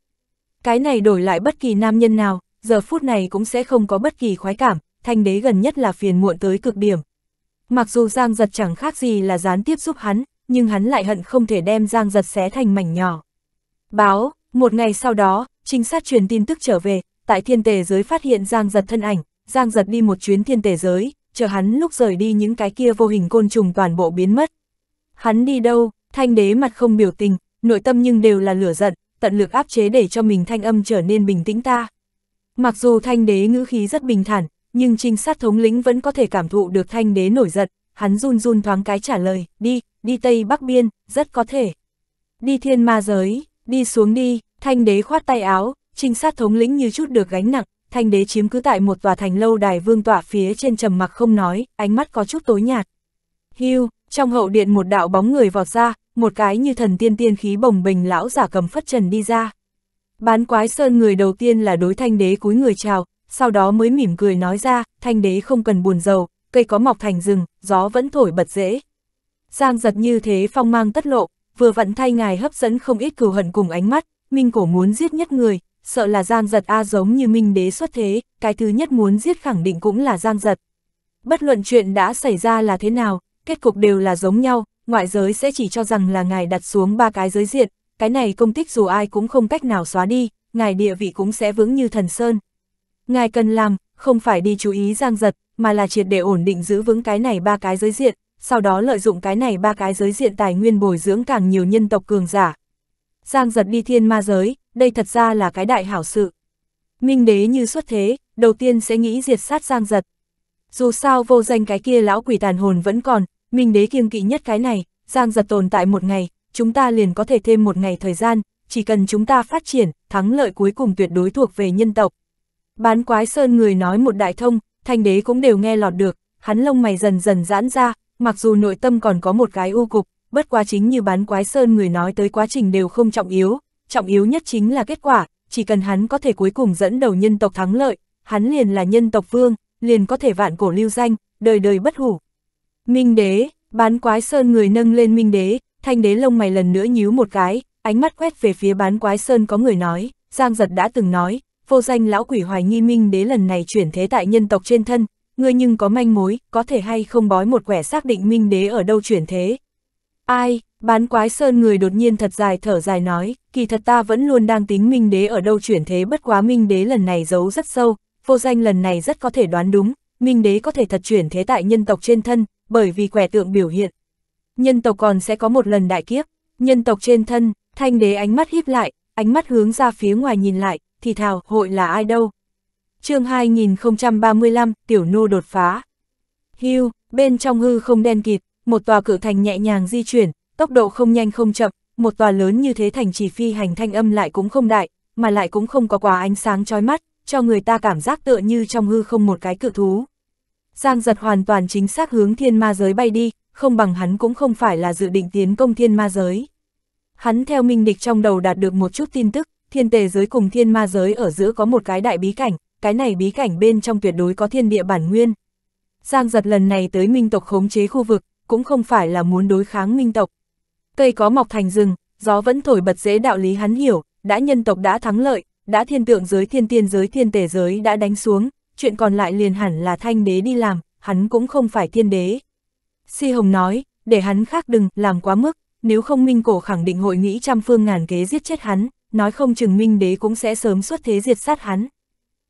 Cái này đổi lại bất kỳ nam nhân nào, giờ phút này cũng sẽ không có bất kỳ khoái cảm, thanh đế gần nhất là phiền muộn tới cực điểm. Mặc dù Giang Giật chẳng khác gì là gián tiếp giúp hắn, nhưng hắn lại hận không thể đem Giang Giật xé thành mảnh nhỏ. Báo, một ngày sau đó, trinh sát truyền tin tức trở về, tại thiên tề giới phát hiện Giang Giật thân ảnh, Giang Giật đi một chuyến thiên tề giới, chờ hắn lúc rời đi những cái kia vô hình côn trùng toàn bộ biến mất. Hắn đi đâu, thanh đế mặt không biểu tình, nội tâm nhưng đều là lửa giận, tận lực áp chế để cho mình thanh âm trở nên bình tĩnh ta. Mặc dù thanh đế ngữ khí rất bình thản, nhưng trinh sát thống lĩnh vẫn có thể cảm thụ được thanh đế nổi giận, hắn run run thoáng cái trả lời, đi, đi Tây Bắc Biên, rất có thể. Đi thiên ma giới, đi xuống đi, thanh đế khoát tay áo, trinh sát thống lĩnh như chút được gánh nặng, thanh đế chiếm cứ tại một tòa thành lâu đài vương tỏa phía trên trầm mặc không nói, ánh mắt có chút tối nhạt. Hưu, trong hậu điện một đạo bóng người vọt ra, một cái như thần tiên tiên khí bồng bình lão giả cầm phất trần đi ra. Bán quái sơn người đầu tiên là đối thanh đế cúi người chào, sau đó mới mỉm cười nói ra, thanh đế không cần buồn rầu, cây có mọc thành rừng, gió vẫn thổi bật dễ. Giang giật như thế phong mang tất lộ, vừa vặn thay ngài hấp dẫn không ít cừu hận cùng ánh mắt, minh cổ muốn giết nhất người, sợ là Giang Giật A giống như Minh Đế xuất thế, cái thứ nhất muốn giết khẳng định cũng là Giang Giật. Bất luận chuyện đã xảy ra là thế nào, kết cục đều là giống nhau, ngoại giới sẽ chỉ cho rằng là ngài đặt xuống ba cái giới diện, cái này công tích dù ai cũng không cách nào xóa đi, ngài địa vị cũng sẽ vững như thần sơn. Ngài cần làm, không phải đi chú ý Giang Giật, mà là triệt để ổn định giữ vững cái này ba cái giới diện, sau đó lợi dụng cái này ba cái giới diện tài nguyên bồi dưỡng càng nhiều nhân tộc cường giả, Giang giật đi thiên ma giới, đây thật ra là cái đại hảo sự. Minh đế như xuất thế, đầu tiên sẽ nghĩ diệt sát Giang giật. Dù sao vô danh cái kia lão quỷ tàn hồn vẫn còn, Minh đế kiêng kỵ nhất cái này, Giang giật tồn tại một ngày, chúng ta liền có thể thêm một ngày thời gian, chỉ cần chúng ta phát triển, thắng lợi cuối cùng tuyệt đối thuộc về nhân tộc. Bán quái sơn người nói một đại thông, thanh đế cũng đều nghe lọt được, hắn lông mày dần dần giãn ra, mặc dù nội tâm còn có một cái u cục, bất quá chính như bán quái sơn người nói tới quá trình đều không trọng yếu, trọng yếu nhất chính là kết quả, chỉ cần hắn có thể cuối cùng dẫn đầu nhân tộc thắng lợi, hắn liền là nhân tộc vương, liền có thể vạn cổ lưu danh, đời đời bất hủ. Minh đế, bán quái sơn người nâng lên minh đế, thanh đế lông mày lần nữa nhíu một cái, ánh mắt quét về phía bán quái sơn có người nói, Giang Giật đã từng nói, vô danh lão quỷ hoài nghi minh đế lần này chuyển thế tại nhân tộc trên thân, ngươi nhưng có manh mối, có thể hay không bói một quẻ xác định minh đế ở đâu chuyển thế, Ai, bán quái sơn người đột nhiên thật dài thở dài nói, kỳ thật ta vẫn luôn đang tính minh đế ở đâu chuyển thế bất quá minh đế lần này giấu rất sâu, vô danh lần này rất có thể đoán đúng, minh đế có thể thật chuyển thế tại nhân tộc trên thân, bởi vì quẻ tượng biểu hiện. Nhân tộc còn sẽ có một lần đại kiếp, nhân tộc trên thân, thanh đế ánh mắt híp lại, ánh mắt hướng ra phía ngoài nhìn lại, thì thào hội là ai đâu. chương 2035, tiểu nô đột phá. Hưu, bên trong hư không đen kịt, một tòa cửa thành nhẹ nhàng di chuyển, tốc độ không nhanh không chậm, một tòa lớn như thế thành chỉ phi hành thanh âm lại cũng không đại, mà lại cũng không có quá ánh sáng chói mắt, cho người ta cảm giác tựa như trong hư không một cái cự thú. Giang giật hoàn toàn chính xác hướng thiên ma giới bay đi, không bằng hắn cũng không phải là dự định tiến công thiên ma giới. Hắn theo minh địch trong đầu đạt được một chút tin tức, thiên tề giới cùng thiên ma giới ở giữa có một cái đại bí cảnh, cái này bí cảnh bên trong tuyệt đối có thiên địa bản nguyên. Giang giật lần này tới minh tộc khống chế khu vực, cũng không phải là muốn đối kháng minh tộc. Cây có mọc thành rừng, gió vẫn thổi bật dễ đạo lý hắn hiểu, đã nhân tộc đã thắng lợi, đã thiên tượng giới thiên tiên giới thiên tể giới đã đánh xuống, chuyện còn lại liền hẳn là thanh đế đi làm, hắn cũng không phải thiên đế. Si Hồng nói, để hắn khác đừng làm quá mức, nếu không minh cổ khẳng định hội nghĩ trăm phương ngàn kế giết chết hắn, nói không chừng minh đế cũng sẽ sớm xuất thế diệt sát hắn.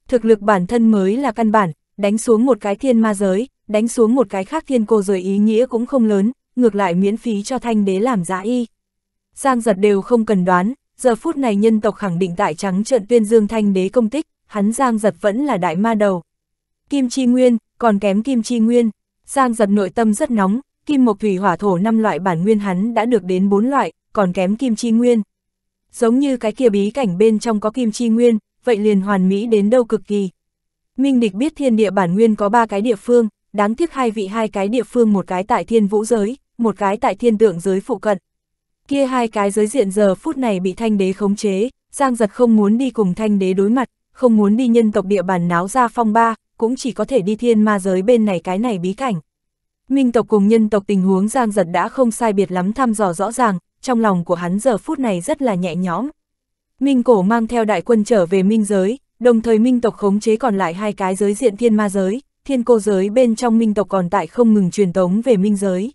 Thực lực bản thân mới là căn bản, đánh xuống một cái thiên ma giới, đánh xuống một cái khác thiên cô rồi ý nghĩa cũng không lớn, ngược lại miễn phí cho thanh đế làm giá y. Giang giật đều không cần đoán, giờ phút này nhân tộc khẳng định tại trắng trận tuyên dương thanh đế công tích, hắn Giang giật vẫn là đại ma đầu. Kim Chi Nguyên, còn kém Kim Chi Nguyên, Giang giật nội tâm rất nóng, Kim Mộc Thủy Hỏa Thổ năm loại bản nguyên hắn đã được đến bốn loại, còn kém Kim Chi Nguyên. Giống như cái kia bí cảnh bên trong có Kim Chi Nguyên, vậy liền hoàn mỹ đến đâu cực kỳ. Minh Địch biết thiên địa bản nguyên có ba cái địa phương, đáng tiếc hai vị hai cái địa phương một cái tại thiên vũ giới, một cái tại thiên tượng giới phụ cận. Kia hai cái giới diện giờ phút này bị thanh đế khống chế, Giang giật không muốn đi cùng thanh đế đối mặt, không muốn đi nhân tộc địa bàn náo ra phong ba, cũng chỉ có thể đi thiên ma giới bên này cái này bí cảnh. Minh tộc cùng nhân tộc tình huống Giang giật đã không sai biệt lắm thăm dò rõ ràng, trong lòng của hắn giờ phút này rất là nhẹ nhõm. Minh cổ mang theo đại quân trở về minh giới, đồng thời minh tộc khống chế còn lại hai cái giới diện thiên ma giới, thiên cô giới bên trong minh tộc còn tại không ngừng truyền tống về minh giới.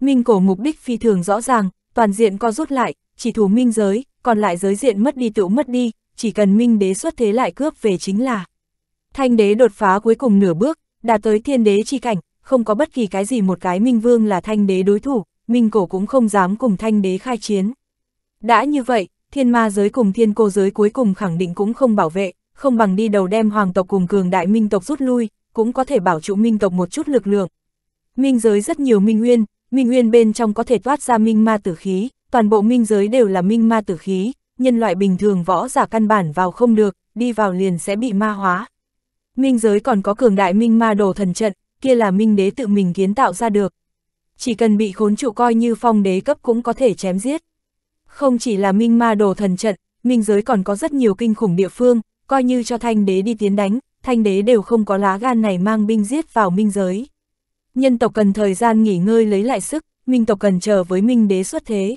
Minh cổ mục đích phi thường rõ ràng, toàn diện co rút lại, chỉ thủ minh giới, còn lại giới diện mất đi tựu mất đi, chỉ cần minh đế xuất thế lại cướp về chính là. Thanh đế đột phá cuối cùng nửa bước, đã tới thiên đế chi cảnh, không có bất kỳ cái gì một cái minh vương là thanh đế đối thủ, minh cổ cũng không dám cùng thanh đế khai chiến. Đã như vậy, thiên ma giới cùng thiên cô giới cuối cùng khẳng định cũng không bảo vệ, không bằng đi đầu đem hoàng tộc cùng cường đại minh tộc rút lui, cũng có thể bảo trụ minh tộc một chút lực lượng. Minh giới rất nhiều minh nguyên, minh nguyên bên trong có thể toát ra minh ma tử khí, toàn bộ minh giới đều là minh ma tử khí, nhân loại bình thường võ giả căn bản vào không được, đi vào liền sẽ bị ma hóa. Minh giới còn có cường đại minh ma đồ thần trận, kia là minh đế tự mình kiến tạo ra được. Chỉ cần bị khốn trụ coi như phong đế cấp cũng có thể chém giết. Không chỉ là minh ma đồ thần trận, minh giới còn có rất nhiều kinh khủng địa phương, coi như cho thanh đế đi tiến đánh, thanh đế đều không có lá gan này mang binh giết vào minh giới. Nhân tộc cần thời gian nghỉ ngơi lấy lại sức, minh tộc cần chờ với minh đế xuất thế.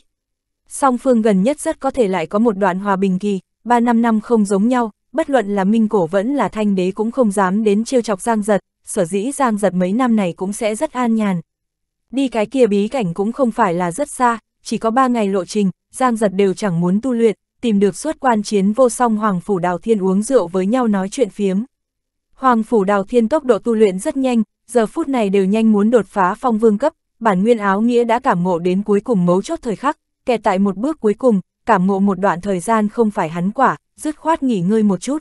Song phương gần nhất rất có thể lại có một đoạn hòa bình kỳ, 3 năm năm không giống nhau, bất luận là minh cổ vẫn là thanh đế cũng không dám đến chiêu chọc giang giật, sở dĩ giang giật mấy năm này cũng sẽ rất an nhàn. Đi cái kia bí cảnh cũng không phải là rất xa, chỉ có 3 ngày lộ trình, giang giật đều chẳng muốn tu luyện, tìm được suốt quan chiến vô song hoàng phủ đào thiên uống rượu với nhau nói chuyện phiếm. Hoàng phủ đào thiên tốc độ tu luyện rất nhanh, giờ phút này đều nhanh muốn đột phá phong vương cấp, bản nguyên áo nghĩa đã cảm ngộ đến cuối cùng mấu chốt thời khắc, kẹt tại một bước cuối cùng, cảm ngộ một đoạn thời gian không phải hắn quả, dứt khoát nghỉ ngơi một chút.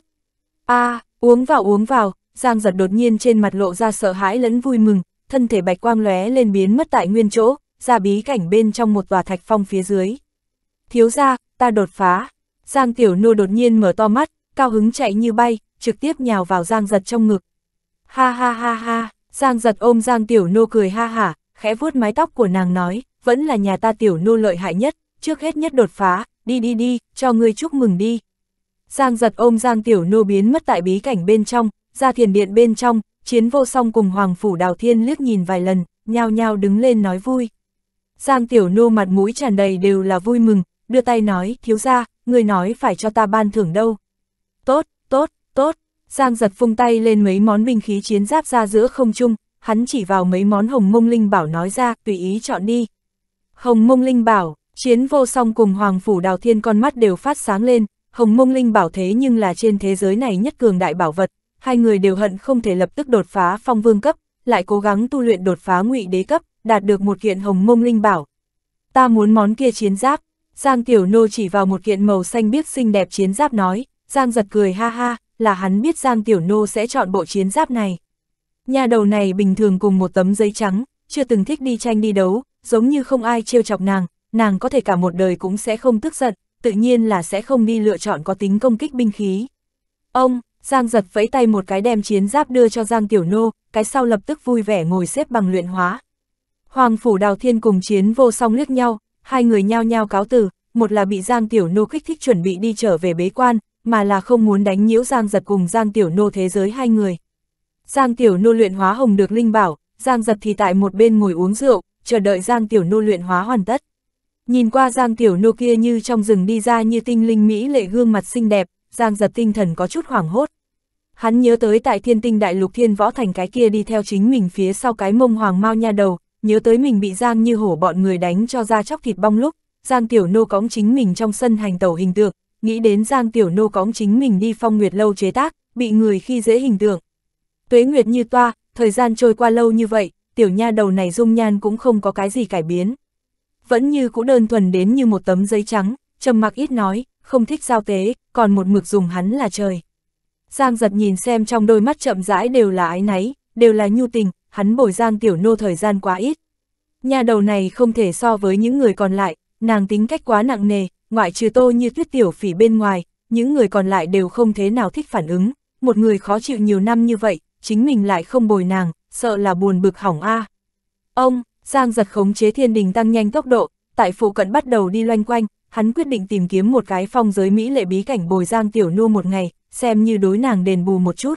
a à, uống vào uống vào, Giang giật đột nhiên trên mặt lộ ra sợ hãi lẫn vui mừng, thân thể bạch quang lóe lên biến mất tại nguyên chỗ, ra bí cảnh bên trong một tòa thạch phong phía dưới. Thiếu ra, ta đột phá. Giang tiểu nô đột nhiên mở to mắt, cao hứng chạy như bay, trực tiếp nhào vào Giang Giật trong ngực. Ha ha ha ha, Giang Giật ôm Giang Tiểu Nô cười ha hả, khẽ vuốt mái tóc của nàng nói, vẫn là nhà ta Tiểu Nô lợi hại nhất, trước hết nhất đột phá, đi đi đi, cho ngươi chúc mừng đi. Giang Giật ôm Giang Tiểu Nô biến mất tại bí cảnh bên trong, ra thiền điện bên trong, chiến vô song cùng Hoàng Phủ Đào Thiên liếc nhìn vài lần, nhao nhao đứng lên nói vui. Giang Tiểu Nô mặt mũi tràn đầy đều là vui mừng, đưa tay nói, thiếu ra, người nói phải cho ta ban thưởng đâu. Tốt, tốt, tốt, Giang giật phung tay lên mấy món binh khí chiến giáp ra giữa không trung, hắn chỉ vào mấy món hồng mông linh bảo nói ra, tùy ý chọn đi. Hồng mông linh bảo, chiến vô song cùng hoàng phủ đào thiên con mắt đều phát sáng lên, hồng mông linh bảo thế nhưng là trên thế giới này nhất cường đại bảo vật, hai người đều hận không thể lập tức đột phá phong vương cấp, lại cố gắng tu luyện đột phá ngụy đế cấp, đạt được một kiện hồng mông linh bảo. Ta muốn món kia chiến giáp, Giang Tiểu Nô chỉ vào một kiện màu xanh biếc xinh đẹp chiến giáp nói. Giang giật cười ha ha, là hắn biết Giang Tiểu Nô sẽ chọn bộ chiến giáp này. Nhà đầu này bình thường cùng một tấm giấy trắng, chưa từng thích đi tranh đi đấu, giống như không ai trêu chọc nàng, nàng có thể cả một đời cũng sẽ không tức giận, tự nhiên là sẽ không đi lựa chọn có tính công kích binh khí. Ông, Giang giật vẫy tay một cái đem chiến giáp đưa cho Giang Tiểu Nô, cái sau lập tức vui vẻ ngồi xếp bằng luyện hóa. Hoàng Phủ Đào Thiên cùng chiến vô song liếc nhau, hai người nhao nhao cáo từ, một là bị Giang Tiểu Nô kích thích chuẩn bị đi trở về bế quan, mà là không muốn đánh nhiễu Giang Giật cùng Giang Tiểu Nô thế giới hai người. Giang Tiểu Nô luyện hóa hồng được linh bảo, Giang Giật thì tại một bên ngồi uống rượu, chờ đợi Giang Tiểu Nô luyện hóa hoàn tất. Nhìn qua Giang Tiểu Nô kia như trong rừng đi ra như tinh linh Mỹ lệ gương mặt xinh đẹp, Giang Giật tinh thần có chút hoảng hốt. Hắn nhớ tới tại thiên tinh đại lục thiên võ thành cái kia đi theo chính mình phía sau cái mông hoàng mau nha đầu, nhớ tới mình bị Giang như hổ bọn người đánh cho ra chóc thịt bong lúc, Giang Tiểu Nô cõng chính mình trong sân hành tẩu hình tượng, nghĩ đến Giang Tiểu Nô cõng chính mình đi phong nguyệt lâu chế tác, bị người khi dễ hình tượng. Tuế nguyệt như toa, thời gian trôi qua lâu như vậy, tiểu nha đầu này dung nhan cũng không có cái gì cải biến. Vẫn như cũ đơn thuần đến như một tấm giấy trắng, trầm mặc ít nói, không thích giao tế, còn một mực dùng hắn là trời. Giang giật nhìn xem trong đôi mắt chậm rãi đều là ái náy, đều là nhu tình, hắn bồi Giang Tiểu Nô thời gian quá ít. Nhà đầu này không thể so với những người còn lại, nàng tính cách quá nặng nề, ngoại trừ tô như tuyết tiểu phỉ bên ngoài, những người còn lại đều không thế nào thích phản ứng, một người khó chịu nhiều năm như vậy, chính mình lại không bồi nàng, sợ là buồn bực hỏng a. À. Ông, Giang giật khống chế thiên đình tăng nhanh tốc độ, tại phụ cận bắt đầu đi loanh quanh, hắn quyết định tìm kiếm một cái phong giới Mỹ lệ bí cảnh bồi Giang Tiểu Nua một ngày, xem như đối nàng đền bù một chút.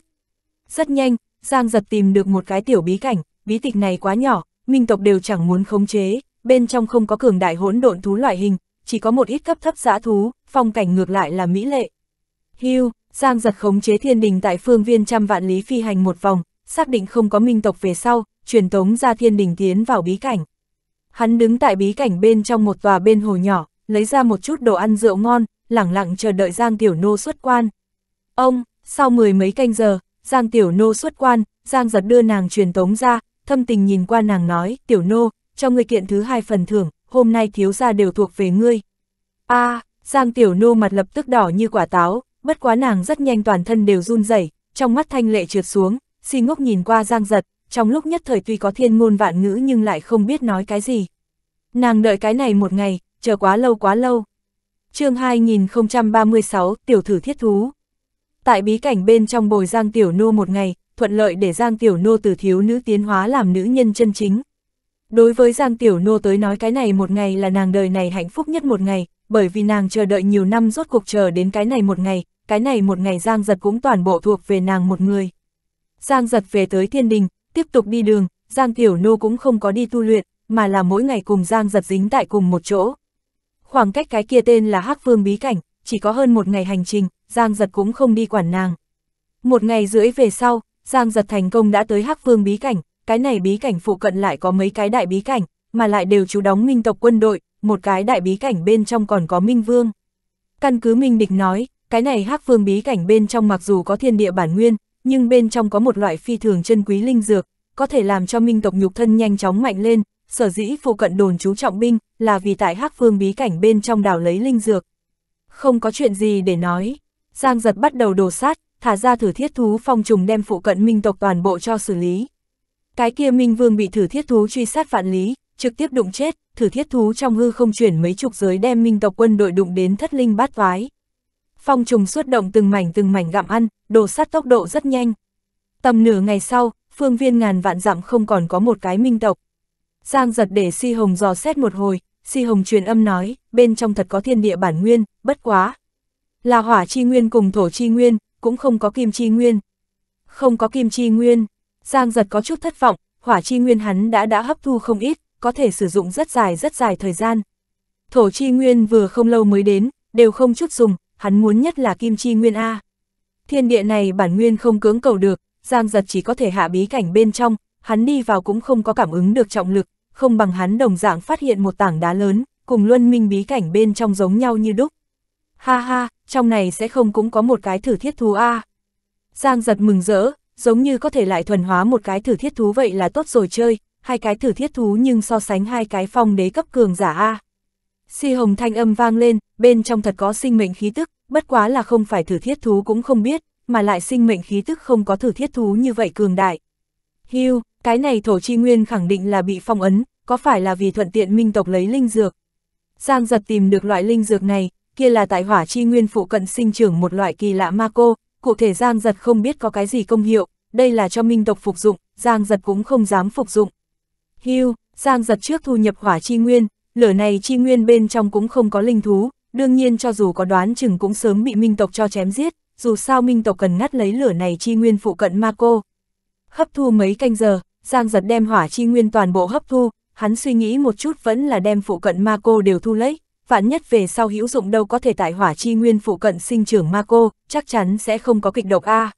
Rất nhanh, Giang giật tìm được một cái tiểu bí cảnh, bí tịch này quá nhỏ, minh tộc đều chẳng muốn khống chế, bên trong không có cường đại hỗn độn thú loại hình, chỉ có một ít cấp thấp giã thú, phong cảnh ngược lại là mỹ lệ. Hưu, Giang giật khống chế thiên đình tại phương viên trăm vạn lý phi hành một vòng, xác định không có minh tộc về sau, truyền tống ra thiên đình tiến vào bí cảnh. Hắn đứng tại bí cảnh bên trong một tòa bên hồ nhỏ, lấy ra một chút đồ ăn rượu ngon, lẳng lặng chờ đợi Giang Tiểu Nô xuất quan. Ông, sau mười mấy canh giờ, Giang Tiểu Nô xuất quan, Giang giật đưa nàng truyền tống ra, thâm tình nhìn qua nàng nói, Tiểu Nô, cho người kiện thứ hai phần thưởng, hôm nay thiếu gia đều thuộc về ngươi. a à, Giang Tiểu Nô mặt lập tức đỏ như quả táo, bất quá nàng rất nhanh toàn thân đều run rẩy trong mắt thanh lệ trượt xuống, si ngốc nhìn qua Giang Giật, trong lúc nhất thời tuy có thiên ngôn vạn ngữ nhưng lại không biết nói cái gì. Nàng đợi cái này một ngày, chờ quá lâu quá lâu. chương 2036, tiểu thử thiết thú. Tại bí cảnh bên trong bồi Giang Tiểu Nô một ngày, thuận lợi để Giang Tiểu Nô từ thiếu nữ tiến hóa làm nữ nhân chân chính, Đối với Giang Tiểu Nô tới nói cái này một ngày là nàng đời này hạnh phúc nhất một ngày, bởi vì nàng chờ đợi nhiều năm rốt cuộc chờ đến cái này một ngày, cái này một ngày Giang Giật cũng toàn bộ thuộc về nàng một người. Giang Giật về tới thiên đình, tiếp tục đi đường, Giang Tiểu Nô cũng không có đi tu luyện, mà là mỗi ngày cùng Giang Giật dính tại cùng một chỗ. Khoảng cách cái kia tên là hắc Vương Bí Cảnh, chỉ có hơn một ngày hành trình, Giang Giật cũng không đi quản nàng. Một ngày rưỡi về sau, Giang Giật thành công đã tới hắc Vương Bí Cảnh, cái này bí cảnh phụ cận lại có mấy cái đại bí cảnh, mà lại đều chú đóng minh tộc quân đội, một cái đại bí cảnh bên trong còn có minh vương. Căn cứ minh địch nói, cái này hắc vương bí cảnh bên trong mặc dù có thiên địa bản nguyên, nhưng bên trong có một loại phi thường chân quý linh dược, có thể làm cho minh tộc nhục thân nhanh chóng mạnh lên, sở dĩ phụ cận đồn chú trọng binh là vì tại hắc vương bí cảnh bên trong đảo lấy linh dược. Không có chuyện gì để nói, Giang giật bắt đầu đồ sát, thả ra thử thiết thú phong trùng đem phụ cận minh tộc toàn bộ cho xử lý. Cái kia Minh Vương bị thử thiết thú truy sát vạn lý, trực tiếp đụng chết, thử thiết thú trong hư không chuyển mấy chục giới đem minh tộc quân đội đụng đến thất linh bát vái. Phong trùng xuất động từng mảnh từng mảnh gặm ăn, đồ sát tốc độ rất nhanh. Tầm nửa ngày sau, phương viên ngàn vạn dặm không còn có một cái minh tộc. Giang giật để Si Hồng dò xét một hồi, Si Hồng truyền âm nói, bên trong thật có thiên địa bản nguyên, bất quá. Là hỏa chi nguyên cùng thổ chi nguyên, cũng không có kim chi nguyên. Không có kim chi nguyên, Giang giật có chút thất vọng, hỏa chi nguyên hắn đã đã hấp thu không ít, có thể sử dụng rất dài rất dài thời gian. Thổ chi nguyên vừa không lâu mới đến, đều không chút dùng, hắn muốn nhất là kim chi nguyên A. Thiên địa này bản nguyên không cưỡng cầu được, Giang giật chỉ có thể hạ bí cảnh bên trong, hắn đi vào cũng không có cảm ứng được trọng lực, không bằng hắn đồng dạng phát hiện một tảng đá lớn, cùng luân minh bí cảnh bên trong giống nhau như đúc. Ha ha, trong này sẽ không cũng có một cái thử thiết thú A. Giang giật mừng rỡ, giống như có thể lại thuần hóa một cái thử thiết thú vậy là tốt rồi chơi, hai cái thử thiết thú nhưng so sánh hai cái phong đế cấp cường giả A. Si hồng thanh âm vang lên, bên trong thật có sinh mệnh khí tức, bất quá là không phải thử thiết thú cũng không biết, mà lại sinh mệnh khí tức không có thử thiết thú như vậy cường đại. Hưu, cái này thổ chi nguyên khẳng định là bị phong ấn, có phải là vì thuận tiện minh tộc lấy linh dược? Giang giật tìm được loại linh dược này, kia là tại hỏa chi nguyên phụ cận sinh trưởng một loại kỳ lạ ma cô, cụ thể Giang Giật không biết có cái gì công hiệu, đây là cho minh tộc phục dụng, Giang Giật cũng không dám phục dụng. Hưu, Giang Giật trước thu nhập hỏa chi nguyên, lửa này chi nguyên bên trong cũng không có linh thú, đương nhiên cho dù có đoán chừng cũng sớm bị minh tộc cho chém giết, dù sao minh tộc cần ngắt lấy lửa này chi nguyên phụ cận ma cô. Hấp thu mấy canh giờ, Giang Giật đem hỏa chi nguyên toàn bộ hấp thu, hắn suy nghĩ một chút vẫn là đem phụ cận ma cô đều thu lấy vạn nhất về sau hữu dụng đâu có thể tại hỏa chi nguyên phụ cận sinh trưởng ma cô, chắc chắn sẽ không có kịch độc a.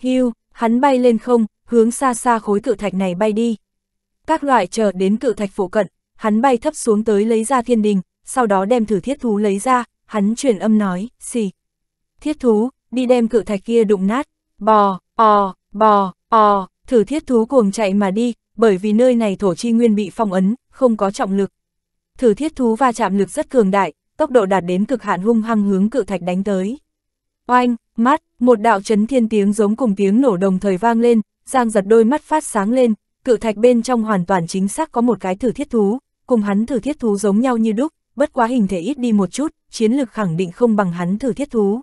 Hưu, hắn bay lên không, hướng xa xa khối cự thạch này bay đi. Các loại chờ đến cự thạch phụ cận, hắn bay thấp xuống tới lấy ra thiên đình, sau đó đem thử thiết thú lấy ra, hắn truyền âm nói, xì. Thiết thú, đi đem cự thạch kia đụng nát, bò, ò, bò, ò, thử thiết thú cuồng chạy mà đi, bởi vì nơi này thổ chi nguyên bị phong ấn, không có trọng lực thử thiết thú va chạm lực rất cường đại, tốc độ đạt đến cực hạn hung hăng hướng cự thạch đánh tới. Oanh, mắt, một đạo chấn thiên tiếng giống cùng tiếng nổ đồng thời vang lên, Giang giật đôi mắt phát sáng lên, cự thạch bên trong hoàn toàn chính xác có một cái thử thiết thú, cùng hắn thử thiết thú giống nhau như đúc, bất quá hình thể ít đi một chút, chiến lực khẳng định không bằng hắn thử thiết thú.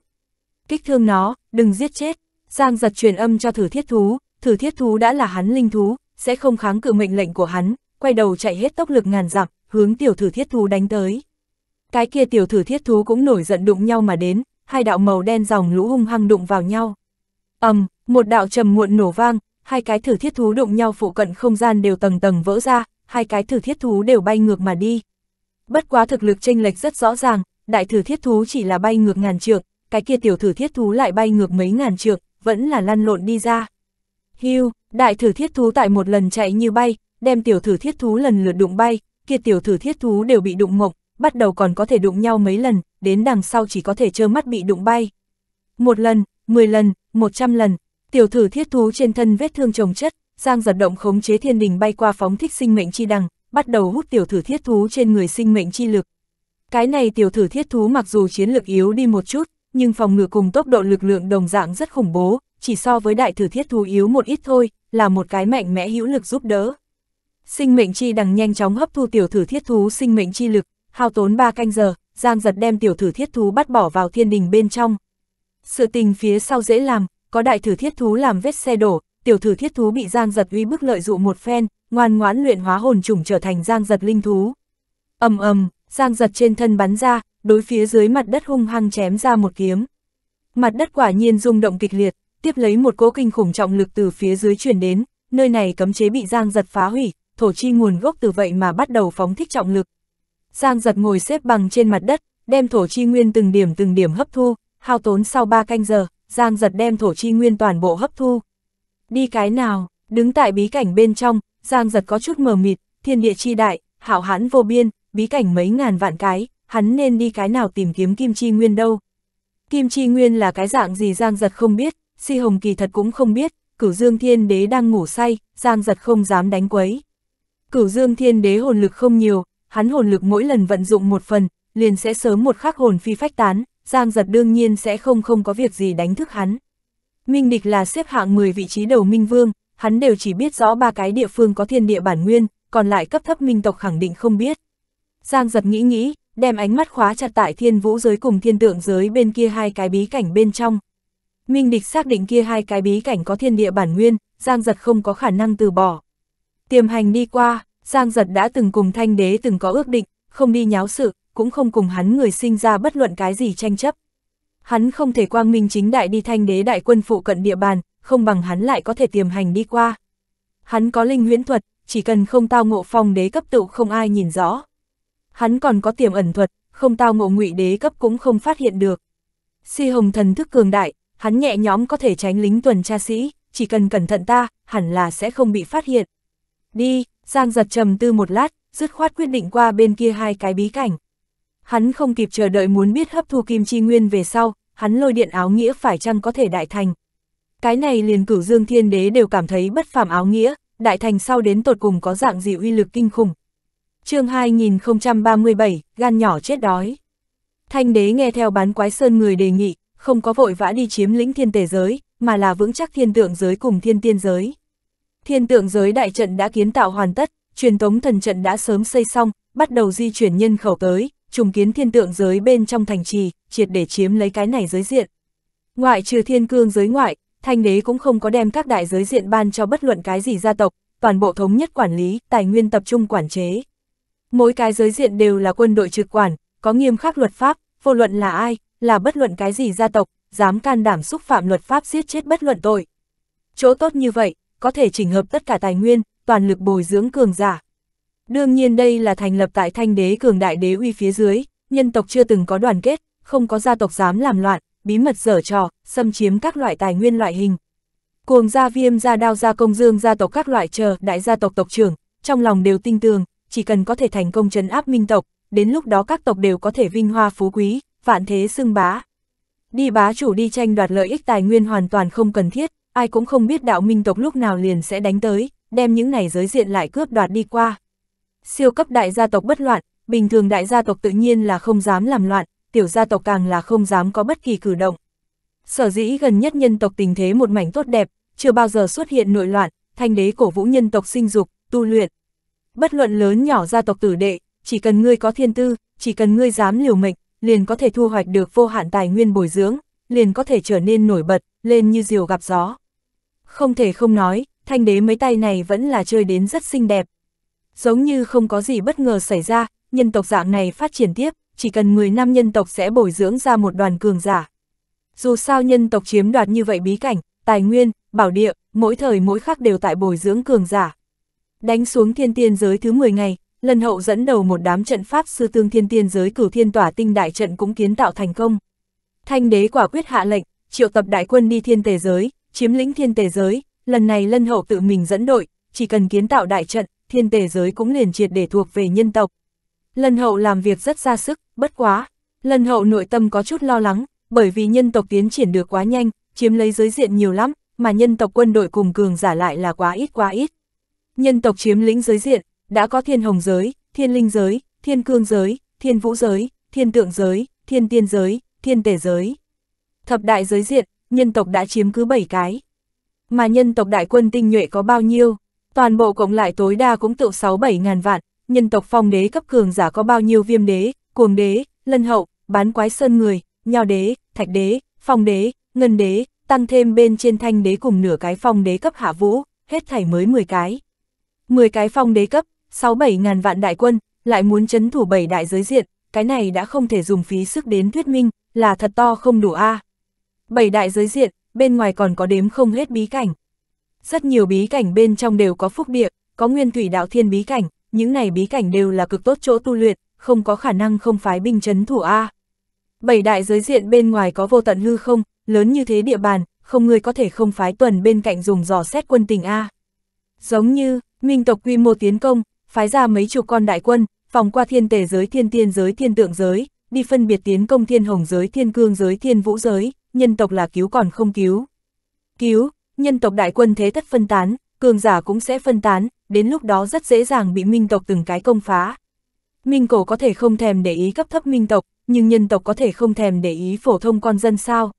Kích thương nó, đừng giết chết. Giang giật truyền âm cho thử thiết thú, thử thiết thú đã là hắn linh thú, sẽ không kháng cự mệnh lệnh của hắn, quay đầu chạy hết tốc lực ngàn dặm, hướng tiểu thử thiết thú đánh tới. Cái kia tiểu thử thiết thú cũng nổi giận đụng nhau mà đến, hai đạo màu đen dòng lũ hung hăng đụng vào nhau. ầm, um, một đạo trầm muộn nổ vang, hai cái thử thiết thú đụng nhau phụ cận không gian đều tầng tầng vỡ ra, hai cái thử thiết thú đều bay ngược mà đi. Bất quá thực lực chênh lệch rất rõ ràng, đại thử thiết thú chỉ là bay ngược ngàn trượng, cái kia tiểu thử thiết thú lại bay ngược mấy ngàn trượng, vẫn là lăn lộn đi ra. Hưu, đại thử thiết thú tại một lần chạy như bay, đem tiểu thử thiết thú lần lượt đụng bay, kia tiểu thử thiết thú đều bị đụng mộc, bắt đầu còn có thể đụng nhau mấy lần, đến đằng sau chỉ có thể trơ mắt bị đụng bay. Một lần, mười lần, một trăm lần, tiểu thử thiết thú trên thân vết thương trồng chất, Giang giật động khống chế thiên đình bay qua phóng thích sinh mệnh chi đằng, bắt đầu hút tiểu thử thiết thú trên người sinh mệnh chi lực. Cái này tiểu thử thiết thú mặc dù chiến lực yếu đi một chút, nhưng phòng ngừa cùng tốc độ lực lượng đồng dạng rất khủng bố, chỉ so với đại thử thiết thú yếu một ít thôi, là một cái mạnh mẽ hữu lực giúp đỡ. Sinh mệnh chi đằng nhanh chóng hấp thu tiểu thử thiết thú sinh mệnh chi lực, hao tốn 3 canh giờ, Giang giật đem tiểu thử thiết thú bắt bỏ vào thiên đình bên trong. Sự tình phía sau dễ làm, có đại thử thiết thú làm vết xe đổ, tiểu thử thiết thú bị Giang giật uy bức lợi dụ một phen, ngoan ngoãn luyện hóa hồn trùng trở thành Giang giật linh thú. ầm ầm, Giang giật trên thân bắn ra, đối phía dưới mặt đất hung hăng chém ra một kiếm. Mặt đất quả nhiên rung động kịch liệt, tiếp lấy một cỗ kinh khủng trọng lực từ phía dưới truyền đến, nơi này cấm chế bị Giang giật phá hủy, thổ chi nguồn gốc từ vậy mà bắt đầu phóng thích trọng lực. Giang giật ngồi xếp bằng trên mặt đất, đem thổ chi nguyên từng điểm từng điểm hấp thu, hao tốn sau 3 canh giờ, Giang giật đem thổ chi nguyên toàn bộ hấp thu. Đi cái nào, đứng tại bí cảnh bên trong, Giang giật có chút mờ mịt, thiên địa chi đại, hảo hãn vô biên, bí cảnh mấy ngàn vạn cái, hắn nên đi cái nào tìm kiếm kim chi nguyên đâu. Kim chi nguyên là cái dạng gì Giang giật không biết, si hồng kỳ thật cũng không biết, cửu dương thiên đế đang ngủ say, Giang giật không dám đánh quấy. Cửu Dương Thiên Đế hồn lực không nhiều, hắn hồn lực mỗi lần vận dụng một phần, liền sẽ sớm một khắc hồn phi phách tán, Giang Giật đương nhiên sẽ không không có việc gì đánh thức hắn. Minh Địch là xếp hạng 10 vị trí đầu Minh Vương, hắn đều chỉ biết rõ ba cái địa phương có thiên địa bản nguyên, còn lại cấp thấp Minh tộc khẳng định không biết. Giang Giật nghĩ nghĩ, đem ánh mắt khóa chặt tại thiên vũ giới cùng thiên tượng giới bên kia hai cái bí cảnh bên trong. Minh Địch xác định kia hai cái bí cảnh có thiên địa bản nguyên, Giang Giật không có khả năng từ bỏ. Tiềm hành đi qua, Giang Giật đã từng cùng Thanh Đế từng có ước định, không đi nháo sự, cũng không cùng hắn người sinh ra bất luận cái gì tranh chấp. Hắn không thể quang minh chính đại đi Thanh Đế đại quân phụ cận địa bàn, không bằng hắn lại có thể tiềm hành đi qua. Hắn có linh huyễn thuật, chỉ cần không tao ngộ phong đế cấp tụ không ai nhìn rõ. Hắn còn có tiềm ẩn thuật, không tao ngộ ngụy đế cấp cũng không phát hiện được. Si hồng thần thức cường đại, hắn nhẹ nhõm có thể tránh lính tuần tra sĩ, chỉ cần cẩn thận ta, hẳn là sẽ không bị phát hiện. Đi, Giang giật trầm tư một lát, dứt khoát quyết định qua bên kia hai cái bí cảnh. Hắn không kịp chờ đợi muốn biết hấp thu kim chi nguyên về sau, hắn lôi điện áo nghĩa phải chăng có thể đại thành. Cái này liền cửu dương thiên đế đều cảm thấy bất phàm áo nghĩa, đại thành sau đến tột cùng có dạng gì uy lực kinh khủng. chương 2037, gan nhỏ chết đói. Thanh đế nghe theo bán quái sơn người đề nghị, không có vội vã đi chiếm lĩnh thiên tề giới, mà là vững chắc thiên tượng giới cùng thiên tiên giới. Thiên tượng giới đại trận đã kiến tạo hoàn tất, truyền tống thần trận đã sớm xây xong, bắt đầu di chuyển nhân khẩu tới, trùng kiến thiên tượng giới bên trong thành trì, triệt để chiếm lấy cái này giới diện. Ngoại trừ thiên cương giới ngoại, thanh đế cũng không có đem các đại giới diện ban cho bất luận cái gì gia tộc, toàn bộ thống nhất quản lý, tài nguyên tập trung quản chế. Mỗi cái giới diện đều là quân đội trực quản, có nghiêm khắc luật pháp, vô luận là ai, là bất luận cái gì gia tộc, dám can đảm xúc phạm luật pháp giết chết bất luận tội. Chỗ tốt như vậy, có thể chỉnh hợp tất cả tài nguyên, toàn lực bồi dưỡng cường giả. Đương nhiên đây là thành lập tại thanh đế cường đại đế uy phía dưới, nhân tộc chưa từng có đoàn kết, không có gia tộc dám làm loạn, bí mật dở trò, xâm chiếm các loại tài nguyên loại hình. Cuồng gia viêm gia đao gia công dương gia tộc các loại chờ đại gia tộc tộc trưởng, trong lòng đều tin tường, chỉ cần có thể thành công chấn áp minh tộc, đến lúc đó các tộc đều có thể vinh hoa phú quý, vạn thế xưng bá. Đi bá chủ đi tranh đoạt lợi ích tài nguyên hoàn toàn không cần thiết, ai cũng không biết đạo minh tộc lúc nào liền sẽ đánh tới, đem những này giới diện lại cướp đoạt đi qua. Siêu cấp đại gia tộc bất loạn, bình thường đại gia tộc tự nhiên là không dám làm loạn, tiểu gia tộc càng là không dám có bất kỳ cử động. Sở dĩ gần nhất nhân tộc tình thế một mảnh tốt đẹp, chưa bao giờ xuất hiện nội loạn, thanh đế cổ vũ nhân tộc sinh dục, tu luyện. Bất luận lớn nhỏ gia tộc tử đệ, chỉ cần ngươi có thiên tư, chỉ cần ngươi dám liều mệnh, liền có thể thu hoạch được vô hạn tài nguyên bồi dưỡng, liền có thể trở nên nổi bật, lên như diều gặp gió. Không thể không nói, thanh đế mấy tay này vẫn là chơi đến rất xinh đẹp. Giống như không có gì bất ngờ xảy ra, nhân tộc dạng này phát triển tiếp, chỉ cần 10 năm nhân tộc sẽ bồi dưỡng ra một đoàn cường giả. Dù sao nhân tộc chiếm đoạt như vậy bí cảnh, tài nguyên, bảo địa, mỗi thời mỗi khắc đều tại bồi dưỡng cường giả. Đánh xuống thiên tiên giới thứ 10 ngày, lần hậu dẫn đầu một đám trận pháp sư tương thiên tiên giới cửu thiên tỏa tinh đại trận cũng kiến tạo thành công. Thanh đế quả quyết hạ lệnh, triệu tập đại quân đi thiên tề giới, chiếm lĩnh thiên tề giới, lần này lân hậu tự mình dẫn đội, chỉ cần kiến tạo đại trận, thiên tề giới cũng liền triệt để thuộc về nhân tộc. Lân hậu làm việc rất ra sức, bất quá, lân hậu nội tâm có chút lo lắng, bởi vì nhân tộc tiến triển được quá nhanh, chiếm lấy giới diện nhiều lắm, mà nhân tộc quân đội cùng cường giả lại là quá ít quá ít. Nhân tộc chiếm lĩnh giới diện, đã có thiên hồng giới, thiên linh giới, thiên cương giới, thiên vũ giới, thiên tượng giới, thiên tiên giới, thiên tề giới. Thập đại giới diện, nhân tộc đã chiếm cứ 7 cái. Mà nhân tộc đại quân tinh nhuệ có bao nhiêu, toàn bộ cộng lại tối đa cũng tự 6-7 ngàn vạn, nhân tộc phong đế cấp cường giả có bao nhiêu viêm đế, cuồng đế, lân hậu, bán quái sơn người, nho đế, thạch đế, phong đế, ngân đế, tăng thêm bên trên thanh đế cùng nửa cái phong đế cấp hạ vũ, hết thảy mới 10 cái. 10 cái phong đế cấp, 6-7 ngàn vạn đại quân, lại muốn chấn thủ bảy đại giới diện, cái này đã không thể dùng phí sức đến thuyết minh, là thật to không đủ a à. Bảy đại giới diện, bên ngoài còn có đếm không hết bí cảnh. Rất nhiều bí cảnh bên trong đều có phúc địa, có nguyên thủy đạo thiên bí cảnh, những này bí cảnh đều là cực tốt chỗ tu luyện, không có khả năng không phái binh chấn thủ A. Bảy đại giới diện bên ngoài có vô tận hư không, lớn như thế địa bàn, không người có thể không phái tuần bên cạnh dùng dò xét quân tình A. Giống như, minh tộc quy mô tiến công, phái ra mấy chục con đại quân, vòng qua thiên tề giới thiên tiên giới thiên tượng giới, đi phân biệt tiến công thiên hồng giới thiên cương giới thiên vũ giới, nhân tộc là cứu còn không cứu. Cứu, nhân tộc đại quân thế tất phân tán, cường giả cũng sẽ phân tán, đến lúc đó rất dễ dàng bị minh tộc từng cái công phá. Minh cổ có thể không thèm để ý cấp thấp minh tộc, nhưng nhân tộc có thể không thèm để ý phổ thông con dân sao.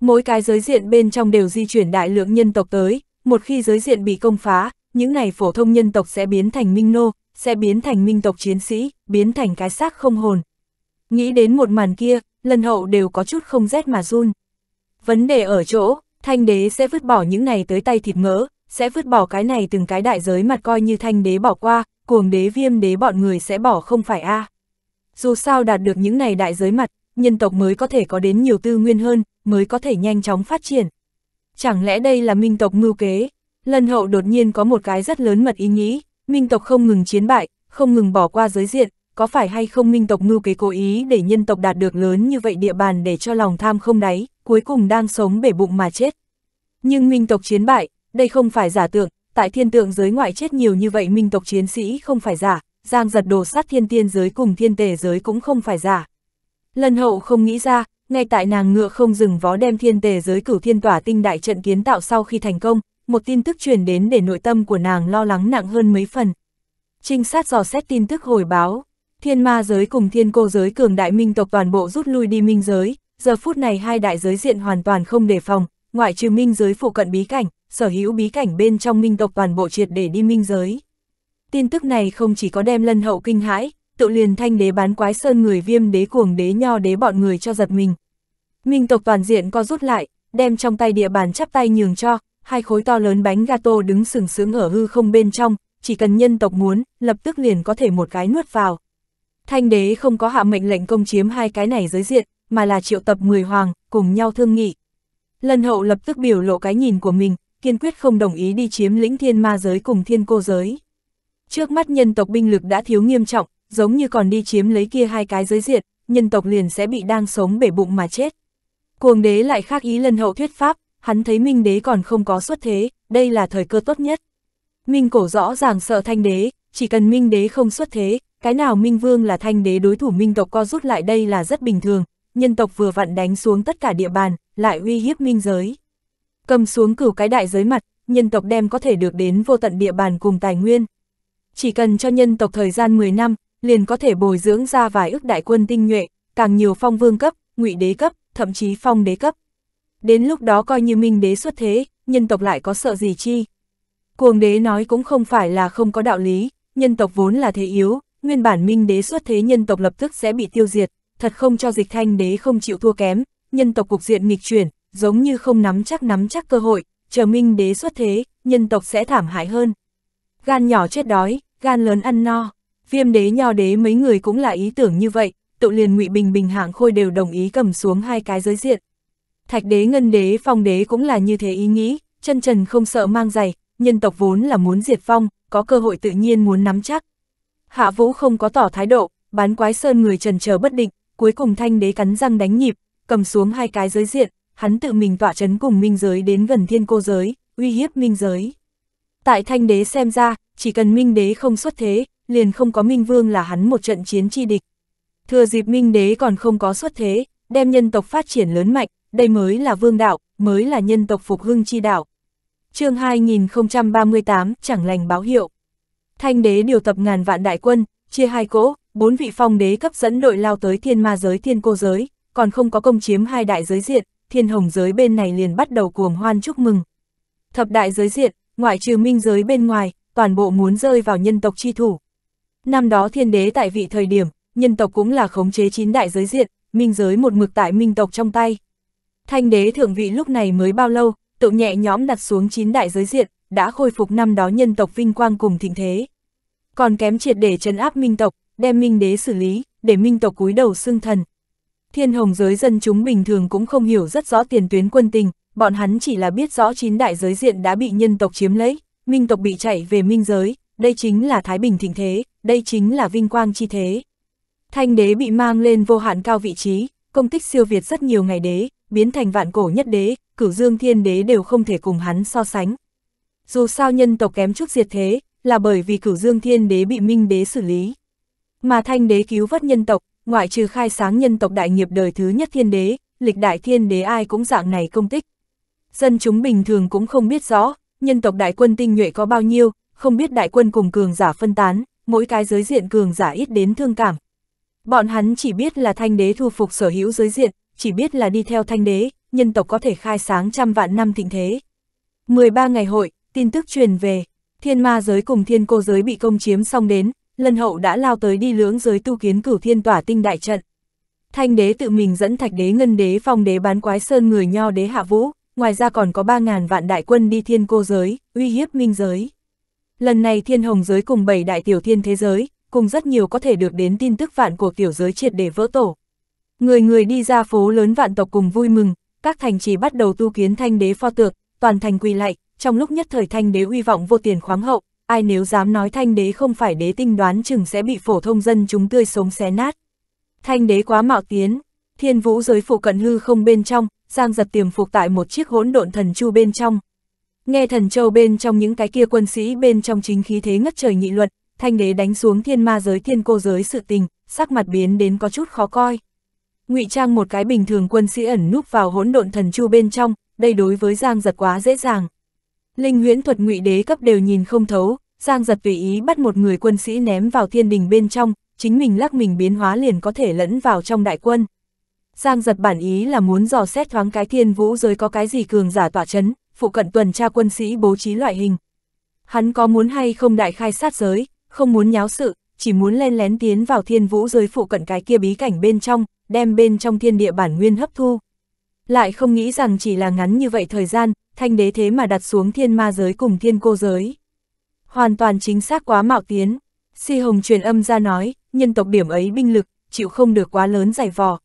Mỗi cái giới diện bên trong đều di chuyển đại lượng nhân tộc tới, một khi giới diện bị công phá, những này phổ thông nhân tộc sẽ biến thành minh nô, sẽ biến thành minh tộc chiến sĩ, biến thành cái xác không hồn. Nghĩ đến một màn kia, lần hậu đều có chút không rét mà run. Vấn đề ở chỗ, thanh đế sẽ vứt bỏ những này tới tay thịt mỡ, sẽ vứt bỏ cái này từng cái đại giới mặt coi như thanh đế bỏ qua, cuồng đế viêm đế bọn người sẽ bỏ không phải a à. Dù sao đạt được những này đại giới mặt, nhân tộc mới có thể có đến nhiều tư nguyên hơn, mới có thể nhanh chóng phát triển. Chẳng lẽ đây là minh tộc mưu kế? Lần hậu đột nhiên có một cái rất lớn mật ý nghĩ, minh tộc không ngừng chiến bại, không ngừng bỏ qua giới diện, có phải hay không minh tộc mưu kế cố ý để nhân tộc đạt được lớn như vậy địa bàn để cho lòng tham không đáy, cuối cùng đang sống bể bụng mà chết. Nhưng minh tộc chiến bại, đây không phải giả tượng, tại thiên tượng giới ngoại chết nhiều như vậy minh tộc chiến sĩ không phải giả, giang giật đồ sát thiên tiên giới cùng thiên tề giới cũng không phải giả. Lần hậu không nghĩ ra, ngay tại nàng ngựa không dừng vó đem thiên tề giới cửu thiên tỏa tinh đại trận kiến tạo sau khi thành công, một tin tức truyền đến để nội tâm của nàng lo lắng nặng hơn mấy phần. Trinh sát dò xét tin tức hồi báo, Thiên ma giới cùng thiên cô giới cường đại minh tộc toàn bộ rút lui đi minh giới, giờ phút này hai đại giới diện hoàn toàn không đề phòng, ngoại trừ minh giới phụ cận bí cảnh, sở hữu bí cảnh bên trong minh tộc toàn bộ triệt để đi minh giới. Tin tức này không chỉ có đem lân hậu kinh hãi, tự liền thanh đế bán quái sơn người viêm đế cuồng đế nho đế bọn người cho giật mình. Minh tộc toàn diện co rút lại, đem trong tay địa bàn chắp tay nhường cho, hai khối to lớn bánh gato đứng sừng sướng ở hư không bên trong, chỉ cần nhân tộc muốn, lập tức liền có thể một cái nuốt vào. Thanh đế không có hạ mệnh lệnh công chiếm hai cái này giới diện, mà là triệu tập 10 hoàng, cùng nhau thương nghị. Lân hậu lập tức biểu lộ cái nhìn của mình, kiên quyết không đồng ý đi chiếm lĩnh thiên ma giới cùng thiên cô giới. Trước mắt nhân tộc binh lực đã thiếu nghiêm trọng, giống như còn đi chiếm lấy kia hai cái giới diện, nhân tộc liền sẽ bị đang sống bể bụng mà chết. Cuồng đế lại khác ý lân hậu thuyết pháp, hắn thấy minh đế còn không có xuất thế, đây là thời cơ tốt nhất. Minh cổ rõ ràng sợ thanh đế, chỉ cần minh đế không xuất thế, cái nào Minh Vương là thanh đế đối thủ Minh tộc co rút lại đây là rất bình thường, nhân tộc vừa vặn đánh xuống tất cả địa bàn, lại uy hiếp Minh giới. Cầm xuống cửu cái đại giới mặt, nhân tộc đem có thể được đến vô tận địa bàn cùng tài nguyên. Chỉ cần cho nhân tộc thời gian 10 năm, liền có thể bồi dưỡng ra vài ước đại quân tinh nhuệ, càng nhiều phong vương cấp, ngụy đế cấp, thậm chí phong đế cấp. Đến lúc đó coi như minh đế xuất thế, nhân tộc lại có sợ gì chi. Cuồng đế nói cũng không phải là không có đạo lý, nhân tộc vốn là thế yếu, nguyên bản minh đế xuất thế nhân tộc lập tức sẽ bị tiêu diệt, thật không cho dịch thanh đế không chịu thua kém, nhân tộc cục diện nghịch chuyển, giống như không nắm chắc nắm chắc cơ hội, chờ minh đế xuất thế, nhân tộc sẽ thảm hại hơn. Gan nhỏ chết đói, gan lớn ăn no, viêm đế nho đế mấy người cũng là ý tưởng như vậy, tụ liền ngụy Bình Bình hạng khôi đều đồng ý cầm xuống hai cái giới diện. Thạch đế ngân đế phong đế cũng là như thế ý nghĩ, chân trần không sợ mang giày, nhân tộc vốn là muốn diệt phong có cơ hội tự nhiên muốn nắm chắc, Hạ Vũ không có tỏ thái độ, bán quái sơn người trần chờ bất định, cuối cùng thanh đế cắn răng đánh nhịp, cầm xuống hai cái giới diện, hắn tự mình tỏa chấn cùng minh giới đến gần thiên cô giới, uy hiếp minh giới. Tại thanh đế xem ra, chỉ cần minh đế không xuất thế, liền không có minh vương là hắn một trận chiến chi địch. Thừa dịp minh đế còn không có xuất thế, đem nhân tộc phát triển lớn mạnh, đây mới là vương đạo, mới là nhân tộc phục hưng chi đạo. chương 2038, chẳng lành báo hiệu. Thanh đế điều tập ngàn vạn đại quân, chia hai cỗ, bốn vị phong đế cấp dẫn đội lao tới thiên ma giới thiên cô giới, còn không có công chiếm hai đại giới diện, thiên hồng giới bên này liền bắt đầu cuồng hoan chúc mừng. Thập đại giới diện, ngoại trừ minh giới bên ngoài, toàn bộ muốn rơi vào nhân tộc chi thủ. Năm đó thiên đế tại vị thời điểm, nhân tộc cũng là khống chế chín đại giới diện, minh giới một mực tại minh tộc trong tay. Thanh đế thượng vị lúc này mới bao lâu, tự nhẹ nhõm đặt xuống chín đại giới diện, đã khôi phục năm đó nhân tộc vinh quang cùng thịnh thế còn kém triệt để chấn áp minh tộc, đem minh đế xử lý, để minh tộc cúi đầu xương thần. Thiên hồng giới dân chúng bình thường cũng không hiểu rất rõ tiền tuyến quân tình, bọn hắn chỉ là biết rõ chín đại giới diện đã bị nhân tộc chiếm lấy, minh tộc bị chạy về minh giới, đây chính là Thái Bình thịnh thế, đây chính là vinh quang chi thế. Thanh đế bị mang lên vô hạn cao vị trí, công tích siêu việt rất nhiều ngày đế, biến thành vạn cổ nhất đế, cửu dương thiên đế đều không thể cùng hắn so sánh. Dù sao nhân tộc kém chút diệt thế, là bởi vì cửu dương thiên đế bị minh đế xử lý. Mà thanh đế cứu vớt nhân tộc, ngoại trừ khai sáng nhân tộc đại nghiệp đời thứ nhất thiên đế, lịch đại thiên đế ai cũng dạng này công tích. Dân chúng bình thường cũng không biết rõ, nhân tộc đại quân tinh nhuệ có bao nhiêu, không biết đại quân cùng cường giả phân tán, mỗi cái giới diện cường giả ít đến thương cảm. Bọn hắn chỉ biết là thanh đế thu phục sở hữu giới diện, chỉ biết là đi theo thanh đế, nhân tộc có thể khai sáng trăm vạn năm thịnh thế. 13 ngày hội, tin tức truyền về, Thiên ma giới cùng thiên cô giới bị công chiếm xong đến, lân hậu đã lao tới đi lưỡng giới tu kiến cửu thiên tỏa tinh đại trận. Thanh đế tự mình dẫn thạch đế ngân đế phong đế bán quái sơn người nho đế hạ vũ, ngoài ra còn có 3.000 vạn đại quân đi thiên cô giới, uy hiếp minh giới. Lần này thiên hồng giới cùng 7 đại tiểu thiên thế giới, cùng rất nhiều có thể được đến tin tức vạn của tiểu giới triệt để vỡ tổ. Người người đi ra phố lớn vạn tộc cùng vui mừng, các thành trì bắt đầu tu kiến thanh đế pho tượng, toàn thành quỳ lạy, trong lúc nhất thời thanh đế uy vọng vô tiền khoáng hậu, ai nếu dám nói thanh đế không phải đế tinh đoán chừng sẽ bị phổ thông dân chúng tươi sống xé nát. Thanh đế quá mạo tiến, thiên vũ giới phủ cận hư không bên trong, giang giật tiềm phục tại một chiếc hỗn độn thần chu bên trong. Nghe thần châu bên trong những cái kia quân sĩ bên trong chính khí thế ngất trời nghị luận, thanh đế đánh xuống thiên ma giới thiên cô giới sự tình, sắc mặt biến đến có chút khó coi. ngụy trang một cái bình thường quân sĩ ẩn núp vào hỗn độn thần chu bên trong, đây đối với giang giật quá dễ dàng. Linh huyễn thuật ngụy đế cấp đều nhìn không thấu, Giang giật tùy ý bắt một người quân sĩ ném vào thiên đình bên trong, chính mình lắc mình biến hóa liền có thể lẫn vào trong đại quân. Giang giật bản ý là muốn dò xét thoáng cái thiên vũ giới có cái gì cường giả tỏa chấn, phụ cận tuần tra quân sĩ bố trí loại hình. Hắn có muốn hay không đại khai sát giới, không muốn nháo sự, chỉ muốn len lén tiến vào thiên vũ giới phụ cận cái kia bí cảnh bên trong, đem bên trong thiên địa bản nguyên hấp thu. Lại không nghĩ rằng chỉ là ngắn như vậy thời gian, thanh đế thế mà đặt xuống thiên ma giới cùng thiên cô giới. Hoàn toàn chính xác quá mạo tiến, si hồng truyền âm ra nói, nhân tộc điểm ấy binh lực, chịu không được quá lớn giải vò.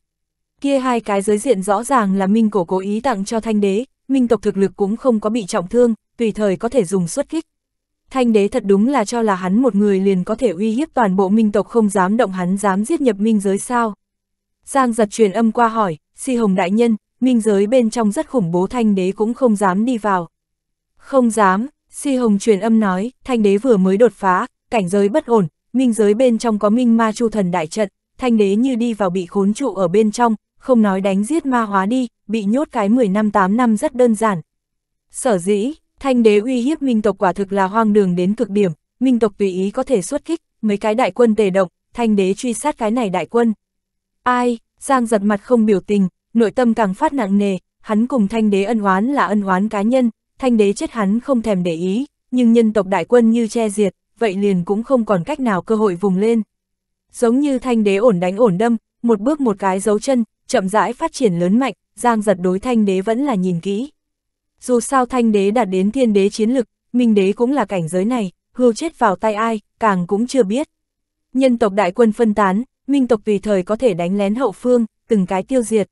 Kia hai cái giới diện rõ ràng là minh cổ cố ý tặng cho thanh đế, minh tộc thực lực cũng không có bị trọng thương, tùy thời có thể dùng xuất kích. Thanh đế thật đúng là cho là hắn một người liền có thể uy hiếp toàn bộ minh tộc không dám động hắn dám giết nhập minh giới sao. Giang giật truyền âm qua hỏi, si hồng đại nhân, minh giới bên trong rất khủng bố thanh đế cũng không dám đi vào. Không dám, si hồng truyền âm nói, thanh đế vừa mới đột phá, cảnh giới bất ổn, minh giới bên trong có minh ma chu thần đại trận, thanh đế như đi vào bị khốn trụ ở bên trong, không nói đánh giết ma hóa đi, bị nhốt cái 10 năm 8 năm rất đơn giản. Sở dĩ, thanh đế uy hiếp minh tộc quả thực là hoang đường đến cực điểm, minh tộc tùy ý có thể xuất kích, mấy cái đại quân tề động, thanh đế truy sát cái này đại quân. Ai, Giang giật mặt không biểu tình, nội tâm càng phát nặng nề, hắn cùng thanh đế ân oán là ân oán cá nhân, thanh đế chết hắn không thèm để ý, nhưng nhân tộc đại quân như che diệt, vậy liền cũng không còn cách nào cơ hội vùng lên. Giống như thanh đế ổn đánh ổn đâm, một bước một cái dấu chân, chậm rãi phát triển lớn mạnh, giang giật đối thanh đế vẫn là nhìn kỹ. Dù sao thanh đế đạt đến thiên đế chiến lực, minh đế cũng là cảnh giới này, hưu chết vào tay ai, càng cũng chưa biết. Nhân tộc đại quân phân tán, minh tộc tùy thời có thể đánh lén hậu phương, từng cái tiêu diệt.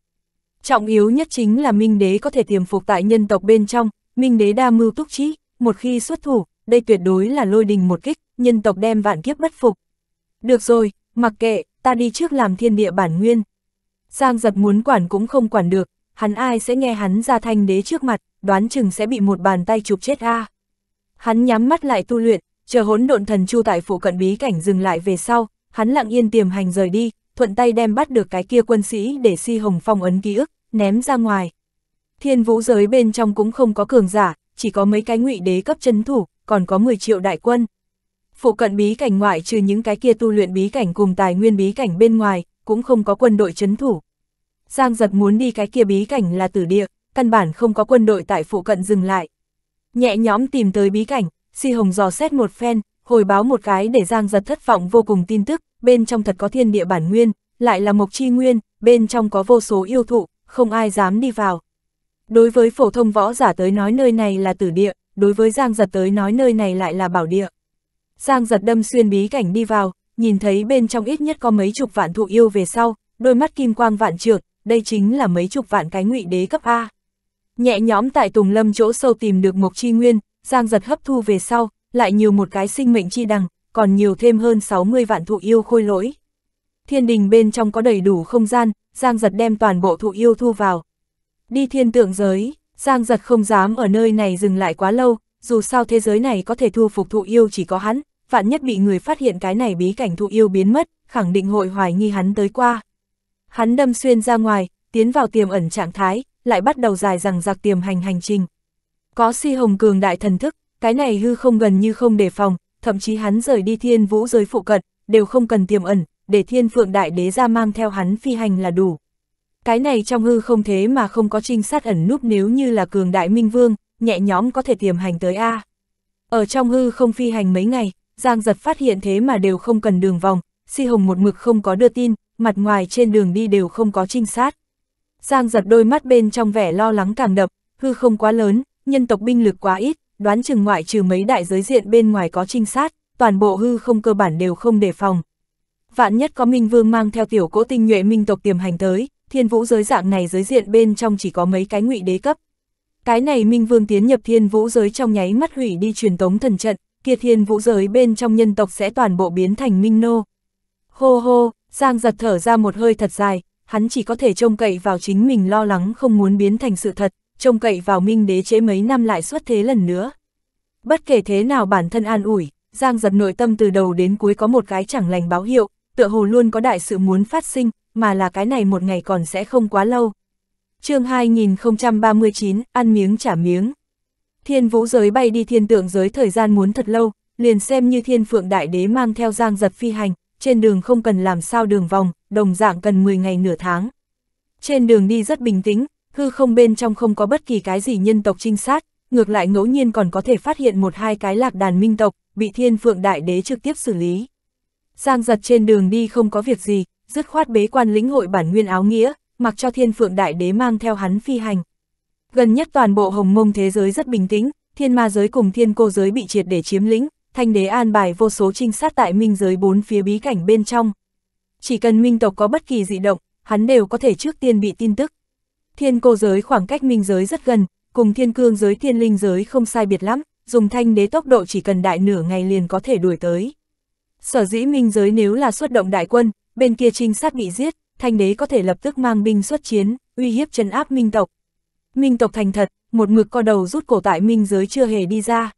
Trọng yếu nhất chính là Minh Đế có thể tiềm phục tại nhân tộc bên trong, Minh Đế đa mưu túc trí, một khi xuất thủ, đây tuyệt đối là lôi đình một kích, nhân tộc đem vạn kiếp bất phục. Được rồi, mặc kệ, ta đi trước làm thiên địa bản nguyên. Giang giật muốn quản cũng không quản được, hắn ai sẽ nghe hắn ra thanh đế trước mặt, đoán chừng sẽ bị một bàn tay chụp chết a. À. Hắn nhắm mắt lại tu luyện, chờ hỗn độn thần chu tại phủ cận bí cảnh dừng lại về sau, hắn lặng yên tiềm hành rời đi, thuận tay đem bắt được cái kia quân sĩ để si hồng phong ấn ký ức, ném ra ngoài. Thiên vũ giới bên trong cũng không có cường giả, chỉ có mấy cái ngụy đế cấp chấn thủ, còn có 10 triệu đại quân. Phụ cận bí cảnh ngoại trừ những cái kia tu luyện bí cảnh cùng tài nguyên bí cảnh bên ngoài, cũng không có quân đội chấn thủ. Giang giật muốn đi cái kia bí cảnh là tử địa, căn bản không có quân đội tại phụ cận dừng lại. Nhẹ nhõm tìm tới bí cảnh, Si Hồng dò xét một phen, hồi báo một cái để Giang giật thất vọng vô cùng tin tức, bên trong thật có thiên địa bản nguyên, lại là mộc chi nguyên, bên trong có vô số yêu thụ, không ai dám đi vào. Đối với phổ thông võ giả tới nói nơi này là tử địa, đối với Giang Giật tới nói nơi này lại là bảo địa. Giang Giật đâm xuyên bí cảnh đi vào, nhìn thấy bên trong ít nhất có mấy chục vạn thụ yêu về sau, đôi mắt kim quang vạn trượt, đây chính là mấy chục vạn cái ngụy đế cấp A. Nhẹ nhõm tại Tùng Lâm chỗ sâu tìm được Mộc Chi Nguyên, Giang Giật hấp thu về sau, lại nhiều một cái sinh mệnh chi đằng, còn nhiều thêm hơn 60 vạn thụ yêu khôi lỗi. Thiên đình bên trong có đầy đủ không gian, Giang giật đem toàn bộ thụ yêu thu vào. Đi thiên tượng giới, Giang giật không dám ở nơi này dừng lại quá lâu, dù sao thế giới này có thể thu phục thụ yêu chỉ có hắn, vạn nhất bị người phát hiện cái này bí cảnh thụ yêu biến mất, khẳng định hội hoài nghi hắn tới qua. Hắn đâm xuyên ra ngoài, tiến vào tiềm ẩn trạng thái, lại bắt đầu dài rằng giặc tiềm hành hành trình. Có si hồng cường đại thần thức, cái này hư không gần như không đề phòng, thậm chí hắn rời đi thiên vũ giới phụ cận, đều không cần tiềm ẩn, để thiên phượng đại đế ra mang theo hắn phi hành là đủ. Cái này trong hư không thế mà không có trinh sát ẩn núp nếu như là cường đại minh vương, nhẹ nhõm có thể tiềm hành tới A. Ở trong hư không phi hành mấy ngày, Giang giật phát hiện thế mà đều không cần đường vòng, si hồng một mực không có đưa tin, mặt ngoài trên đường đi đều không có trinh sát. Giang giật đôi mắt bên trong vẻ lo lắng càng đậm, hư không quá lớn, nhân tộc binh lực quá ít, đoán chừng ngoại trừ mấy đại giới diện bên ngoài có trinh sát, toàn bộ hư không cơ bản đều không đề phòng. Vạn nhất có Minh Vương mang theo tiểu cỗ tinh nhuệ minh tộc tiềm hành tới, thiên vũ giới dạng này giới diện bên trong chỉ có mấy cái ngụy đế cấp. Cái này Minh Vương tiến nhập thiên vũ giới trong nháy mắt hủy đi truyền tống thần trận, kia thiên vũ giới bên trong nhân tộc sẽ toàn bộ biến thành Minh Nô. Hô hô, Giang giật thở ra một hơi thật dài, hắn chỉ có thể trông cậy vào chính mình lo lắng không muốn biến thành sự thật, trông cậy vào minh đế chế mấy năm lại xuất thế lần nữa. Bất kể thế nào bản thân an ủi, Giang giật nội tâm từ đầu đến cuối có một cái chẳng lành báo hiệu, tựa hồ luôn có đại sự muốn phát sinh, mà là cái này một ngày còn sẽ không quá lâu. chương 2039, ăn miếng trả miếng. Thiên vũ giới bay đi thiên tượng giới thời gian muốn thật lâu, liền xem như thiên phượng đại đế mang theo giang giật phi hành, trên đường không cần làm sao đường vòng, đồng dạng cần 10 ngày nửa tháng. Trên đường đi rất bình tĩnh, hư không bên trong không có bất kỳ cái gì nhân tộc trinh sát, ngược lại ngẫu nhiên còn có thể phát hiện một hai cái lạc đàn minh tộc, bị thiên phượng đại đế trực tiếp xử lý. Giang giật trên đường đi không có việc gì, dứt khoát bế quan lĩnh hội bản nguyên áo nghĩa, mặc cho thiên phượng đại đế mang theo hắn phi hành. Gần nhất toàn bộ hồng mông thế giới rất bình tĩnh, thiên ma giới cùng thiên cô giới bị triệt để chiếm lĩnh, thanh đế an bài vô số trinh sát tại minh giới bốn phía bí cảnh bên trong. Chỉ cần minh tộc có bất kỳ dị động, hắn đều có thể trước tiên bị tin tức. Thiên cô giới khoảng cách minh giới rất gần, cùng thiên cương giới thiên linh giới không sai biệt lắm, dùng thanh đế tốc độ chỉ cần đại nửa ngày liền có thể đuổi tới. Sở dĩ minh giới nếu là xuất động đại quân, bên kia trinh sát bị giết, thanh đế có thể lập tức mang binh xuất chiến, uy hiếp chân áp minh tộc. Minh tộc thành thật, một mực co đầu rút cổ tại minh giới chưa hề đi ra.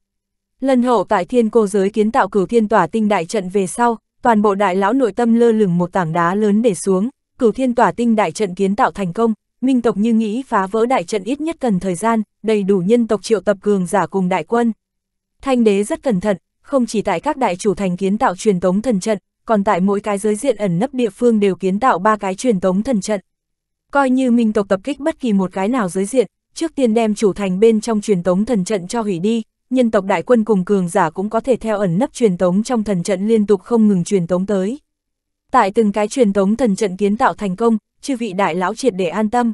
Lần hậu tại thiên cô giới kiến tạo cửu thiên tỏa tinh đại trận về sau, toàn bộ đại lão nội tâm lơ lửng một tảng đá lớn để xuống, cửu thiên tỏa tinh đại trận kiến tạo thành công, minh tộc như nghĩ phá vỡ đại trận ít nhất cần thời gian, đầy đủ nhân tộc triệu tập cường giả cùng đại quân. Thanh đế rất cẩn thận, không chỉ tại các đại chủ thành kiến tạo truyền tống thần trận, còn tại mỗi cái giới diện ẩn nấp địa phương đều kiến tạo ba cái truyền tống thần trận. Coi như minh tộc tập kích bất kỳ một cái nào giới diện, trước tiên đem chủ thành bên trong truyền tống thần trận cho hủy đi, nhân tộc đại quân cùng cường giả cũng có thể theo ẩn nấp truyền tống trong thần trận liên tục không ngừng truyền tống tới. Tại từng cái truyền tống thần trận kiến tạo thành công, chư vị đại lão triệt để an tâm.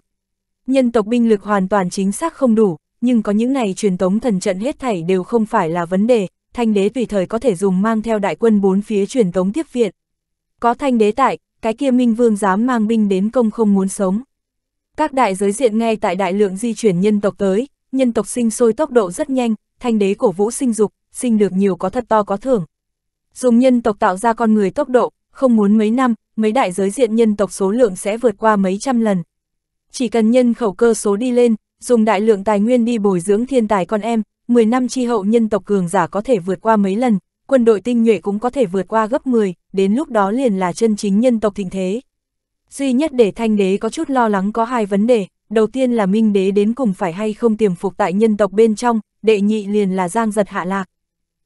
Nhân tộc binh lực hoàn toàn chính xác không đủ, nhưng có những này truyền tống thần trận hết thảy đều không phải là vấn đề, thanh đế tùy thời có thể dùng mang theo đại quân bốn phía truyền tống tiếp viện. Có thanh đế tại, cái kia minh vương dám mang binh đến công không muốn sống. Các đại giới diện ngay tại đại lượng di chuyển nhân tộc tới, nhân tộc sinh sôi tốc độ rất nhanh, thanh đế cổ vũ sinh dục, sinh được nhiều có thật to có thưởng. Dùng nhân tộc tạo ra con người tốc độ, không muốn mấy năm, mấy đại giới diện nhân tộc số lượng sẽ vượt qua mấy trăm lần. Chỉ cần nhân khẩu cơ số đi lên, dùng đại lượng tài nguyên đi bồi dưỡng thiên tài con em, 10 năm chi hậu nhân tộc cường giả có thể vượt qua mấy lần, quân đội tinh nhuệ cũng có thể vượt qua gấp 10, đến lúc đó liền là chân chính nhân tộc thịnh thế. Duy nhất để thanh đế có chút lo lắng có hai vấn đề, đầu tiên là minh đế đến cùng phải hay không tiềm phục tại nhân tộc bên trong, đệ nhị liền là giang giật hạ lạc.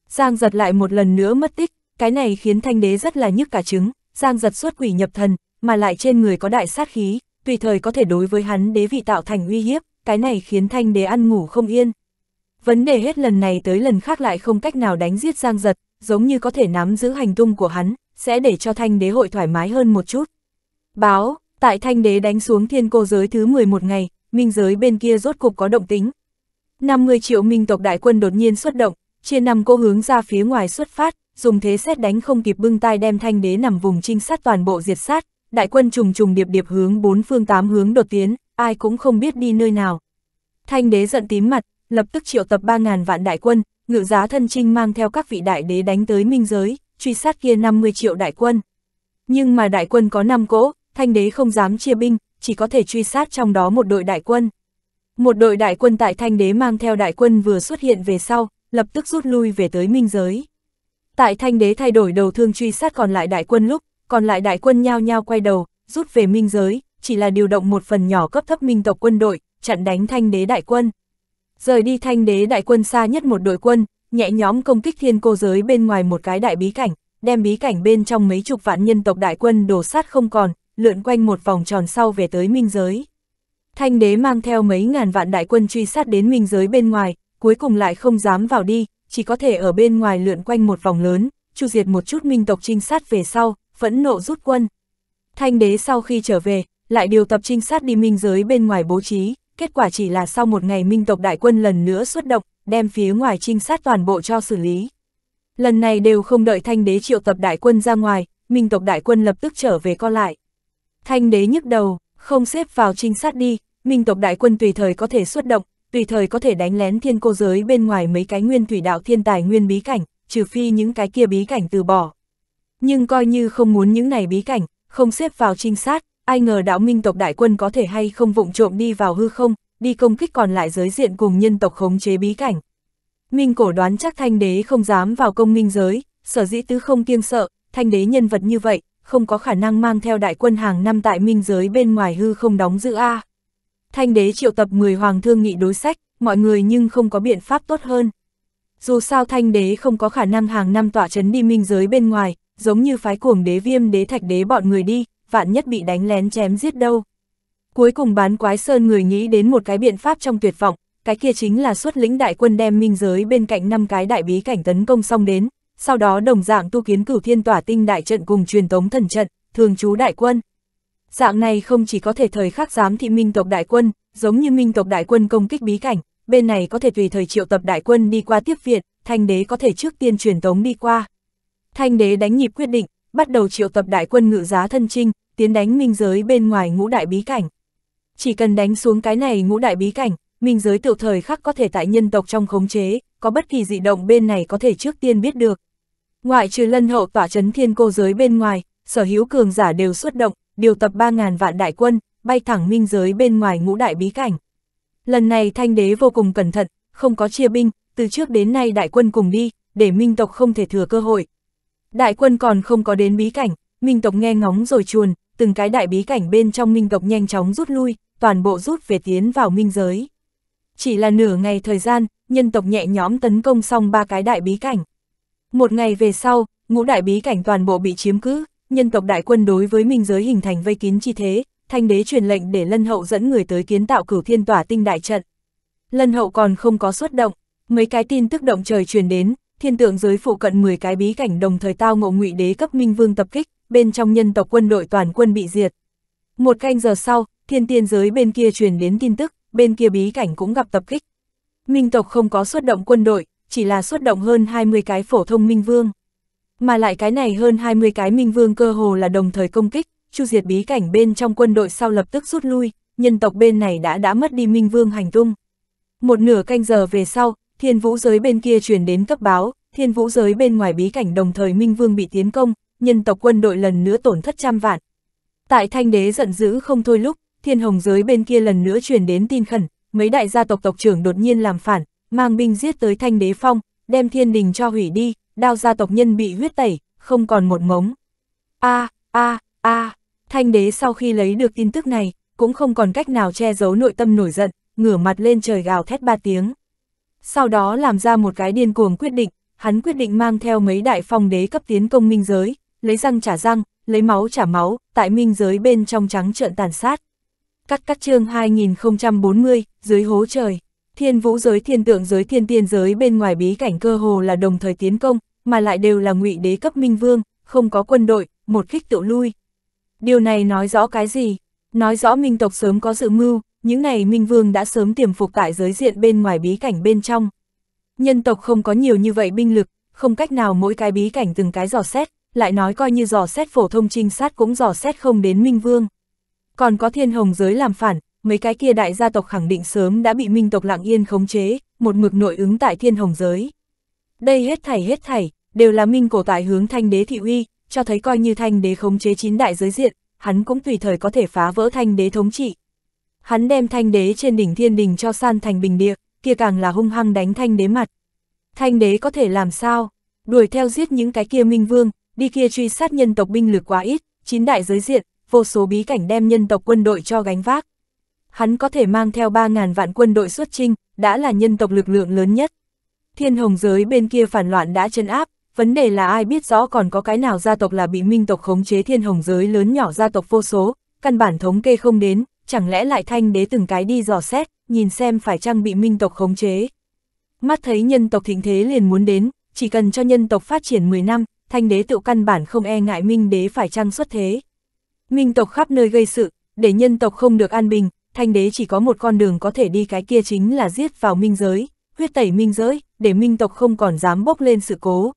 Giang giật lại một lần nữa mất tích, cái này khiến thanh đế rất là nhức cả trứng. Giang giật xuất quỷ nhập thần, mà lại trên người có đại sát khí, tùy thời có thể đối với hắn đế vị tạo thành uy hiếp, cái này khiến thanh đế ăn ngủ không yên. Vấn đề hết lần này tới lần khác lại không cách nào đánh giết Giang giật, giống như có thể nắm giữ hành tung của hắn, sẽ để cho thanh đế hội thoải mái hơn một chút. Báo, tại thanh đế đánh xuống thiên cô giới thứ 11 ngày, minh giới bên kia rốt cục có động tính. 50 triệu minh tộc đại quân đột nhiên xuất động, chia năm cô hướng ra phía ngoài xuất phát, dùng thế xét đánh không kịp bưng tai đem thanh đế nằm vùng trinh sát toàn bộ diệt sát, đại quân trùng trùng điệp điệp hướng bốn phương tám hướng đột tiến, ai cũng không biết đi nơi nào. Thanh đế giận tím mặt, lập tức triệu tập 3.000 vạn đại quân, ngự giá thân trinh mang theo các vị đại đế đánh tới minh giới, truy sát kia 50 triệu đại quân. Nhưng mà đại quân có 5 cỗ, thanh đế không dám chia binh, chỉ có thể truy sát trong đó một đội đại quân. Một đội đại quân tại thanh đế mang theo đại quân vừa xuất hiện về sau, lập tức rút lui về tới minh giới. Tại thanh đế thay đổi đầu thương truy sát còn lại đại quân lúc, còn lại đại quân nhao nhao quay đầu, rút về minh giới, chỉ là điều động một phần nhỏ cấp thấp minh tộc quân đội, chặn đánh thanh đế đại quân. Rời đi thanh đế đại quân xa nhất một đội quân, nhẹ nhóm công kích thiên cô giới bên ngoài một cái đại bí cảnh, đem bí cảnh bên trong mấy chục vạn nhân tộc đại quân đổ sát không còn, lượn quanh một vòng tròn sau về tới minh giới. Thanh đế mang theo mấy ngàn vạn đại quân truy sát đến minh giới bên ngoài, cuối cùng lại không dám vào đi, chỉ có thể ở bên ngoài lượn quanh một vòng lớn, chu diệt một chút minh tộc trinh sát về sau, phẫn nộ rút quân. Thanh đế sau khi trở về, lại điều tập trinh sát đi minh giới bên ngoài bố trí, kết quả chỉ là sau một ngày minh tộc đại quân lần nữa xuất động, đem phía ngoài trinh sát toàn bộ cho xử lý. Lần này đều không đợi thanh đế triệu tập đại quân ra ngoài, minh tộc đại quân lập tức trở về co lại. Thanh đế nhức đầu, không xếp vào trinh sát đi, minh tộc đại quân tùy thời có thể xuất động, tùy thời có thể đánh lén thiên cô giới bên ngoài mấy cái nguyên thủy đạo thiên tài nguyên bí cảnh, trừ phi những cái kia bí cảnh từ bỏ. Nhưng coi như không muốn những này bí cảnh, không xếp vào trinh sát, ai ngờ đạo minh tộc đại quân có thể hay không vụng trộm đi vào hư không, đi công kích còn lại giới diện cùng nhân tộc khống chế bí cảnh. Minh cổ đoán chắc thanh đế không dám vào công minh giới, sở dĩ tứ không kiêng sợ, thanh đế nhân vật như vậy, không có khả năng mang theo đại quân hàng năm tại minh giới bên ngoài hư không đóng giữ A. À. Thanh đế triệu tập 10 hoàng thương nghị đối sách, mọi người nhưng không có biện pháp tốt hơn. Dù sao thanh đế không có khả năng hàng năm tỏa chấn đi minh giới bên ngoài, giống như phái cuồng đế viêm đế thạch đế bọn người đi, vạn nhất bị đánh lén chém giết đâu. Cuối cùng bán quái sơn người nghĩ đến một cái biện pháp trong tuyệt vọng, cái kia chính là xuất lĩnh đại quân đem minh giới bên cạnh năm cái đại bí cảnh tấn công xong đến, sau đó đồng dạng tu kiến cửu thiên tỏa tinh đại trận cùng truyền tống thần trận, thường trú đại quân. Dạng này không chỉ có thể thời khắc giám thị minh tộc đại quân, giống như minh tộc đại quân công kích bí cảnh, bên này có thể tùy thời triệu tập đại quân đi qua tiếp viện, thanh đế có thể trước tiên truyền tống đi qua. Thanh đế đánh nhịp quyết định, bắt đầu triệu tập đại quân ngự giá thân trinh, tiến đánh minh giới bên ngoài ngũ đại bí cảnh. Chỉ cần đánh xuống cái này ngũ đại bí cảnh, minh giới tiểu thời khắc có thể tại nhân tộc trong khống chế, có bất kỳ dị động bên này có thể trước tiên biết được. Ngoại trừ lân hậu tỏa chấn thiên cô giới bên ngoài, sở hữu cường giả đều xuất động, điều tập 3.000 vạn đại quân, bay thẳng minh giới bên ngoài ngũ đại bí cảnh. Lần này thanh đế vô cùng cẩn thận, không có chia binh, từ trước đến nay đại quân cùng đi, để minh tộc không thể thừa cơ hội. Đại quân còn không có đến bí cảnh, minh tộc nghe ngóng rồi chuồn, từng cái đại bí cảnh bên trong minh tộc nhanh chóng rút lui, toàn bộ rút về tiến vào minh giới. Chỉ là nửa ngày thời gian, nhân tộc nhẹ nhóm tấn công xong ba cái đại bí cảnh. Một ngày về sau, ngũ đại bí cảnh toàn bộ bị chiếm cứ, nhân tộc đại quân đối với minh giới hình thành vây kín chi thế, thanh đế truyền lệnh để lân hậu dẫn người tới kiến tạo cửu thiên tỏa tinh đại trận. Lân hậu còn không có xuất động, mấy cái tin tức động trời truyền đến, thiên tượng giới phụ cận 10 cái bí cảnh đồng thời tao ngộ ngụy đế cấp minh vương tập kích, bên trong nhân tộc quân đội toàn quân bị diệt. Một canh giờ sau, thiên tiên giới bên kia truyền đến tin tức, bên kia bí cảnh cũng gặp tập kích. Minh tộc không có xuất động quân đội, chỉ là xuất động hơn 20 cái phổ thông minh vương mà lại cái này hơn 20 cái minh vương cơ hồ là đồng thời công kích, chu diệt bí cảnh bên trong quân đội sau lập tức rút lui, nhân tộc bên này đã đã mất đi minh vương hành tung. Một nửa canh giờ về sau, thiên vũ giới bên kia truyền đến cấp báo, thiên vũ giới bên ngoài bí cảnh đồng thời minh vương bị tiến công, nhân tộc quân đội lần nữa tổn thất trăm vạn. Tại thanh đế giận dữ không thôi lúc, thiên hồng giới bên kia lần nữa truyền đến tin khẩn, mấy đại gia tộc tộc trưởng đột nhiên làm phản, mang binh giết tới thanh đế phong, đem thiên đình cho hủy đi, đao gia tộc nhân bị huyết tẩy, không còn một ngống. A, a, a, thanh đế sau khi lấy được tin tức này, cũng không còn cách nào che giấu nội tâm nổi giận, ngửa mặt lên trời gào thét ba tiếng. Sau đó làm ra một cái điên cuồng quyết định, hắn quyết định mang theo mấy đại phong đế cấp tiến công minh giới, lấy răng trả răng, lấy máu trả máu, tại minh giới bên trong trắng trợn tàn sát. Cắt cắt chương 2040, dưới hố trời, thiên vũ giới thiên tượng giới thiên tiên giới bên ngoài bí cảnh cơ hồ là đồng thời tiến công, mà lại đều là ngụy đế cấp minh vương, không có quân đội, một kích tự lui. Điều này nói rõ cái gì? Nói rõ minh tộc sớm có dự mưu, những này minh vương đã sớm tiềm phục tại giới diện bên ngoài bí cảnh bên trong. Nhân tộc không có nhiều như vậy binh lực, không cách nào mỗi cái bí cảnh từng cái dò xét, lại nói coi như dò xét phổ thông trinh sát cũng dò xét không đến minh vương. Còn có thiên hồng giới làm phản, mấy cái kia đại gia tộc khẳng định sớm đã bị minh tộc lặng yên khống chế, một mực nội ứng tại thiên hồng giới. Đây hết thảy hết thảy, đều là minh cổ tại hướng thanh đế thị uy, cho thấy coi như thanh đế khống chế chín đại giới diện, hắn cũng tùy thời có thể phá vỡ thanh đế thống trị. Hắn đem thanh đế trên đỉnh thiên đình cho san thành bình địa, kia càng là hung hăng đánh thanh đế mặt. Thanh đế có thể làm sao? Đuổi theo giết những cái kia minh vương, đi kia truy sát nhân tộc binh lực quá ít, chín đại giới diện, vô số bí cảnh đem nhân tộc quân đội cho gánh vác. Hắn có thể mang theo 3.000 vạn quân đội xuất trinh, đã là nhân tộc lực lượng lớn nhất. Thiên hồng giới bên kia phản loạn đã chân áp, vấn đề là ai biết rõ còn có cái nào gia tộc là bị minh tộc khống chế thiên hồng giới lớn nhỏ gia tộc vô số, căn bản thống kê không đến, chẳng lẽ lại thanh đế từng cái đi dò xét, nhìn xem phải chăng bị minh tộc khống chế. Mắt thấy nhân tộc thịnh thế liền muốn đến, chỉ cần cho nhân tộc phát triển 10 năm, thanh đế tự căn bản không e ngại minh đế phải chăng xuất thế. Minh tộc khắp nơi gây sự, để nhân tộc không được an bình, thanh đế chỉ có một con đường có thể đi cái kia chính là giết vào minh giới, huyết tẩy minh giới, để minh tộc không còn dám bốc lên sự cố.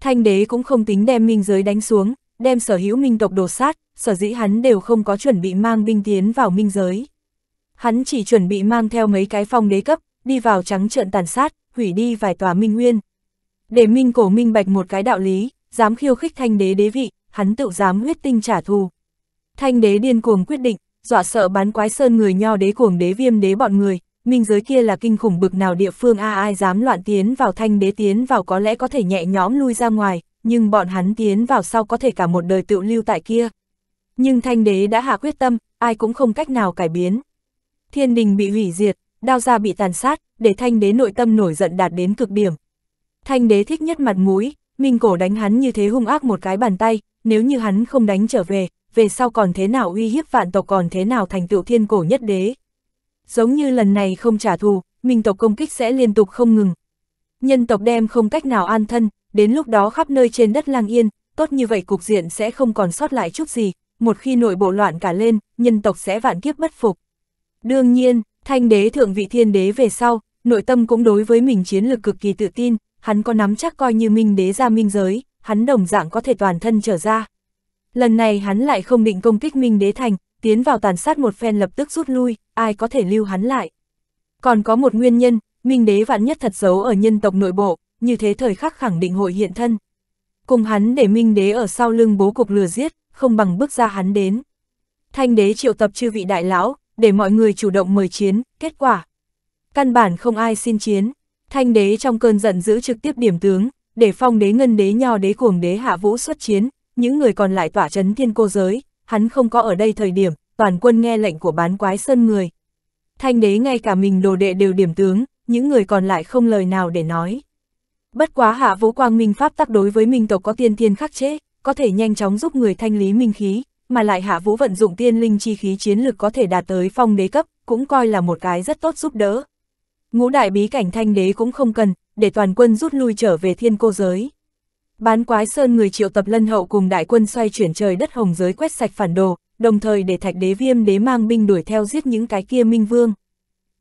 Thanh đế cũng không tính đem minh giới đánh xuống, đem sở hữu minh tộc đổ sát, sở dĩ hắn đều không có chuẩn bị mang binh tiến vào minh giới. Hắn chỉ chuẩn bị mang theo mấy cái phong đế cấp, đi vào trắng trợn tàn sát, hủy đi vài tòa minh nguyên. Để minh cổ minh bạch một cái đạo lý, dám khiêu khích thanh đế đế vị, hắn tự dám huyết tinh trả thù. Thanh đế điên cuồng quyết định, dọa sợ bán quái sơn người nho đế cuồng đế viêm đế bọn người, minh giới kia là kinh khủng bực nào địa phương a à ai dám loạn tiến vào thanh đế tiến vào có lẽ có thể nhẹ nhõm lui ra ngoài, nhưng bọn hắn tiến vào sau có thể cả một đời tự lưu tại kia. Nhưng thanh đế đã hạ quyết tâm, ai cũng không cách nào cải biến. Thiên đình bị hủy diệt, đao gia bị tàn sát, để thanh đế nội tâm nổi giận đạt đến cực điểm. Thanh đế thích nhất mặt mũi, minh cổ đánh hắn như thế hung ác một cái bàn tay, nếu như hắn không đánh trở về, về sau còn thế nào uy hiếp vạn tộc còn thế nào thành tựu thiên cổ nhất đế, giống như lần này không trả thù, minh tộc công kích sẽ liên tục không ngừng. Nhân tộc đem không cách nào an thân, đến lúc đó khắp nơi trên đất lang yên, tốt như vậy cục diện sẽ không còn sót lại chút gì, một khi nội bộ loạn cả lên, nhân tộc sẽ vạn kiếp bất phục. Đương nhiên, thanh đế thượng vị thiên đế về sau, nội tâm cũng đối với mình chiến lược cực kỳ tự tin, hắn có nắm chắc coi như minh đế ra minh giới, hắn đồng dạng có thể toàn thân trở ra. Lần này hắn lại không định công kích minh đế thành, tiến vào tàn sát một phen lập tức rút lui, ai có thể lưu hắn lại. Còn có một nguyên nhân, Minh Đế vạn nhất thật giấu ở nhân tộc nội bộ, như thế thời khắc khẳng định hội hiện thân. Cùng hắn để Minh Đế ở sau lưng bố cục lừa giết, không bằng bước ra hắn đến. Thanh Đế triệu tập chư vị đại lão, để mọi người chủ động mời chiến, kết quả. Căn bản không ai xin chiến, Thanh Đế trong cơn giận giữ trực tiếp điểm tướng, để phong đế ngân đế nho đế cuồng đế hạ vũ xuất chiến, những người còn lại tỏa chấn thiên cô giới, hắn không có ở đây thời điểm, toàn quân nghe lệnh của bán quái sơn người. Thanh đế ngay cả mình đồ đệ đều điểm tướng, những người còn lại không lời nào để nói. Bất quá hạ vũ quang minh pháp tác đối với minh tộc có tiên thiên khắc chế, có thể nhanh chóng giúp người thanh lý minh khí, mà lại hạ vũ vận dụng tiên linh chi khí chiến lực có thể đạt tới phong đế cấp, cũng coi là một cái rất tốt giúp đỡ. Ngũ đại bí cảnh thanh đế cũng không cần, để toàn quân rút lui trở về thiên cô giới. Bán quái sơn người triệu tập lân hậu cùng đại quân xoay chuyển trời đất hồng giới quét sạch phản đồ, đồng thời để thạch đế viêm đế mang binh đuổi theo giết những cái kia minh vương.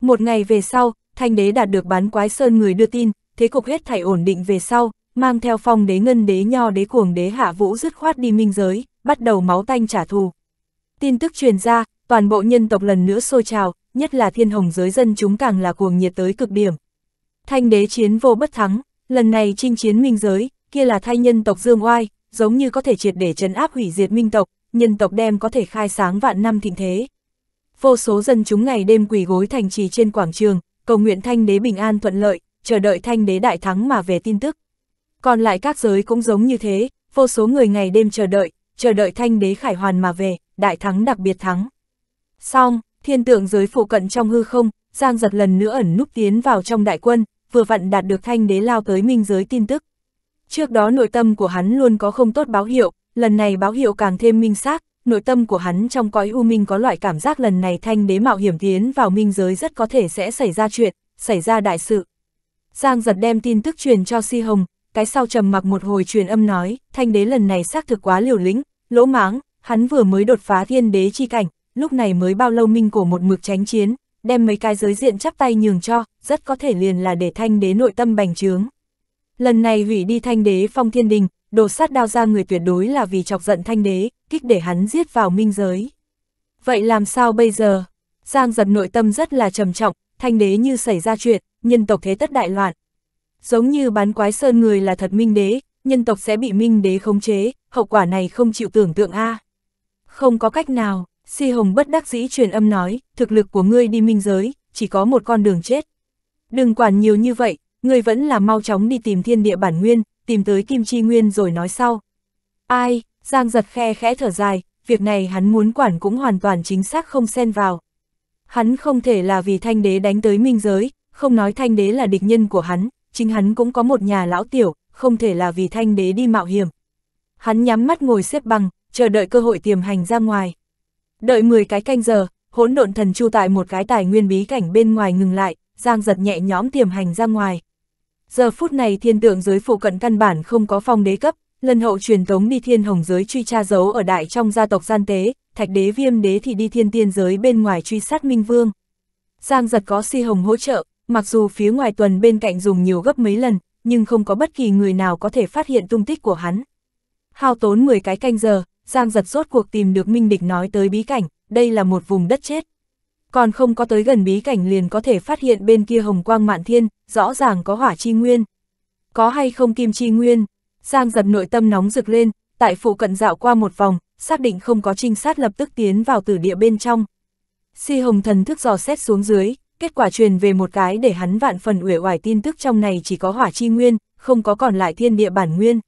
Một ngày về sau, thanh đế đạt được bán quái sơn người đưa tin, thế cục hết thảy ổn định về sau, mang theo phong đế ngân đế nho đế cuồng đế hạ vũ dứt khoát đi minh giới, bắt đầu máu tanh trả thù. Tin tức truyền ra, toàn bộ nhân tộc lần nữa sôi trào, nhất là thiên hồng giới dân chúng càng là cuồng nhiệt tới cực điểm. Thanh đế chiến vô bất thắng, lần này chinh chiến minh giới, kia là thay nhân tộc dương oai, giống như có thể triệt để trấn áp hủy diệt minh tộc, nhân tộc đem có thể khai sáng vạn năm thịnh thế. Vô số dân chúng ngày đêm quỳ gối thành trì trên quảng trường, cầu nguyện thanh đế bình an thuận lợi, chờ đợi thanh đế đại thắng mà về tin tức. Còn lại các giới cũng giống như thế, vô số người ngày đêm chờ đợi, chờ đợi thanh đế khải hoàn mà về, đại thắng đặc biệt thắng. Xong, thiên tượng giới phụ cận trong hư không, Giang giật lần nữa ẩn núp tiến vào trong đại quân, vừa vặn đạt được thanh đế lao tới minh giới tin tức. Trước đó nội tâm của hắn luôn có không tốt báo hiệu, lần này báo hiệu càng thêm minh xác, nội tâm của hắn trong cõi u minh có loại cảm giác lần này thanh đế mạo hiểm tiến vào minh giới rất có thể sẽ xảy ra chuyện, xảy ra đại sự. Giang giật đem tin tức truyền cho Si Hồng, cái sau trầm mặc một hồi truyền âm nói, thanh đế lần này xác thực quá liều lĩnh, lỗ máng, hắn vừa mới đột phá thiên đế chi cảnh, lúc này mới bao lâu minh cổ một mực tránh chiến, đem mấy cái giới diện chắp tay nhường cho, rất có thể liền là để thanh đế nội tâm bành trướng. Lần này hủy đi thanh đế phong thiên đình, đổ sát đao ra người tuyệt đối là vì chọc giận thanh đế, kích để hắn giết vào minh giới. Vậy làm sao bây giờ? Giang giật nội tâm rất là trầm trọng, thanh đế như xảy ra chuyện, nhân tộc thế tất đại loạn. Giống như bán quái sơn người là thật minh đế, nhân tộc sẽ bị minh đế khống chế, hậu quả này không chịu tưởng tượng a. À. Không có cách nào, si hồng bất đắc dĩ truyền âm nói, thực lực của ngươi đi minh giới, chỉ có một con đường chết. Đừng quản nhiều như vậy, người vẫn là mau chóng đi tìm thiên địa bản nguyên, tìm tới Kim Chi Nguyên rồi nói sau. Ai, Giang giật khe khẽ thở dài, việc này hắn muốn quản cũng hoàn toàn chính xác không xen vào. Hắn không thể là vì thanh đế đánh tới minh giới, không nói thanh đế là địch nhân của hắn, chính hắn cũng có một nhà lão tiểu, không thể là vì thanh đế đi mạo hiểm. Hắn nhắm mắt ngồi xếp bằng, chờ đợi cơ hội tiềm hành ra ngoài. Đợi 10 cái canh giờ, hỗn độn thần chu tại một cái tài nguyên bí cảnh bên ngoài ngừng lại, Giang giật nhẹ nhõm tiềm hành ra ngoài. Giờ phút này thiên tượng giới phụ cận căn bản không có phong đế cấp, lần hậu truyền tống đi thiên hồng giới truy tra dấu ở đại trong gia tộc gian tế, thạch đế viêm đế thì đi thiên tiên giới bên ngoài truy sát minh vương. Giang giật có si hồng hỗ trợ, mặc dù phía ngoài tuần bên cạnh dùng nhiều gấp mấy lần, nhưng không có bất kỳ người nào có thể phát hiện tung tích của hắn. Hao tốn 10 cái canh giờ, Giang giật rốt cuộc tìm được Minh Địch nói tới bí cảnh, đây là một vùng đất chết còn không có tới gần bí cảnh liền có thể phát hiện bên kia hồng quang mạn thiên, rõ ràng có hỏa chi nguyên. Có hay không kim chi nguyên? Giang giật nội tâm nóng rực lên, tại phụ cận dạo qua một vòng, xác định không có trinh sát lập tức tiến vào tử địa bên trong. Si hồng thần thức dò xét xuống dưới, kết quả truyền về một cái để hắn vạn phần uể oải tin tức trong này chỉ có hỏa chi nguyên, không có còn lại thiên địa bản nguyên.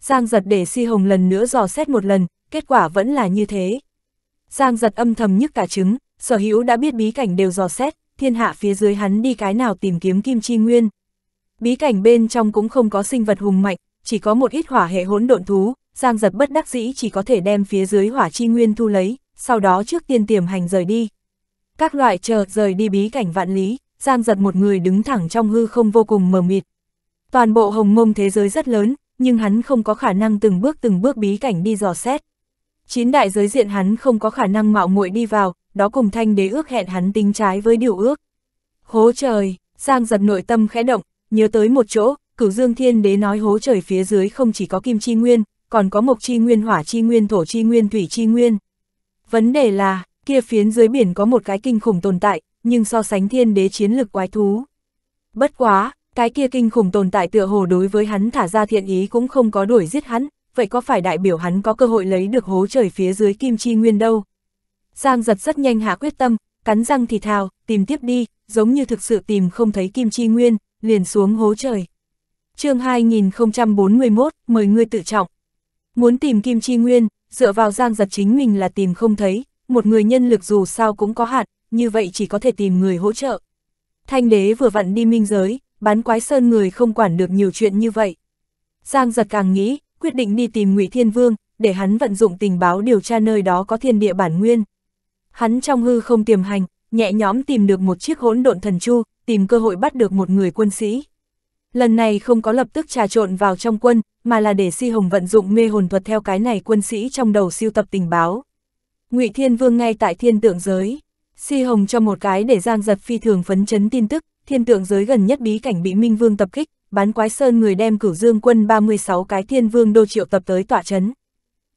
Giang giật để si hồng lần nữa dò xét một lần, kết quả vẫn là như thế. Giang giật âm thầm nhức cả trứng, sở hữu đã biết bí cảnh đều dò xét, thiên hạ phía dưới hắn đi cái nào tìm kiếm kim chi nguyên. Bí cảnh bên trong cũng không có sinh vật hùng mạnh, chỉ có một ít hỏa hệ hỗn độn thú, Giang giật bất đắc dĩ chỉ có thể đem phía dưới hỏa chi nguyên thu lấy, sau đó trước tiên tiềm hành rời đi. Các loại chờ rời đi bí cảnh vạn lý, Giang giật một người đứng thẳng trong hư không vô cùng mờ mịt. Toàn bộ hồng mông thế giới rất lớn, nhưng hắn không có khả năng từng bước từng bước bí cảnh đi dò xét. Chín đại giới diện hắn không có khả năng mạo muội đi vào, đó cùng thanh đế ước hẹn hắn tính trái với điều ước. Hố trời, Giang giật nội tâm khẽ động, nhớ tới một chỗ, cửu dương thiên đế nói hố trời phía dưới không chỉ có kim chi nguyên, còn có mộc chi nguyên hỏa chi nguyên thổ chi nguyên thủy chi nguyên. Vấn đề là, kia phiến dưới biển có một cái kinh khủng tồn tại, nhưng so sánh thiên đế chiến lực quái thú. Bất quá, cái kia kinh khủng tồn tại tựa hồ đối với hắn thả ra thiện ý cũng không có đuổi giết hắn, vậy có phải đại biểu hắn có cơ hội lấy được hố trời phía dưới kim chi nguyên đâu? Giang giật rất nhanh hạ quyết tâm, cắn răng thì thào, tìm tiếp đi, giống như thực sự tìm không thấy Kim Chi Nguyên, liền xuống hố trời. chương 2041, mời ngươi tự trọng. Muốn tìm Kim Chi Nguyên, dựa vào Giang giật chính mình là tìm không thấy, một người nhân lực dù sao cũng có hạn, như vậy chỉ có thể tìm người hỗ trợ. Thanh đế vừa vặn đi minh giới, bán quái sơn người không quản được nhiều chuyện như vậy. Giang giật càng nghĩ, quyết định đi tìm ngụy Thiên Vương, để hắn vận dụng tình báo điều tra nơi đó có thiên địa bản nguyên. Hắn trong hư không tiềm hành, nhẹ nhóm tìm được một chiếc hỗn độn thần chu, tìm cơ hội bắt được một người quân sĩ. Lần này không có lập tức trà trộn vào trong quân, mà là để Si Hồng vận dụng mê hồn thuật theo cái này quân sĩ trong đầu siêu tập tình báo. Ngụy Thiên Vương ngay tại thiên tượng giới, Si Hồng cho một cái để Giang Giật phi thường phấn chấn tin tức, thiên tượng giới gần nhất bí cảnh bị Minh Vương tập kích, bán quái sơn người đem cửu dương quân 36 cái thiên vương đô triệu tập tới tỏa chấn.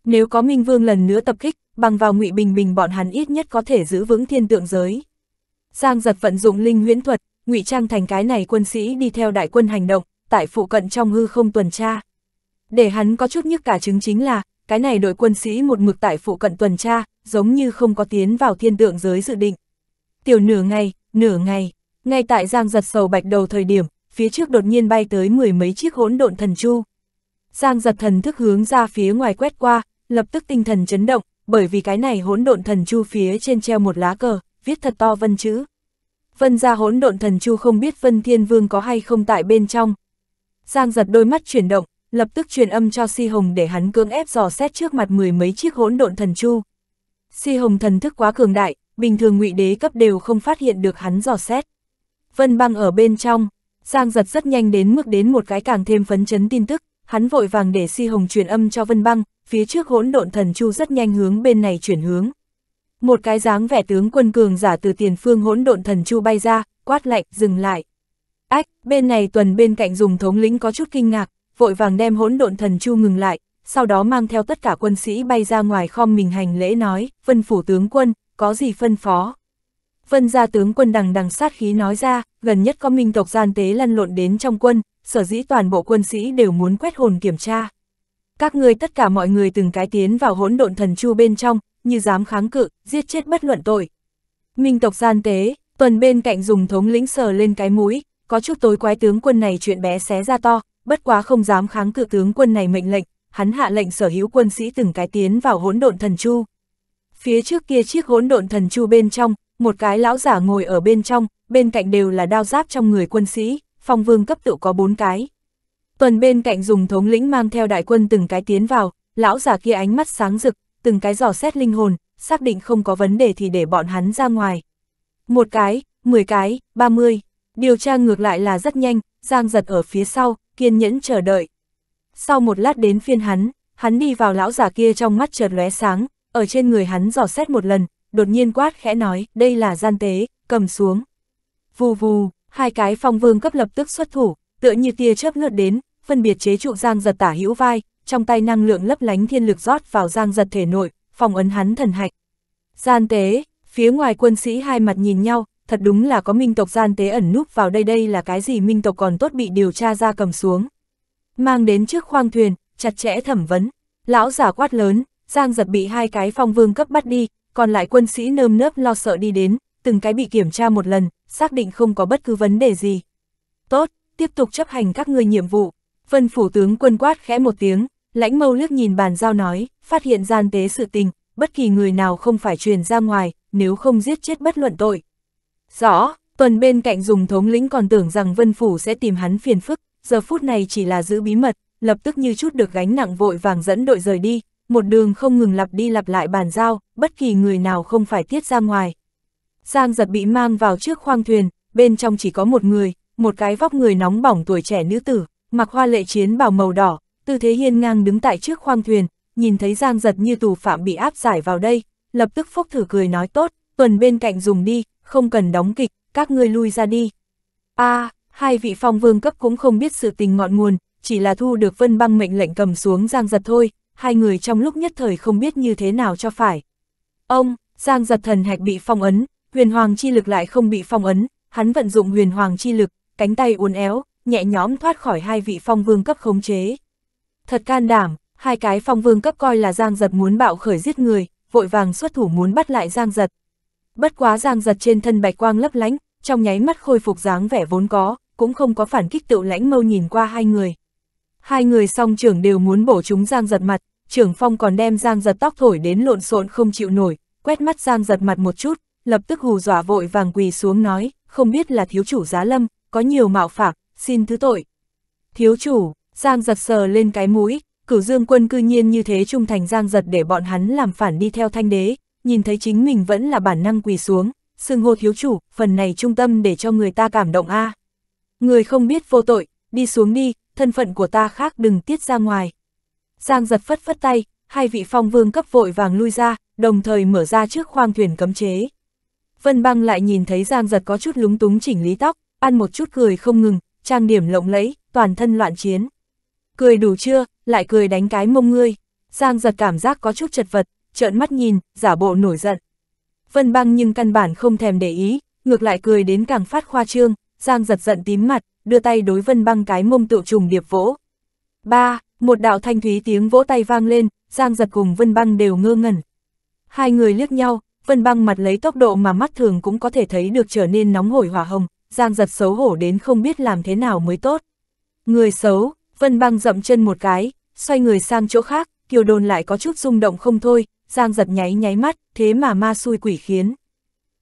Nếu có Minh Vương lần nữa tập kích, bằng vào ngụy bình bình bọn hắn ít nhất có thể giữ vững thiên tượng giới. Giang giật vận dụng linh huyễn thuật, ngụy trang thành cái này quân sĩ đi theo đại quân hành động, tại phụ cận trong hư không tuần tra. Để hắn có chút nhức cả chứng chính là, cái này đội quân sĩ một mực tại phụ cận tuần tra, giống như không có tiến vào thiên tượng giới dự định. Tiểu nửa ngày, nửa ngày, ngay tại Giang giật sầu bạch đầu thời điểm, phía trước đột nhiên bay tới mười mấy chiếc hỗn độn thần chu. Giang giật thần thức hướng ra phía ngoài quét qua, lập tức tinh thần chấn động, bởi vì cái này hỗn độn thần chu phía trên treo một lá cờ, viết thật to vân chữ. Vân ra hỗn độn thần chu không biết Vân Thiên Vương có hay không tại bên trong. Giang giật đôi mắt chuyển động, lập tức truyền âm cho Si Hồng để hắn cưỡng ép dò xét trước mặt mười mấy chiếc hỗn độn thần chu. Si Hồng thần thức quá cường đại, bình thường ngụy đế cấp đều không phát hiện được hắn dò xét. Vân băng ở bên trong, Giang giật rất nhanh đến mức đến một cái càng thêm phấn chấn tin tức, hắn vội vàng để Si Hồng truyền âm cho Vân băng, phía trước hỗn độn thần chu rất nhanh hướng bên này chuyển hướng. Một cái dáng vẻ tướng quân cường giả từ tiền phương hỗn độn thần chu bay ra, quát lạnh, dừng lại. Ách, bên này tuần bên cạnh dùng thống lĩnh có chút kinh ngạc, vội vàng đem hỗn độn thần chu ngừng lại, sau đó mang theo tất cả quân sĩ bay ra ngoài khom mình hành lễ nói, vân phủ tướng quân, có gì phân phó. Vân gia tướng quân đằng đằng sát khí nói ra, gần nhất có minh tộc gian tế lăn lộn đến trong quân, sở dĩ toàn bộ quân sĩ đều muốn quét hồn kiểm tra các ngươi tất cả mọi người từng cái tiến vào hỗn độn thần chu bên trong, như dám kháng cự, giết chết bất luận tội. Minh tộc gian tế, tuần bên cạnh dùng thống lĩnh sờ lên cái mũi, có chút tối quái tướng quân này chuyện bé xé ra to, bất quá không dám kháng cự tướng quân này mệnh lệnh, hắn hạ lệnh sở hữu quân sĩ từng cái tiến vào hỗn độn thần chu. Phía trước kia chiếc hỗn độn thần chu bên trong, một cái lão giả ngồi ở bên trong, bên cạnh đều là đao giáp trong người quân sĩ, phong vương cấp tự có bốn cái, Tuần bên cạnh dùng thống lĩnh mang theo đại quân từng cái tiến vào, lão giả kia ánh mắt sáng rực, từng cái dò xét linh hồn, xác định không có vấn đề thì để bọn hắn ra ngoài. Một cái, mười cái, ba mươi, điều tra ngược lại là rất nhanh, Giang giật ở phía sau, kiên nhẫn chờ đợi. Sau một lát đến phiên hắn, hắn đi vào lão giả kia trong mắt chợt lóe sáng, ở trên người hắn dò xét một lần, đột nhiên quát khẽ nói, đây là gian tế, cầm xuống. Vù vù, hai cái phong vương cấp lập tức xuất thủ, tựa như tia chớp lướt đến, phân biệt chế trụ Giang giật tả hữu vai, trong tay năng lượng lấp lánh thiên lực rót vào Giang giật thể nội, phòng ấn hắn thần hạch. Gian tế, phía ngoài quân sĩ hai mặt nhìn nhau, thật đúng là có minh tộc gian tế ẩn núp vào đây đây là cái gì minh tộc còn tốt bị điều tra ra cầm xuống. Mang đến trước khoang thuyền, chặt chẽ thẩm vấn, lão giả quát lớn, Giang giật bị hai cái phong vương cấp bắt đi, còn lại quân sĩ nơm nớp lo sợ đi đến, từng cái bị kiểm tra một lần, xác định không có bất cứ vấn đề gì. Tốt, tiếp tục chấp hành các người nhiệm vụ. Vân phủ tướng quân quát khẽ một tiếng, lãnh mâu liếc nhìn bàn giao nói, phát hiện gian tế sự tình, bất kỳ người nào không phải truyền ra ngoài, nếu không giết chết bất luận tội. Rõ, tuần bên cạnh dùng thống lĩnh còn tưởng rằng Vân Phủ sẽ tìm hắn phiền phức, giờ phút này chỉ là giữ bí mật, lập tức như chút được gánh nặng vội vàng dẫn đội rời đi, một đường không ngừng lặp đi lặp lại bàn giao, bất kỳ người nào không phải tiết ra ngoài. Giang giật bị mang vào trước khoang thuyền, bên trong chỉ có một người, một cái vóc người nóng bỏng tuổi trẻ nữ tử, mặc hoa lệ chiến bào màu đỏ, tư thế hiên ngang đứng tại trước khoang thuyền, nhìn thấy Giang giật như tù phạm bị áp giải vào đây, lập tức phúc thử cười nói tốt, tuần bên cạnh dùng đi, không cần đóng kịch, các ngươi lui ra đi. a à, hai vị phong vương cấp cũng không biết sự tình ngọn nguồn, chỉ là thu được vân băng mệnh lệnh cầm xuống Giang giật thôi, hai người trong lúc nhất thời không biết như thế nào cho phải. Ông, Giang giật thần hạch bị phong ấn, huyền hoàng chi lực lại không bị phong ấn, hắn vận dụng huyền hoàng chi lực, cánh tay uốn éo, nhẹ nhõm thoát khỏi hai vị phong vương cấp khống chế. Thật can đảm, hai cái phong vương cấp coi là Giang Giật muốn bạo khởi giết người, vội vàng xuất thủ muốn bắt lại Giang Giật. Bất quá Giang Giật trên thân bạch quang lấp lánh, trong nháy mắt khôi phục dáng vẻ vốn có, cũng không có phản kích tự lãnh mâu nhìn qua hai người. Hai người song trưởng đều muốn bổ chúng Giang Giật mặt, trưởng phong còn đem Giang Giật tóc thổi đến lộn xộn không chịu nổi, quét mắt Giang Giật mặt một chút, lập tức hù dọa vội vàng quỳ xuống nói, không biết là thiếu chủ giá lâm, có nhiều mạo phạm, xin thứ tội. Thiếu chủ, Giang giật sờ lên cái mũi, cửu dương quân cư nhiên như thế trung thành Giang giật để bọn hắn làm phản đi theo thanh đế, nhìn thấy chính mình vẫn là bản năng quỳ xuống, xưng hô thiếu chủ, phần này trung tâm để cho người ta cảm động a à. Người không biết vô tội, đi xuống đi, thân phận của ta khác đừng tiết ra ngoài. Giang giật phất phất tay, hai vị phong vương cấp vội vàng lui ra, đồng thời mở ra trước khoang thuyền cấm chế. Vân băng lại nhìn thấy Giang giật có chút lúng túng chỉnh lý tóc, ăn một chút cười không ngừng, trang điểm lộng lẫy, toàn thân loạn chiến. Cười đủ chưa, lại cười đánh cái mông ngươi. Giang giật cảm giác có chút chật vật, trợn mắt nhìn, giả bộ nổi giận. Vân băng nhưng căn bản không thèm để ý, ngược lại cười đến càng phát khoa trương, Giang giật giận tím mặt, đưa tay đối vân băng cái mông tự trùng điệp vỗ. Ba, một đạo thanh thúy tiếng vỗ tay vang lên, Giang giật cùng vân băng đều ngơ ngẩn. Hai người liếc nhau, vân băng mặt lấy tốc độ mà mắt thường cũng có thể thấy được trở nên nóng hổi hỏa hồng, Giang giật xấu hổ đến không biết làm thế nào mới tốt. Người xấu, Vân băng dậm chân một cái, xoay người sang chỗ khác, Kiều đôn lại có chút rung động không thôi, Giang giật nháy nháy mắt, thế mà ma xui quỷ khiến.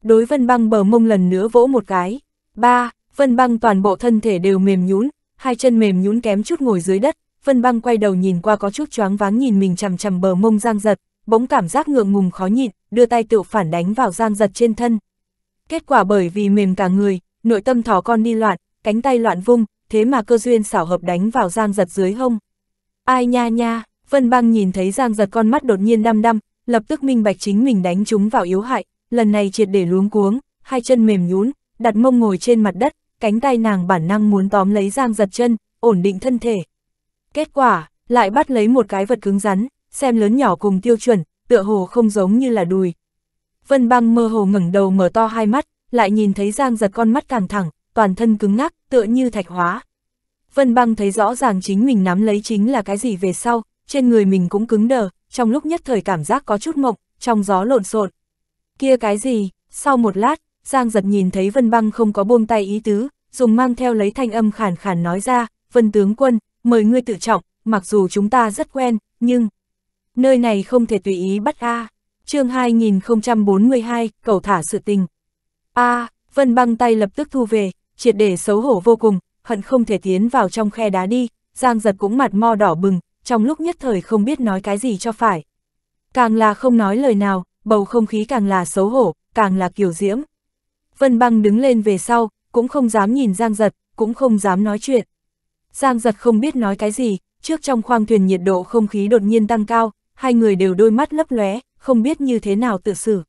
Đối Vân băng bờ mông lần nữa vỗ một cái. Ba, Vân băng toàn bộ thân thể đều mềm nhún, hai chân mềm nhún kém chút ngồi dưới đất, Vân băng quay đầu nhìn qua có chút choáng váng nhìn mình chằm chằm bờ mông Giang giật, bỗng cảm giác ngượng ngùng khó nhịn, đưa tay tự phản đánh vào Giang giật trên thân. Kết quả bởi vì mềm cả người, nội tâm thỏ con đi loạn, cánh tay loạn vung, thế mà cơ duyên xảo hợp đánh vào giang giật dưới hông. Ai nha nha, Vân Băng nhìn thấy giang giật con mắt đột nhiên đăm đăm, lập tức minh bạch chính mình đánh chúng vào yếu hại, lần này triệt để luống cuống, hai chân mềm nhún, đặt mông ngồi trên mặt đất, cánh tay nàng bản năng muốn tóm lấy giang giật chân, ổn định thân thể. Kết quả, lại bắt lấy một cái vật cứng rắn, xem lớn nhỏ cùng tiêu chuẩn, tựa hồ không giống như là đùi. Vân băng mơ hồ ngẩng đầu mở to hai mắt, lại nhìn thấy Giang giật con mắt càng thẳng, toàn thân cứng ngắc, tựa như thạch hóa. Vân băng thấy rõ ràng chính mình nắm lấy chính là cái gì về sau, trên người mình cũng cứng đờ, trong lúc nhất thời cảm giác có chút mộng, trong gió lộn xộn. Kia cái gì, sau một lát, Giang giật nhìn thấy Vân băng không có buông tay ý tứ, dùng mang theo lấy thanh âm khản khản nói ra, Vân tướng quân, mời ngươi tự trọng, mặc dù chúng ta rất quen, nhưng... Nơi này không thể tùy ý bắt a chương 2042, cầu thả sự tình a à, Vân băng tay lập tức thu về, triệt để xấu hổ vô cùng, hận không thể tiến vào trong khe đá đi, Giang giật cũng mặt mo đỏ bừng, trong lúc nhất thời không biết nói cái gì cho phải. Càng là không nói lời nào, bầu không khí càng là xấu hổ, càng là kiểu diễm. Vân băng đứng lên về sau, cũng không dám nhìn Giang giật, cũng không dám nói chuyện. Giang giật không biết nói cái gì, trước trong khoang thuyền nhiệt độ không khí đột nhiên tăng cao, hai người đều đôi mắt lấp lóe, không biết như thế nào tự xử.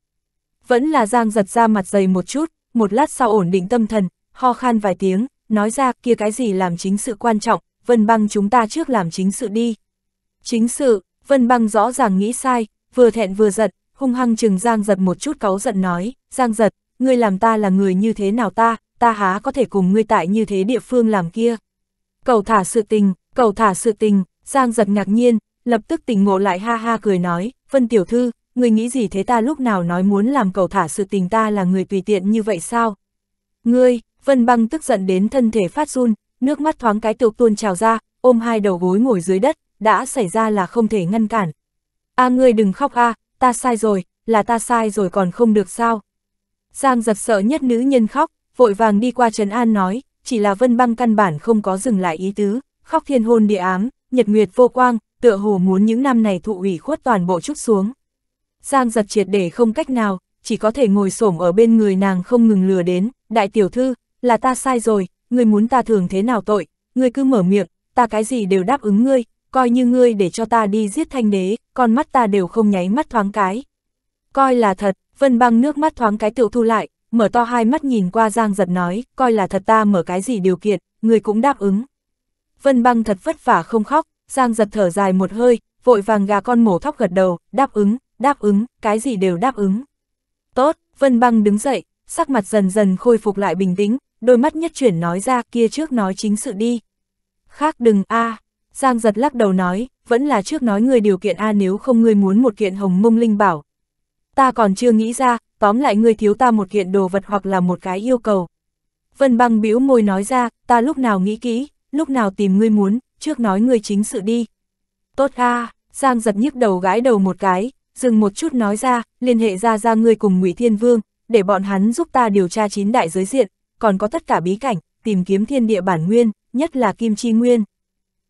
Vẫn là Giang giật ra mặt dày một chút, một lát sau ổn định tâm thần, ho khan vài tiếng, nói ra kia cái gì làm chính sự quan trọng, Vân Băng chúng ta trước làm chính sự đi. Chính sự, Vân Băng rõ ràng nghĩ sai, vừa thẹn vừa giật hung hăng chừng Giang giật một chút cáu giận nói, Giang giật, ngươi làm ta là người như thế nào ta, ta há có thể cùng ngươi tại như thế địa phương làm kia. Cầu thả sự tình, cầu thả sự tình, Giang giật ngạc nhiên, lập tức tỉnh ngộ lại ha ha cười nói, Vân Tiểu Thư, người nghĩ gì thế ta lúc nào nói muốn làm cầu thả sự tình ta là người tùy tiện như vậy sao? Ngươi, Vân Băng tức giận đến thân thể phát run, nước mắt thoáng cái tựu tuôn trào ra, ôm hai đầu gối ngồi dưới đất, đã xảy ra là không thể ngăn cản. A à, ngươi đừng khóc a, à, ta sai rồi, là ta sai rồi còn không được sao? Giang giật sợ nhất nữ nhân khóc, vội vàng đi qua Trần An nói, chỉ là Vân Băng căn bản không có dừng lại ý tứ, khóc thiên hôn địa ám, nhật nguyệt vô quang, tựa hồ muốn những năm này thụ ủy khuất toàn bộ chút xuống. Giang giật triệt để không cách nào, chỉ có thể ngồi xổm ở bên người nàng không ngừng lừa đến, đại tiểu thư, là ta sai rồi, ngươi muốn ta thường thế nào tội, ngươi cứ mở miệng, ta cái gì đều đáp ứng ngươi, coi như ngươi để cho ta đi giết thanh đế, con mắt ta đều không nháy mắt thoáng cái. Coi là thật, vân băng nước mắt thoáng cái tiểu thu lại, mở to hai mắt nhìn qua giang giật nói, coi là thật ta mở cái gì điều kiện, ngươi cũng đáp ứng. Vân băng thật vất vả không khóc, giang giật thở dài một hơi, vội vàng gà con mổ thóc gật đầu, đáp ứng, đáp ứng, cái gì đều đáp ứng. Tốt, Vân Băng đứng dậy, sắc mặt dần dần khôi phục lại bình tĩnh, đôi mắt nhất chuyển nói ra kia trước nói chính sự đi. Khác đừng a à. Giang giật lắc đầu nói, vẫn là trước nói người điều kiện a à nếu không ngươi muốn một kiện hồng mông linh bảo. Ta còn chưa nghĩ ra, tóm lại ngươi thiếu ta một kiện đồ vật hoặc là một cái yêu cầu. Vân băng bĩu môi nói ra, ta lúc nào nghĩ kỹ, lúc nào tìm ngươi muốn, trước nói ngươi chính sự đi. Tốt a à. Giang giật nhức đầu gái đầu một cái, dừng một chút nói ra, liên hệ ra ra ngươi cùng Ngụy Thiên Vương, để bọn hắn giúp ta điều tra chín đại giới diện, còn có tất cả bí cảnh, tìm kiếm thiên địa bản nguyên, nhất là Kim Chi Nguyên.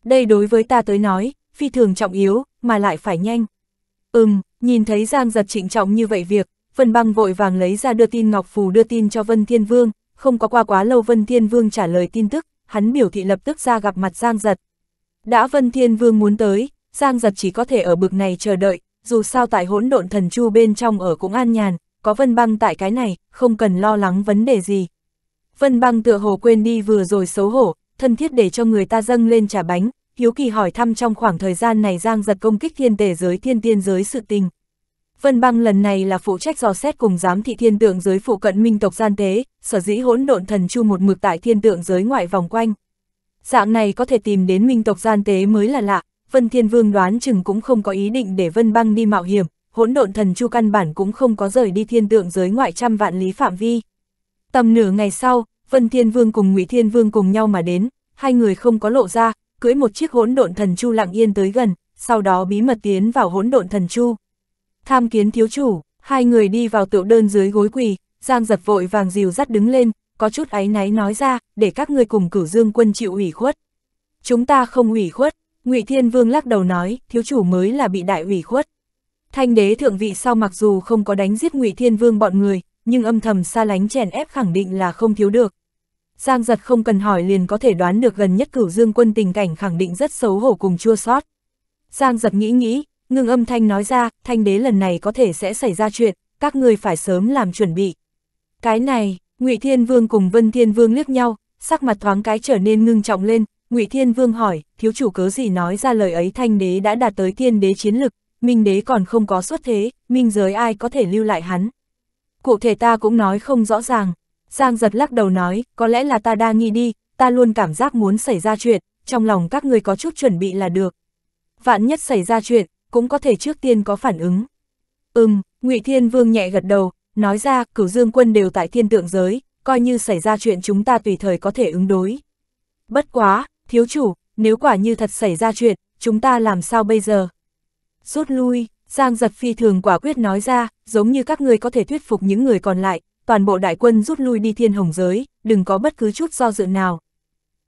Đây đối với ta tới nói, phi thường trọng yếu, mà lại phải nhanh. Ừm, nhìn thấy Giang giật trịnh trọng như vậy việc, Vân Băng vội vàng lấy ra đưa tin Ngọc Phù đưa tin cho Vân Thiên Vương, không có qua quá lâu Vân Thiên Vương trả lời tin tức, hắn biểu thị lập tức ra gặp mặt Giang giật. Đã Vân Thiên Vương muốn tới, Giang giật chỉ có thể ở bực này chờ đợi, dù sao tại hỗn độn thần chu bên trong ở cũng an nhàn, có Vân Băng tại cái này, không cần lo lắng vấn đề gì. Vân Băng tựa hồ quên đi vừa rồi xấu hổ, thân thiết để cho người ta dâng lên trả bánh, hiếu kỳ hỏi thăm trong khoảng thời gian này Giang giật công kích thiên tể giới thiên tiên giới sự tình. Vân Băng lần này là phụ trách dò xét cùng giám thị thiên tượng giới phụ cận minh tộc gian tế, sở dĩ hỗn độn thần chu một mực tại thiên tượng giới ngoại vòng quanh. Dạng này có thể tìm đến minh tộc gian tế mới là lạ, Vân Thiên Vương đoán chừng cũng không có ý định để Vân Băng đi mạo hiểm, hỗn độn thần chu căn bản cũng không có rời đi thiên tượng giới ngoại trăm vạn lý phạm vi. Tầm nửa ngày sau, Vân Thiên Vương cùng Ngụy Thiên Vương cùng nhau mà đến, hai người không có lộ ra, cưỡi một chiếc hỗn độn thần chu lặng yên tới gần, sau đó bí mật tiến vào hỗn độn thần chu. Tham kiến thiếu chủ, hai người đi vào tựu đơn dưới gối quỳ, Giang giật vội vàng dìu dắt đứng lên, có chút áy náy nói ra, để các ngươi cùng cửu dương quân chịu ủy khuất. Chúng ta không ủy khuất, Ngụy Thiên Vương lắc đầu nói, thiếu chủ mới là bị đại ủy khuất. Thanh đế thượng vị sau mặc dù không có đánh giết Ngụy Thiên Vương bọn người, nhưng âm thầm xa lánh chèn ép khẳng định là không thiếu được. Giang giật không cần hỏi liền có thể đoán được gần nhất cửu dương quân tình cảnh khẳng định rất xấu hổ cùng chua sót. Giang giật nghĩ nghĩ, ngưng âm thanh nói ra, thanh đế lần này có thể sẽ xảy ra chuyện, các ngươi phải sớm làm chuẩn bị. Cái này, Ngụy Thiên Vương cùng Vân Thiên Vương liếc nhau, sắc mặt thoáng cái trở nên ngưng trọng lên, Ngụy Thiên Vương hỏi, thiếu chủ cớ gì nói ra lời ấy thanh đế đã đạt tới thiên đế chiến lực, minh đế còn không có xuất thế, minh giới ai có thể lưu lại hắn. Cụ thể ta cũng nói không rõ ràng, Giang giật lắc đầu nói, có lẽ là ta đa nghi đi, ta luôn cảm giác muốn xảy ra chuyện, trong lòng các người có chút chuẩn bị là được. Vạn nhất xảy ra chuyện, cũng có thể trước tiên có phản ứng. Ừm, Ngụy Thiên Vương nhẹ gật đầu, nói ra, cửu dương quân đều tại thiên tượng giới, coi như xảy ra chuyện chúng ta tùy thời có thể ứng đối. Bất quá, thiếu chủ, nếu quả như thật xảy ra chuyện, chúng ta làm sao bây giờ? Rút lui, Giang giật phi thường quả quyết nói ra, giống như các ngươi có thể thuyết phục những người còn lại, toàn bộ đại quân rút lui đi thiên hồng giới, đừng có bất cứ chút do dự nào,